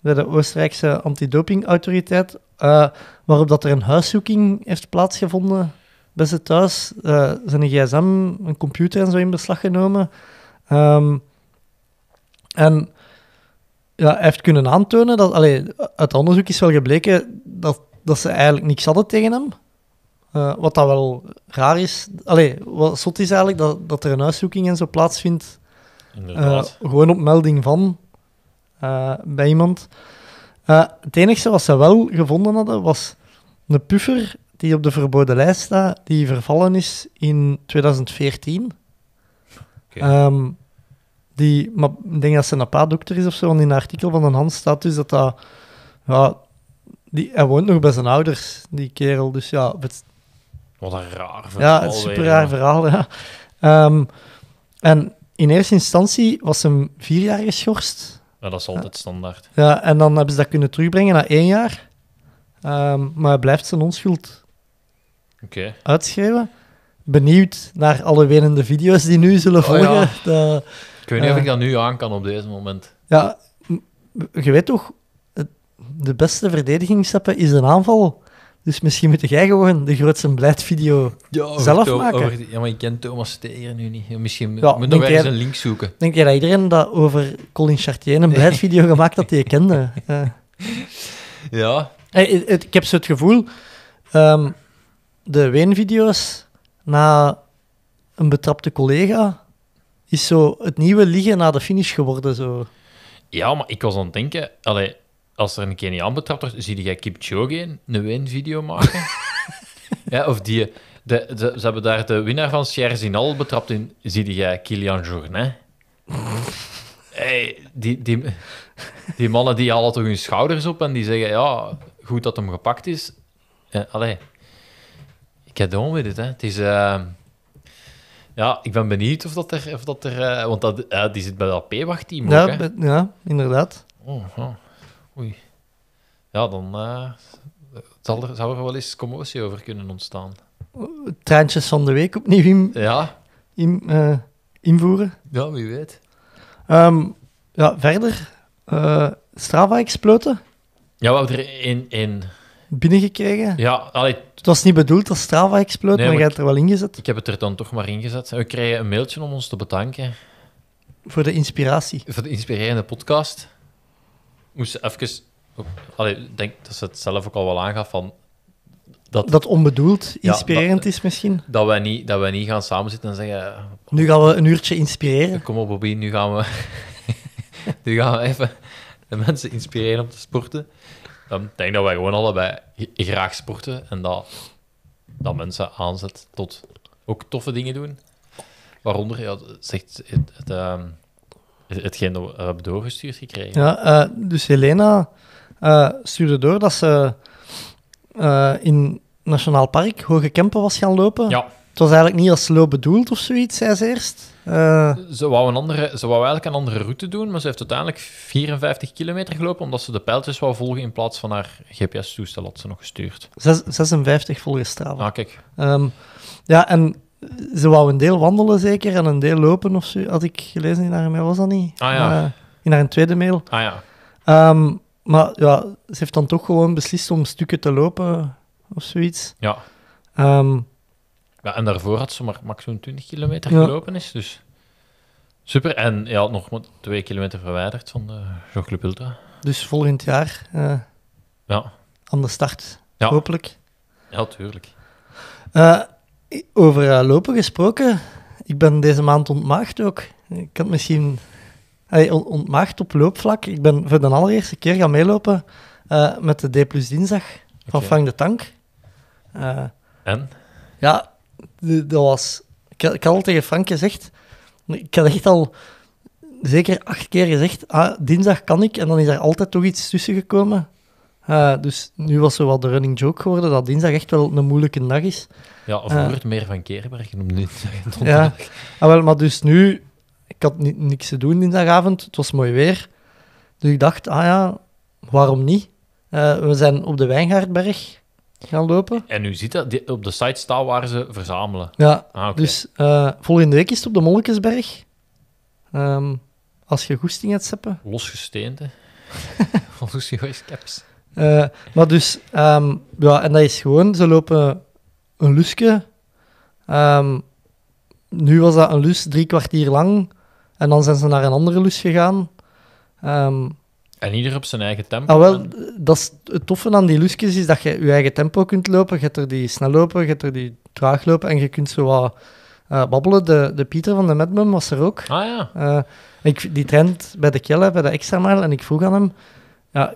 bij de Oostenrijkse antidopingautoriteit, uh, waarop dat er een huiszoeking heeft plaatsgevonden bij ze thuis uh, zijn gsm, een computer en zo in beslag genomen. Ehm, en ja, hij heeft kunnen aantonen dat, allee, uit onderzoek is wel gebleken dat, dat ze eigenlijk niks hadden tegen hem. Eh, wat dat wel raar is. Allee, wat zot is eigenlijk dat, dat er een uitzoeking en zo plaatsvindt. Eh, gewoon op melding van bij iemand. het enige wat ze wel gevonden hadden was een puffer die op de verboden lijst staat, die vervallen is in 2014. Ehm, die, maar ik denk dat ze een dokter is of zo, want in een artikel van een hand staat dus dat dat... Ja, die, hij woont nog bij zijn ouders, die kerel, dus ja... Wat een raar verhaal. Ja, een super raar verhaal, ja. Ehm, en in eerste instantie was hem vier jaar geschorst. Ja, dat is altijd standaard. Ja, en dan hebben ze dat kunnen terugbrengen na één jaar. Ehm, maar hij blijft zijn onschuld Uitschrijven. Benieuwd naar alle wenende video's die nu zullen oh volgen. ik weet niet of eh, ik dat nu aan kan op deze moment. Ja, je weet toch, de beste verdedigingsstappen is een aanval. Dus misschien moet jij gewoon de grootste blijdvideo zelf maken. ja, maar ik ken Thomas Steger nu niet. Misschien moet moet nog eens een link zoeken. Denk je dat iedereen dat over Colin Chartier een blijdvideo gemaakt dat die kende? Ja. ik heb zo het gevoel... Ehm, de winvideo's na een betrapte collega is zo het nieuwe liggen na de finish geworden. Zo. Ja, maar ik was aan het denken, allee, als er een keer niet aanbetrapt wordt, zie jij Kipchoge een winvideo maken? ja, of die, de, de, ze hebben daar de winnaar van Sierzinal betrapt in, zie jij Kilian Jourdain? Hey, die, die, die mannen die halen toch hun schouders op en die zeggen, ja, goed dat hem gepakt is. Ja, get on with Hè. Het is... Ehm, ja, ik ben benieuwd of dat er... Of dat er eh, want dat, die zit bij dat P-wachtteam ja, ook, Ja, inderdaad. Oh, Oei. Ja, dan eh, zal er, zou er wel eens commotie over kunnen ontstaan. Treintjes van de week opnieuw in, ja. in, eh, invoeren. Ja, wie weet. Ehm, ja, verder. Strava-exploten. Ja, we er in... in binnengekregen. Ja, allee, het was niet bedoeld als Strava-exploit, maar, je hebt er wel ingezet. Ik heb het er dan toch maar ingezet. We kregen een mailtje om ons te bedanken. Voor de inspiratie. Voor de inspirerende podcast. Moest even... Oh, allee, denk dat ze het zelf ook al wel aangaf van... Dat, dat onbedoeld inspirerend is misschien. Dat wij, niet, dat wij niet gaan samenzitten en zeggen... Nu gaan we een uurtje inspireren. Kom op, Bobby, nu gaan we... nu gaan we even de mensen inspireren om te sporten. Ik denk dat wij gewoon allebei graag sporten en dat, dat mensen aanzet tot ook toffe dingen doen. Waaronder, ja, zegt het, het, ehm, het, hetgeen dat we hebben doorgestuurd gekregen. Ja, eh, dus Helena eh, stuurde door dat ze uh, in Nationaal Park Hoge Kempen was gaan lopen. Ja. Het was eigenlijk niet als slow bedoeld of zoiets, zei ze eerst. Eh, ze, wou een andere, ze wou eigenlijk een andere route doen, maar ze heeft uiteindelijk 54 kilometer gelopen omdat ze de pijltjes wou volgen in plaats van haar GPS-toestel had ze nog gestuurd. 56 volgens Strava. Ah, kijk. Ehm, ja, en ze wou een deel wandelen zeker en een deel lopen of zo, had ik gelezen in haar mail, was dat niet? Ah ja. Eh, in haar tweede mail. Ah ja. Ehm, maar ja, ze heeft dan toch gewoon beslist om stukken te lopen of zoiets. Ja. Ehm, ja, en daarvoor had ze maar max 20 kilometer gelopen is, dus super. En je had nog maar twee kilometer verwijderd van de Jogclub Ultra. Dus volgend jaar eh, ja. aan de start, hopelijk. Ja, tuurlijk. Eh, over eh, lopen gesproken, ik ben deze maand ontmaagd ook. Ik kan misschien... Hey, ontmaagd op loopvlak. Ik ben voor de allereerste keer gaan meelopen met de D plus dinsdag van Vang de Tank. en? Ja, dat was... Ik, had al tegen Frank gezegd... Ik had echt al zeker acht keer gezegd, ah, dinsdag kan ik. En dan is er altijd toch iets tussen gekomen. Eh, dus nu was zo wel de running joke geworden dat dinsdag echt wel een moeilijke dag is. Ja, of uh, meer van Keerberg genoemd dinsdag Ja, ah, wel, maar dus nu... Ik had ni niks te doen dinsdagavond. Het was mooi weer. Dus ik dacht, ah ja, waarom niet? Eh, we zijn op de Wijngaardberg gaan lopen. En u ziet dat, op de site staan waar ze verzamelen. Ja, ah, dus eh, volgende week is het op de Molkensberg. Ehm, als je goesting hebt, zeppen. Losgesteente. Volgens je caps. Eh, maar dus, ehm, ja, en dat is gewoon, ze lopen een lusje. Ehm, nu was dat een lus drie kwartier lang. En dan zijn ze naar een andere lus gegaan. En ieder op zijn eigen tempo. Ah, wel, dat is het toffe aan die lusjes is dat je je eigen tempo kunt lopen. Je hebt er die snel lopen, je hebt er die traag lopen en je kunt zo wat eh, babbelen. De, de Pieter van de Medmum was er ook. Ah ja. Eh, ik, die trend bij de Kjell, bij de extra mile, en ik vroeg aan hem... Ja,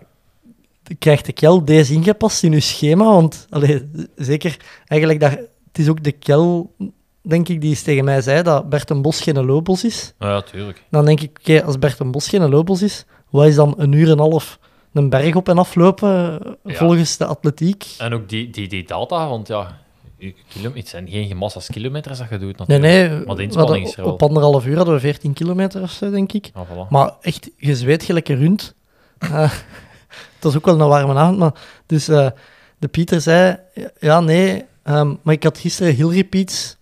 krijgt de Kjell deze ingepast in uw schema? Want, allee, zeker, eigenlijk, daar, het is ook de Kjell denk ik, die eens tegen mij zei dat Bert een Bos geen lopels is. Ja, tuurlijk. Dan denk ik, oké, als Bert een Bos geen lopels is, wat is dan een uur en een half een berg op en aflopen eh, volgens de atletiek. En ook die, die, die data, want ja, het zijn geen massa's kilometers dat je doet natuurlijk. Nee, nee. Maar de is Op anderhalf uur hadden we 14 kilometer of zo, denk ik. Ah, maar echt, je zweet gelijk een rund. het eh, was ook wel een warme avond, maar... Dus eh, de Pieter zei, ja, nee, ehm, maar ik had gisteren heel repeats,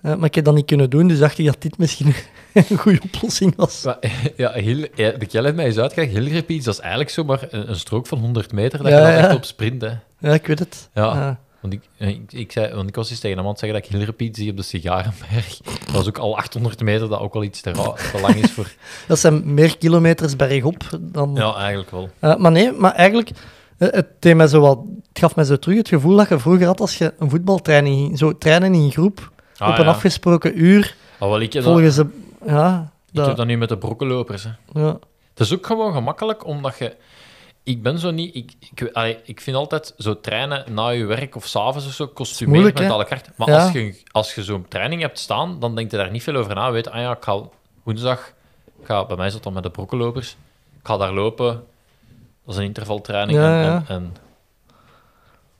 maar ik heb dat niet kunnen doen, dus dacht ik dat dit misschien een goede oplossing was. ja, heel, de mij eens uitkrijgt, heel repeats, dat is eigenlijk zomaar een, een strook van 100 meter dat ja, je dan echt op sprint. Hè. Ja, ik weet het. Ja. Want eh, ik, ik, zei, want ik was eens tegen iemand zeggen dat ik repeats zie op de Sigarenberg. Dat is ook al 800 meter, dat ook al iets te, lang is voor... Dat zijn meer kilometers bergop dan... Ja, eigenlijk wel. maar nee, maar eigenlijk... Eh, het, thema zo wat, het gaf mij zo terug het gevoel dat je vroeger had als je een voetbaltraining Zo trainen in groep, ah, op een afgesproken uur. Ah, wel, ik volgens ja, Ik doe dat nu met de brokkenlopers. Hè. Ja. Het is ook gewoon gemakkelijk, omdat je... Ik ben zo niet... Ik, ik, ik vind altijd zo trainen na je werk of s'avonds of zo, kostumeer met alle kaart. Maar als je, als je zo'n training hebt staan, dan denk je daar niet veel over na. Weet, ah ja, ik ga woensdag... ga, bij mij zat dan met de brokkenlopers. Ik ga daar lopen. Dat is een intervaltraining. en, en,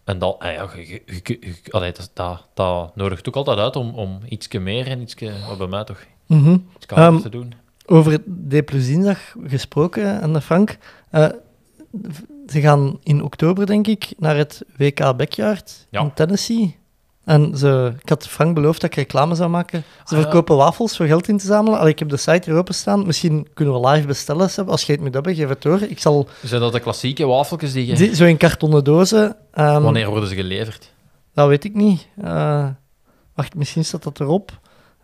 en, dan, ah ja, je, je, je, dat, dat, nodigt ook altijd uit om, om iets meer en iets. Wat bij mij toch? Mhm. Het kan um, doen. Over de dinsdag gesproken, de Frank. Eh, ze gaan in oktober, denk ik, naar het WK Backyard in Tennessee. En ze, ik had Frank beloofd dat ik reclame zou maken. Ze ah. verkopen wafels voor geld in te zamelen. ik heb de site hier staan. Misschien kunnen we live bestellen. Als je het moet hebben, geef het door. Ik zal... Zijn dat de klassieke wafeltjes die je... zo in kartonnen dozen. Ehm, Wanneer worden ze geleverd? Dat weet ik niet. Eh, wacht, misschien staat dat erop.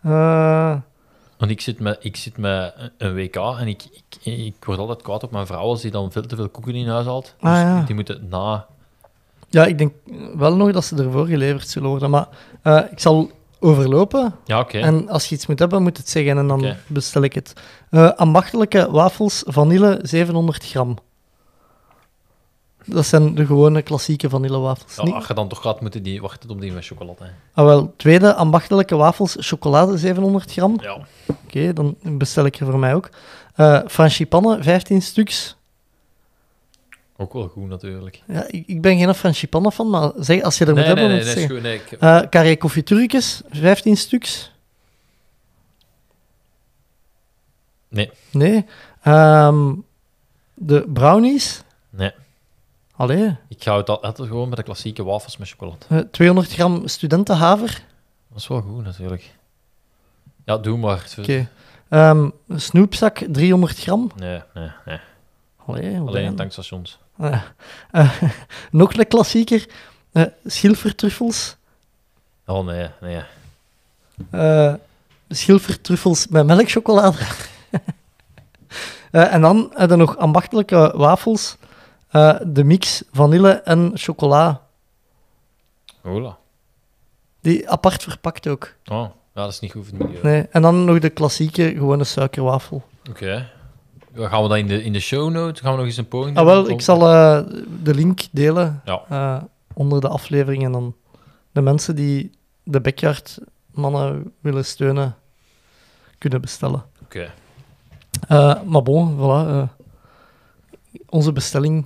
Uh... Want ik zit met, ik zit met een WK en ik, ik, ik word altijd kwaad op mijn vrouw als die dan veel te veel koeken in huis haalt. Ah, dus die moeten na... Ja, ik denk wel nog dat ze ervoor geleverd zullen worden. Maar eh, ik zal overlopen. Ja, oké. En als je iets moet hebben, moet het zeggen en dan bestel ik het. Uh, wafels, vanille, 700 gram. Dat zijn de gewone klassieke vanillewafels. Ja, Als je dan toch gaat moeten die wachten op die met chocolade. Ah, wel, tweede ambachtelijke wafels, chocolade 700 gram. Ja. Oké, dan bestel ik er voor mij ook. Uh, franchipannen, 15 stuks. Ook wel goed natuurlijk. Ja, ik, ik ben geen franchipannen van, maar zeg, als je er moet hebben. Nee, nee, nee, ik... Eh, carré confituurtjes, 15 stuks. Nee. Nee. Ehm, de brownies. Nee. Allee. Ik ga het altijd gewoon met de klassieke wafels met chocolade. Uh, eh, 200 gram studentenhaver. Dat is wel goed, natuurlijk. Ja, doe maar. Oké. Ehm, snoepzak, 300 gram. Nee, nee, nee. Allee, Alleen in tankstations. Uh, nog een klassieker. Eh, schilfertruffels. Oh, nee, nee. schilfertruffels met melkchocolade. en dan nog ambachtelijke wafels. Eh, de mix vanille en chocola. Hola. Die apart verpakt ook. Oh, ja, dat is niet goed Nee, en dan nog de klassieke gewone suikerwafel. Oké. Gaan we dat in de, in de show notes? Gaan we nog eens een poging ah, doen? Ah, wel, ik zal eh, de link delen ja. Eh, onder de aflevering. En dan de mensen die de backyard mannen willen steunen, kunnen bestellen. Oké. maar bon, voilà. onze bestelling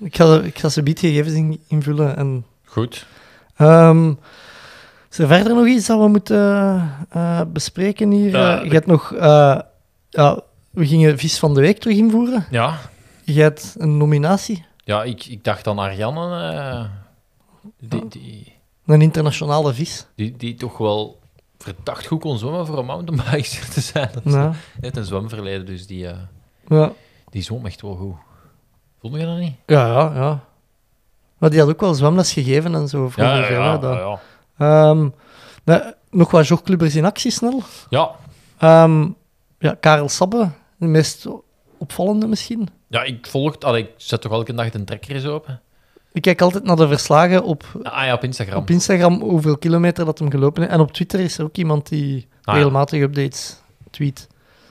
ik ga, ze bied gegevens invullen. En... Goed. Ehm, is er verder nog iets dat we moeten eh, eh, bespreken hier? Eh, je hebt nog... ja, we gingen Vis van de Week terug invoeren. Ja. Je hebt een nominatie. Ja, ik, ik dacht aan Arjan Die, die, een internationale vis. Die, die toch wel verdacht goed kon zwemmen voor een mountainbiker te zijn. ja. net een zwemverleden, dus die, uh, ja. die zwom echt wel goed. Vond je dat niet? Ja, ja, ja. Maar die had ook wel zwemles gegeven en zo. Vroeger, ja, ja, ja. ja, ja. Um, ehm, nog wat jogclubbers in actie snel. Ja. Um, ja, Karel Sabbe, de meest opvallende misschien. Ja, ik volg... Allee, ik zet toch elke dag de trekker eens open? Ik kijk altijd naar de verslagen op, ah, ja, op, Instagram. op Instagram, hoeveel kilometer dat hem gelopen is. En op Twitter is er ook iemand die ah, regelmatig updates tweet.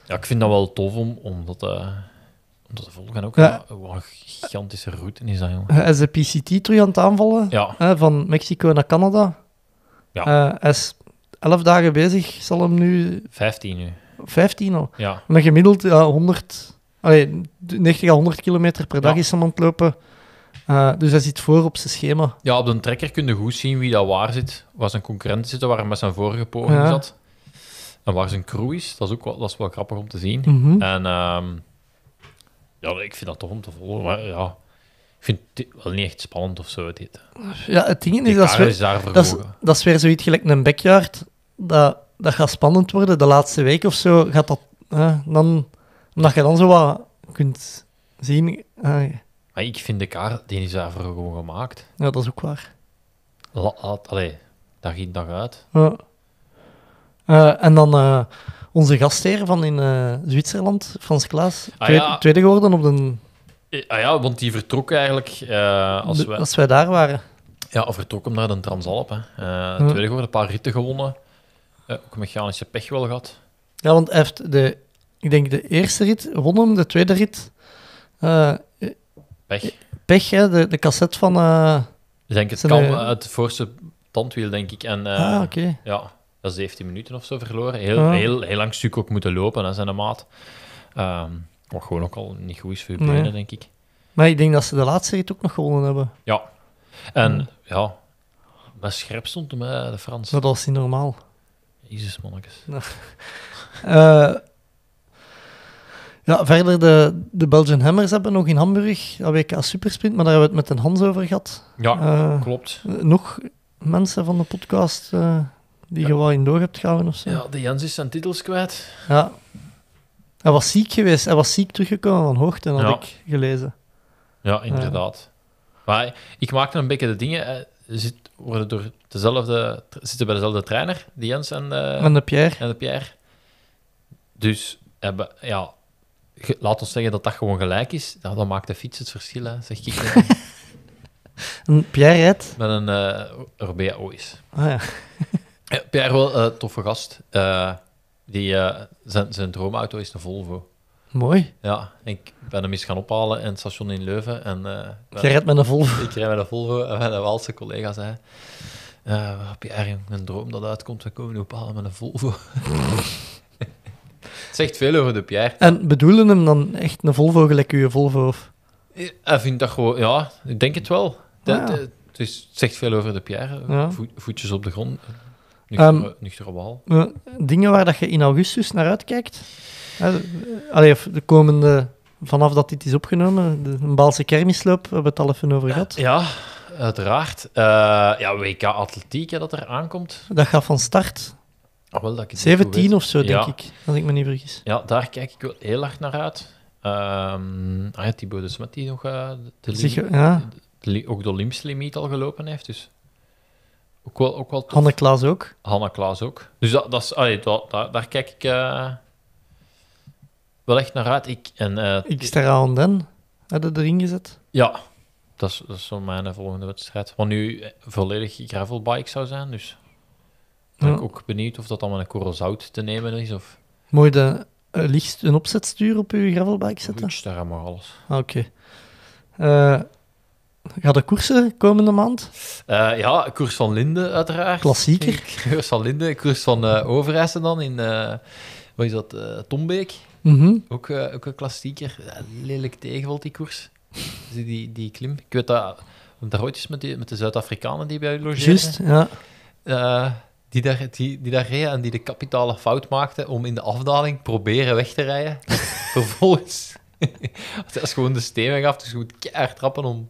Ja, ik vind dat wel tof om, omdat... Uh eh, om de volgen ook ja. een, een, gigantische route is dat, jongen. Is de PCT terug aan het aanvallen? Ja. Hè, van Mexico naar Canada. Ja. Uh, is 11 dagen bezig, zal hem nu... 15 nu. 15 al? Ja. Maar gemiddeld 100... Allee, 90 à 100 kilometer per dag is hem aan het lopen. Eh, dus hij zit voor op zijn schema. Ja, op de trekker kun je goed zien wie dat waar zit. Waar zijn concurrent zitten, waar hij met zijn vorige poging zat. En waar zijn crew is. Dat is ook wel, dat is wel grappig om te zien. Mhm. En ehm, ja, ik vind dat toch om te volgen, maar ja. Ik vind het wel niet echt spannend of zo, dit. Ja, het ding is, dat is, weer, dat, is, weer zoiets gelijk een backyard. Dat, dat gaat spannend worden. De laatste week of zo gaat dat... Hè, dan, omdat je dan zo wat kunt zien... Hè. Maar ik vind de kaart, die is daarvoor gewoon gemaakt. Ja, dat is ook waar. La, allee, dag in, dag uit. Ja. Eh, en dan... Eh, onze gastheer van in eh, Zwitserland, Frans Klaas, ah, tweede, geworden op de... Eh, ah ja, want die vertrok eigenlijk eh, als, wij... als wij daar waren. Ja, of vertrok hem naar de Transalp. Hè. Tweede geworden, een paar ritten gewonnen. ook mechanische pech wel gehad. Ja, want hij heeft de, ik denk de eerste rit won hem, de tweede rit... pech. Pech, hè, de, de cassette van... ik denk het kan uit het voorste tandwiel, denk ik. En, ah, oké. Ja, 17 minuten of zo verloren. Heel, ah. heel, heel lang stuk ook moeten lopen aan zijn de maat. Um, gewoon ook al niet goed is voor je benen, denk ik. Maar ik denk dat ze de laatste rit ook nog gewonnen hebben. Ja. En ja, ja scherp stond hem, eh, de Frans. Dat was niet normaal. Jezus, mannetjes. Eh, ja, verder de, de Belgian Hammers hebben nog in Hamburg, dat WK Supersprint, maar daar hebben we het met een Hans over gehad. Ja, eh, klopt. Nog mensen van de podcast die gewoon je in door hebt gehouden of zo. Ja, de Jens is zijn titels kwijt. Ja. Hij was ziek geweest. Hij was ziek teruggekomen van hoogte, had ja. ik gelezen. Ja, inderdaad. Maar ik maakte een beetje de dingen... Zit, worden door dezelfde, zitten bij dezelfde trainer, de Jens en de, eh, en de Pierre. En de Pierre. Dus hebben, ja, laat ons zeggen dat dat gewoon gelijk is. dan maakt de fiets het verschil, zeg ik. een Pierre Met een uh, eh, Orbea Ois. Ah ja. Ja, Pierre, wel een eh, toffe gast. Eh, die, eh, zijn, zijn droomauto is een Volvo. Mooi. Ja, ik ben hem eens gaan ophalen in het station in Leuven. En, uh, rijdt met een Volvo. Ik rijd met een Volvo en mijn Waalse collega zei... Uh, Pierre, een droom dat uitkomt, we komen ophalen met een Volvo. het zegt veel over de Pierre. En bedoelen hem dan echt een Volvo gelijk uw Volvo? Of? Hij vindt dat gewoon... Ja, ik denk het wel. Ah, het, is, zegt veel over de Pierre. voetjes op de grond. Nuchtere, ehm, nuchtere eh, dingen waar dat je in augustus naar uitkijkt? Eh, allee, de komende, vanaf dat dit is opgenomen, de Baalse kermisloop, hebben we het al even over gehad. Ja, uiteraard. Eh, ja, WK Atletiek dat er aankomt. Dat gaat van start. Oh, wel, dat 17 of zo, denk ik, als ik me niet vergis. Ja, daar kijk ik wel heel erg naar uit. Die ehm, ah Smet die nog de, ook de Olympische limiet al gelopen heeft. Dus ook wel, ook wel Klaas ook. Hanne Klaas ook. Dus dat, is, daar, daar kijk ik uh, wel echt naar uit. Ik, en, uh, ik sta aan den. Hadden erin gezet? Ja, dat is, dat is zo mijn volgende wedstrijd. Wat nu eh, volledig gravelbike zou zijn. Dus ben ik ook benieuwd of dat dan met een korrel zout te nemen is. Of... Mooi de licht een opzetstuur op je gravelbike zetten? Ik sterra maar alles. Ah, oké. Ga de koersen komende maand? Eh, ja, koers van Linde uiteraard. Klassieker. Koers van Linde, koers van uh, Overijssel dan in, uh, wat is dat, Tombeek. Mhm. ook, ook een klassieker. lelijk tegenvalt die koers, die, die, die klim. Ik weet dat, daar ooit met, die, met de Zuid-Afrikanen die bij u logeren. Juist, ja die daar, die, die daar reed en die de kapitale fout maakte om in de afdaling proberen weg te rijden. Vervolgens, is gewoon de stemming af, dus je moet keihard trappen om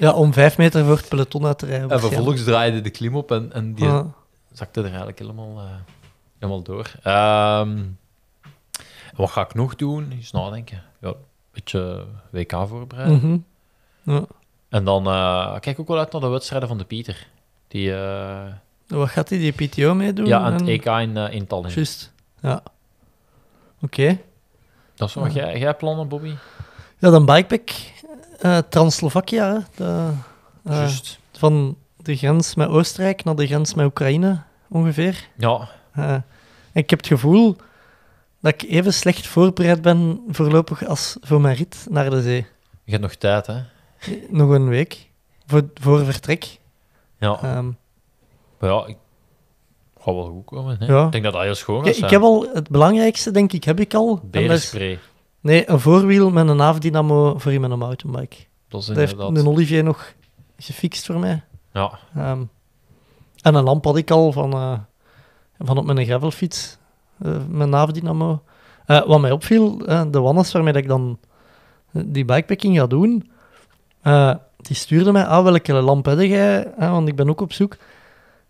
ja, om vijf meter voor het peloton uit te rijden. Eh, en vervolgens draaide de klim op en, en die zakte er eigenlijk helemaal, eh, helemaal door. Ehm, wat ga ik nog doen? Eens nadenken. Ja, een beetje WK voorbereiden. Mhm. ja. En dan kijk eh, kijk ook wel uit naar de wedstrijden van de Pieter. Die, Wat gaat hij die, PTO meedoen? Ja, aan het EK e in, uh, in Tallinn. Juist, ja. Oké. Dat is wat. Ja. Jij, jij plannen, Bobby? Ja, dan bikepack uh, Translovakia, de, eh, van de grens met Oostenrijk naar de grens met Oekraïne ongeveer. Ja. Eh, ik heb het gevoel dat ik even slecht voorbereid ben voorlopig als voor mijn rit naar de zee. Je hebt nog tijd, hè? Nog een week voor, voor vertrek. Ja. Ehm, maar ja, ik ga wel goed komen. Hè? Ik denk dat alles schoon is. Ik, heb al het belangrijkste, denk ik, heb ik al. spray. Nee, een voorwiel met een afdynamo voor in mijn mountainbike. Dat, is Dat heeft een Olivier nog gefixt voor mij. Ja. Ehm, en een lamp had ik al van, eh, van op mijn gravelfiets, uh, mijn naafdynamo. Eh, wat mij opviel, de wannes waarmee ik dan die bikepacking ga doen, die stuurde mij, ah, welke lamp heb jij? want ik ben ook op zoek.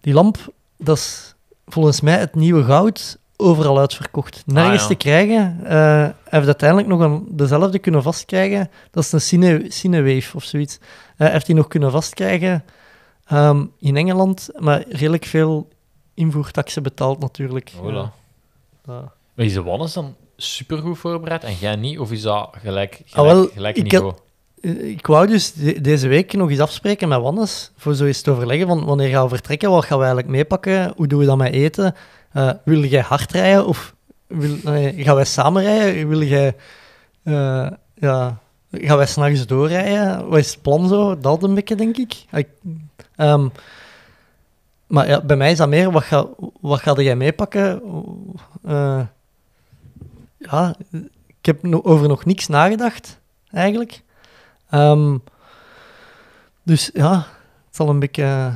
Die lamp, dat is volgens mij het nieuwe goud overal uitverkocht. Nergens ah, te krijgen. Uh, hij heeft uiteindelijk nog een, dezelfde kunnen vastkrijgen. Dat is een cine, Cinewave of zoiets. Uh, heeft hij nog kunnen vastkrijgen ehm, in Engeland, maar redelijk veel invoertaxen betaald natuurlijk. Voilà. Ja. Maar is de Wannes dan supergoed voorbereid en jij niet? Of is dat gelijk, gelijk, ah, wel, ik niveau? Eh, ik wou dus deze week nog eens afspreken met Wannes, voor zoiets te overleggen van wanneer gaan we vertrekken, wat gaan we eigenlijk meepakken, hoe doen we dat met eten? Eh, wil jij hard rijden of wil, gaan wij samen rijden? Wil jij, eh, ja, gaan wij s'nachts doorrijden? Wat is het plan zo? Dat een beetje, denk ik. Ehm, maar bij mij is dat meer, wat ga, wat ga jij meepakken? Eh, ja, ik heb over nog niks nagedacht, eigenlijk. Ehm, dus ja, het zal een beetje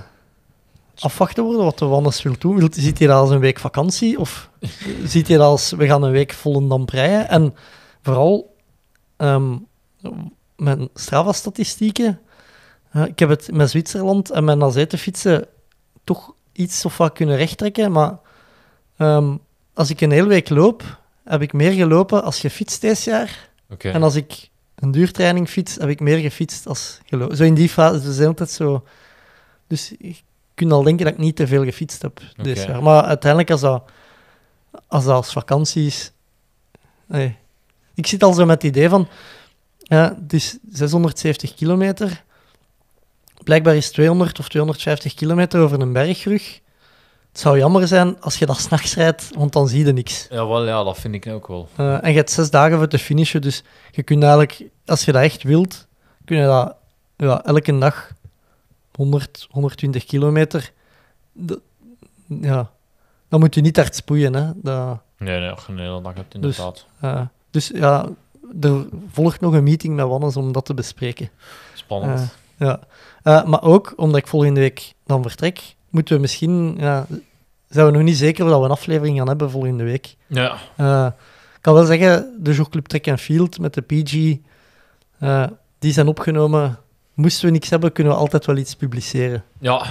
afwachten worden wat de Wannes wil doen. Ziet hij dat als een week vakantie? Of ziet hij dat als we gaan een week dan breien? En vooral um, mijn Strava-statistieken. ik heb het met Zwitserland en mijn Azete-fietsen toch iets of wat kunnen rechttrekken. Maar ehm, als ik een hele week loop, heb ik meer gelopen als je fietst deze jaar. En als ik een duurtraining fiets, heb ik meer gefietst als gelopen. Zo in die fase, we zijn altijd zo... Dus ik kunnen al denken dat ik niet te veel gefietst heb Maar uiteindelijk, als dat als, als vakantie is... Nee. Ik zit al zo met het idee van... Ja, het is 670 kilometer. Blijkbaar is 200 of 250 kilometer over een bergrug... Het zou jammer zijn als je dat s'nachts rijdt, want dan zie je niks. Jawel, ja, dat vind ik ook wel. Eh, en je hebt zes dagen voor te finishen, dus je kunt eigenlijk, als je dat echt wilt, kun je dat ja, elke dag 100, 120 kilometer, ja, dan moet je niet hard spoeien. Hè. Dat... Nee, nee, nee, dat het dus, inderdaad. Dus, dus ja, er volgt nog een meeting met Wannes om dat te bespreken. Spannend. Eh, ja. Eh, maar ook, omdat ik volgende week dan vertrek, moeten we misschien... zijn we nog niet zeker dat we een aflevering gaan hebben volgende week. Ja. Eh, ik kan wel zeggen, de Jourclub Track and Field met de PG, die zijn opgenomen moesten we niks hebben, kunnen we altijd wel iets publiceren. Ja,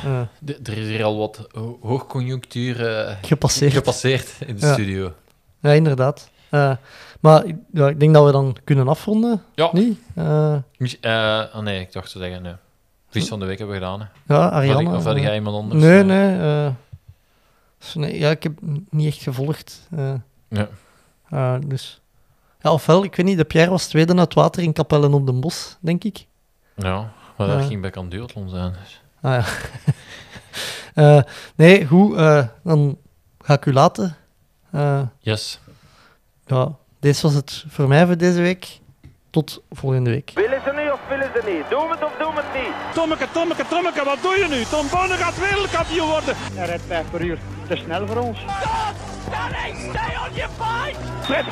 er is hier al wat hoogconjunctuur eh, gepasseerd. gepasseerd. in de studio. Ja, inderdaad. Eh, maar ik denk dat we dan kunnen afronden. Ja. Niet? Eh, oh nee, ik dacht te zeggen, nee. Vies van de week hebben we gedaan. Hè. Ja, Ariane. Of had jij iemand anders? Nee, nee. nee ja, ik heb niet echt gevolgd. Ja. dus... ofwel, ik weet niet, de Pierre was tweede het water in Kapellen op den Bos, denk ik. Ja, maar dat ging bij kan duathlon zijn. Dus. Ah ja. Eh, nee, goed. Eh, dan ga ik u laten. Eh, yes. Ja, dit was het voor mij voor deze week. Tot volgende week. Willen ze nu of willen ze niet? we het of doe het niet? Tommeke, Tommeke, Tommeke, wat doe je nu? Tom Bonne gaat wereldkampioen worden. Hij rijdt 5 per uur. Te snel voor ons. Stop! stay on your fight! Fred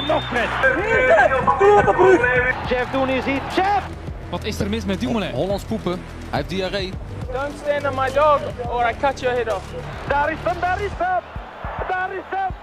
En nog Fred. Doe het, doe Jeff Doen is hier. Jeff! Wat is er mis met Dumoulin? Hollands poepen. Hij heeft diarree. Don't stand on my dog or I cut your head off. Daar is hem, daar is hem! Daar is hem!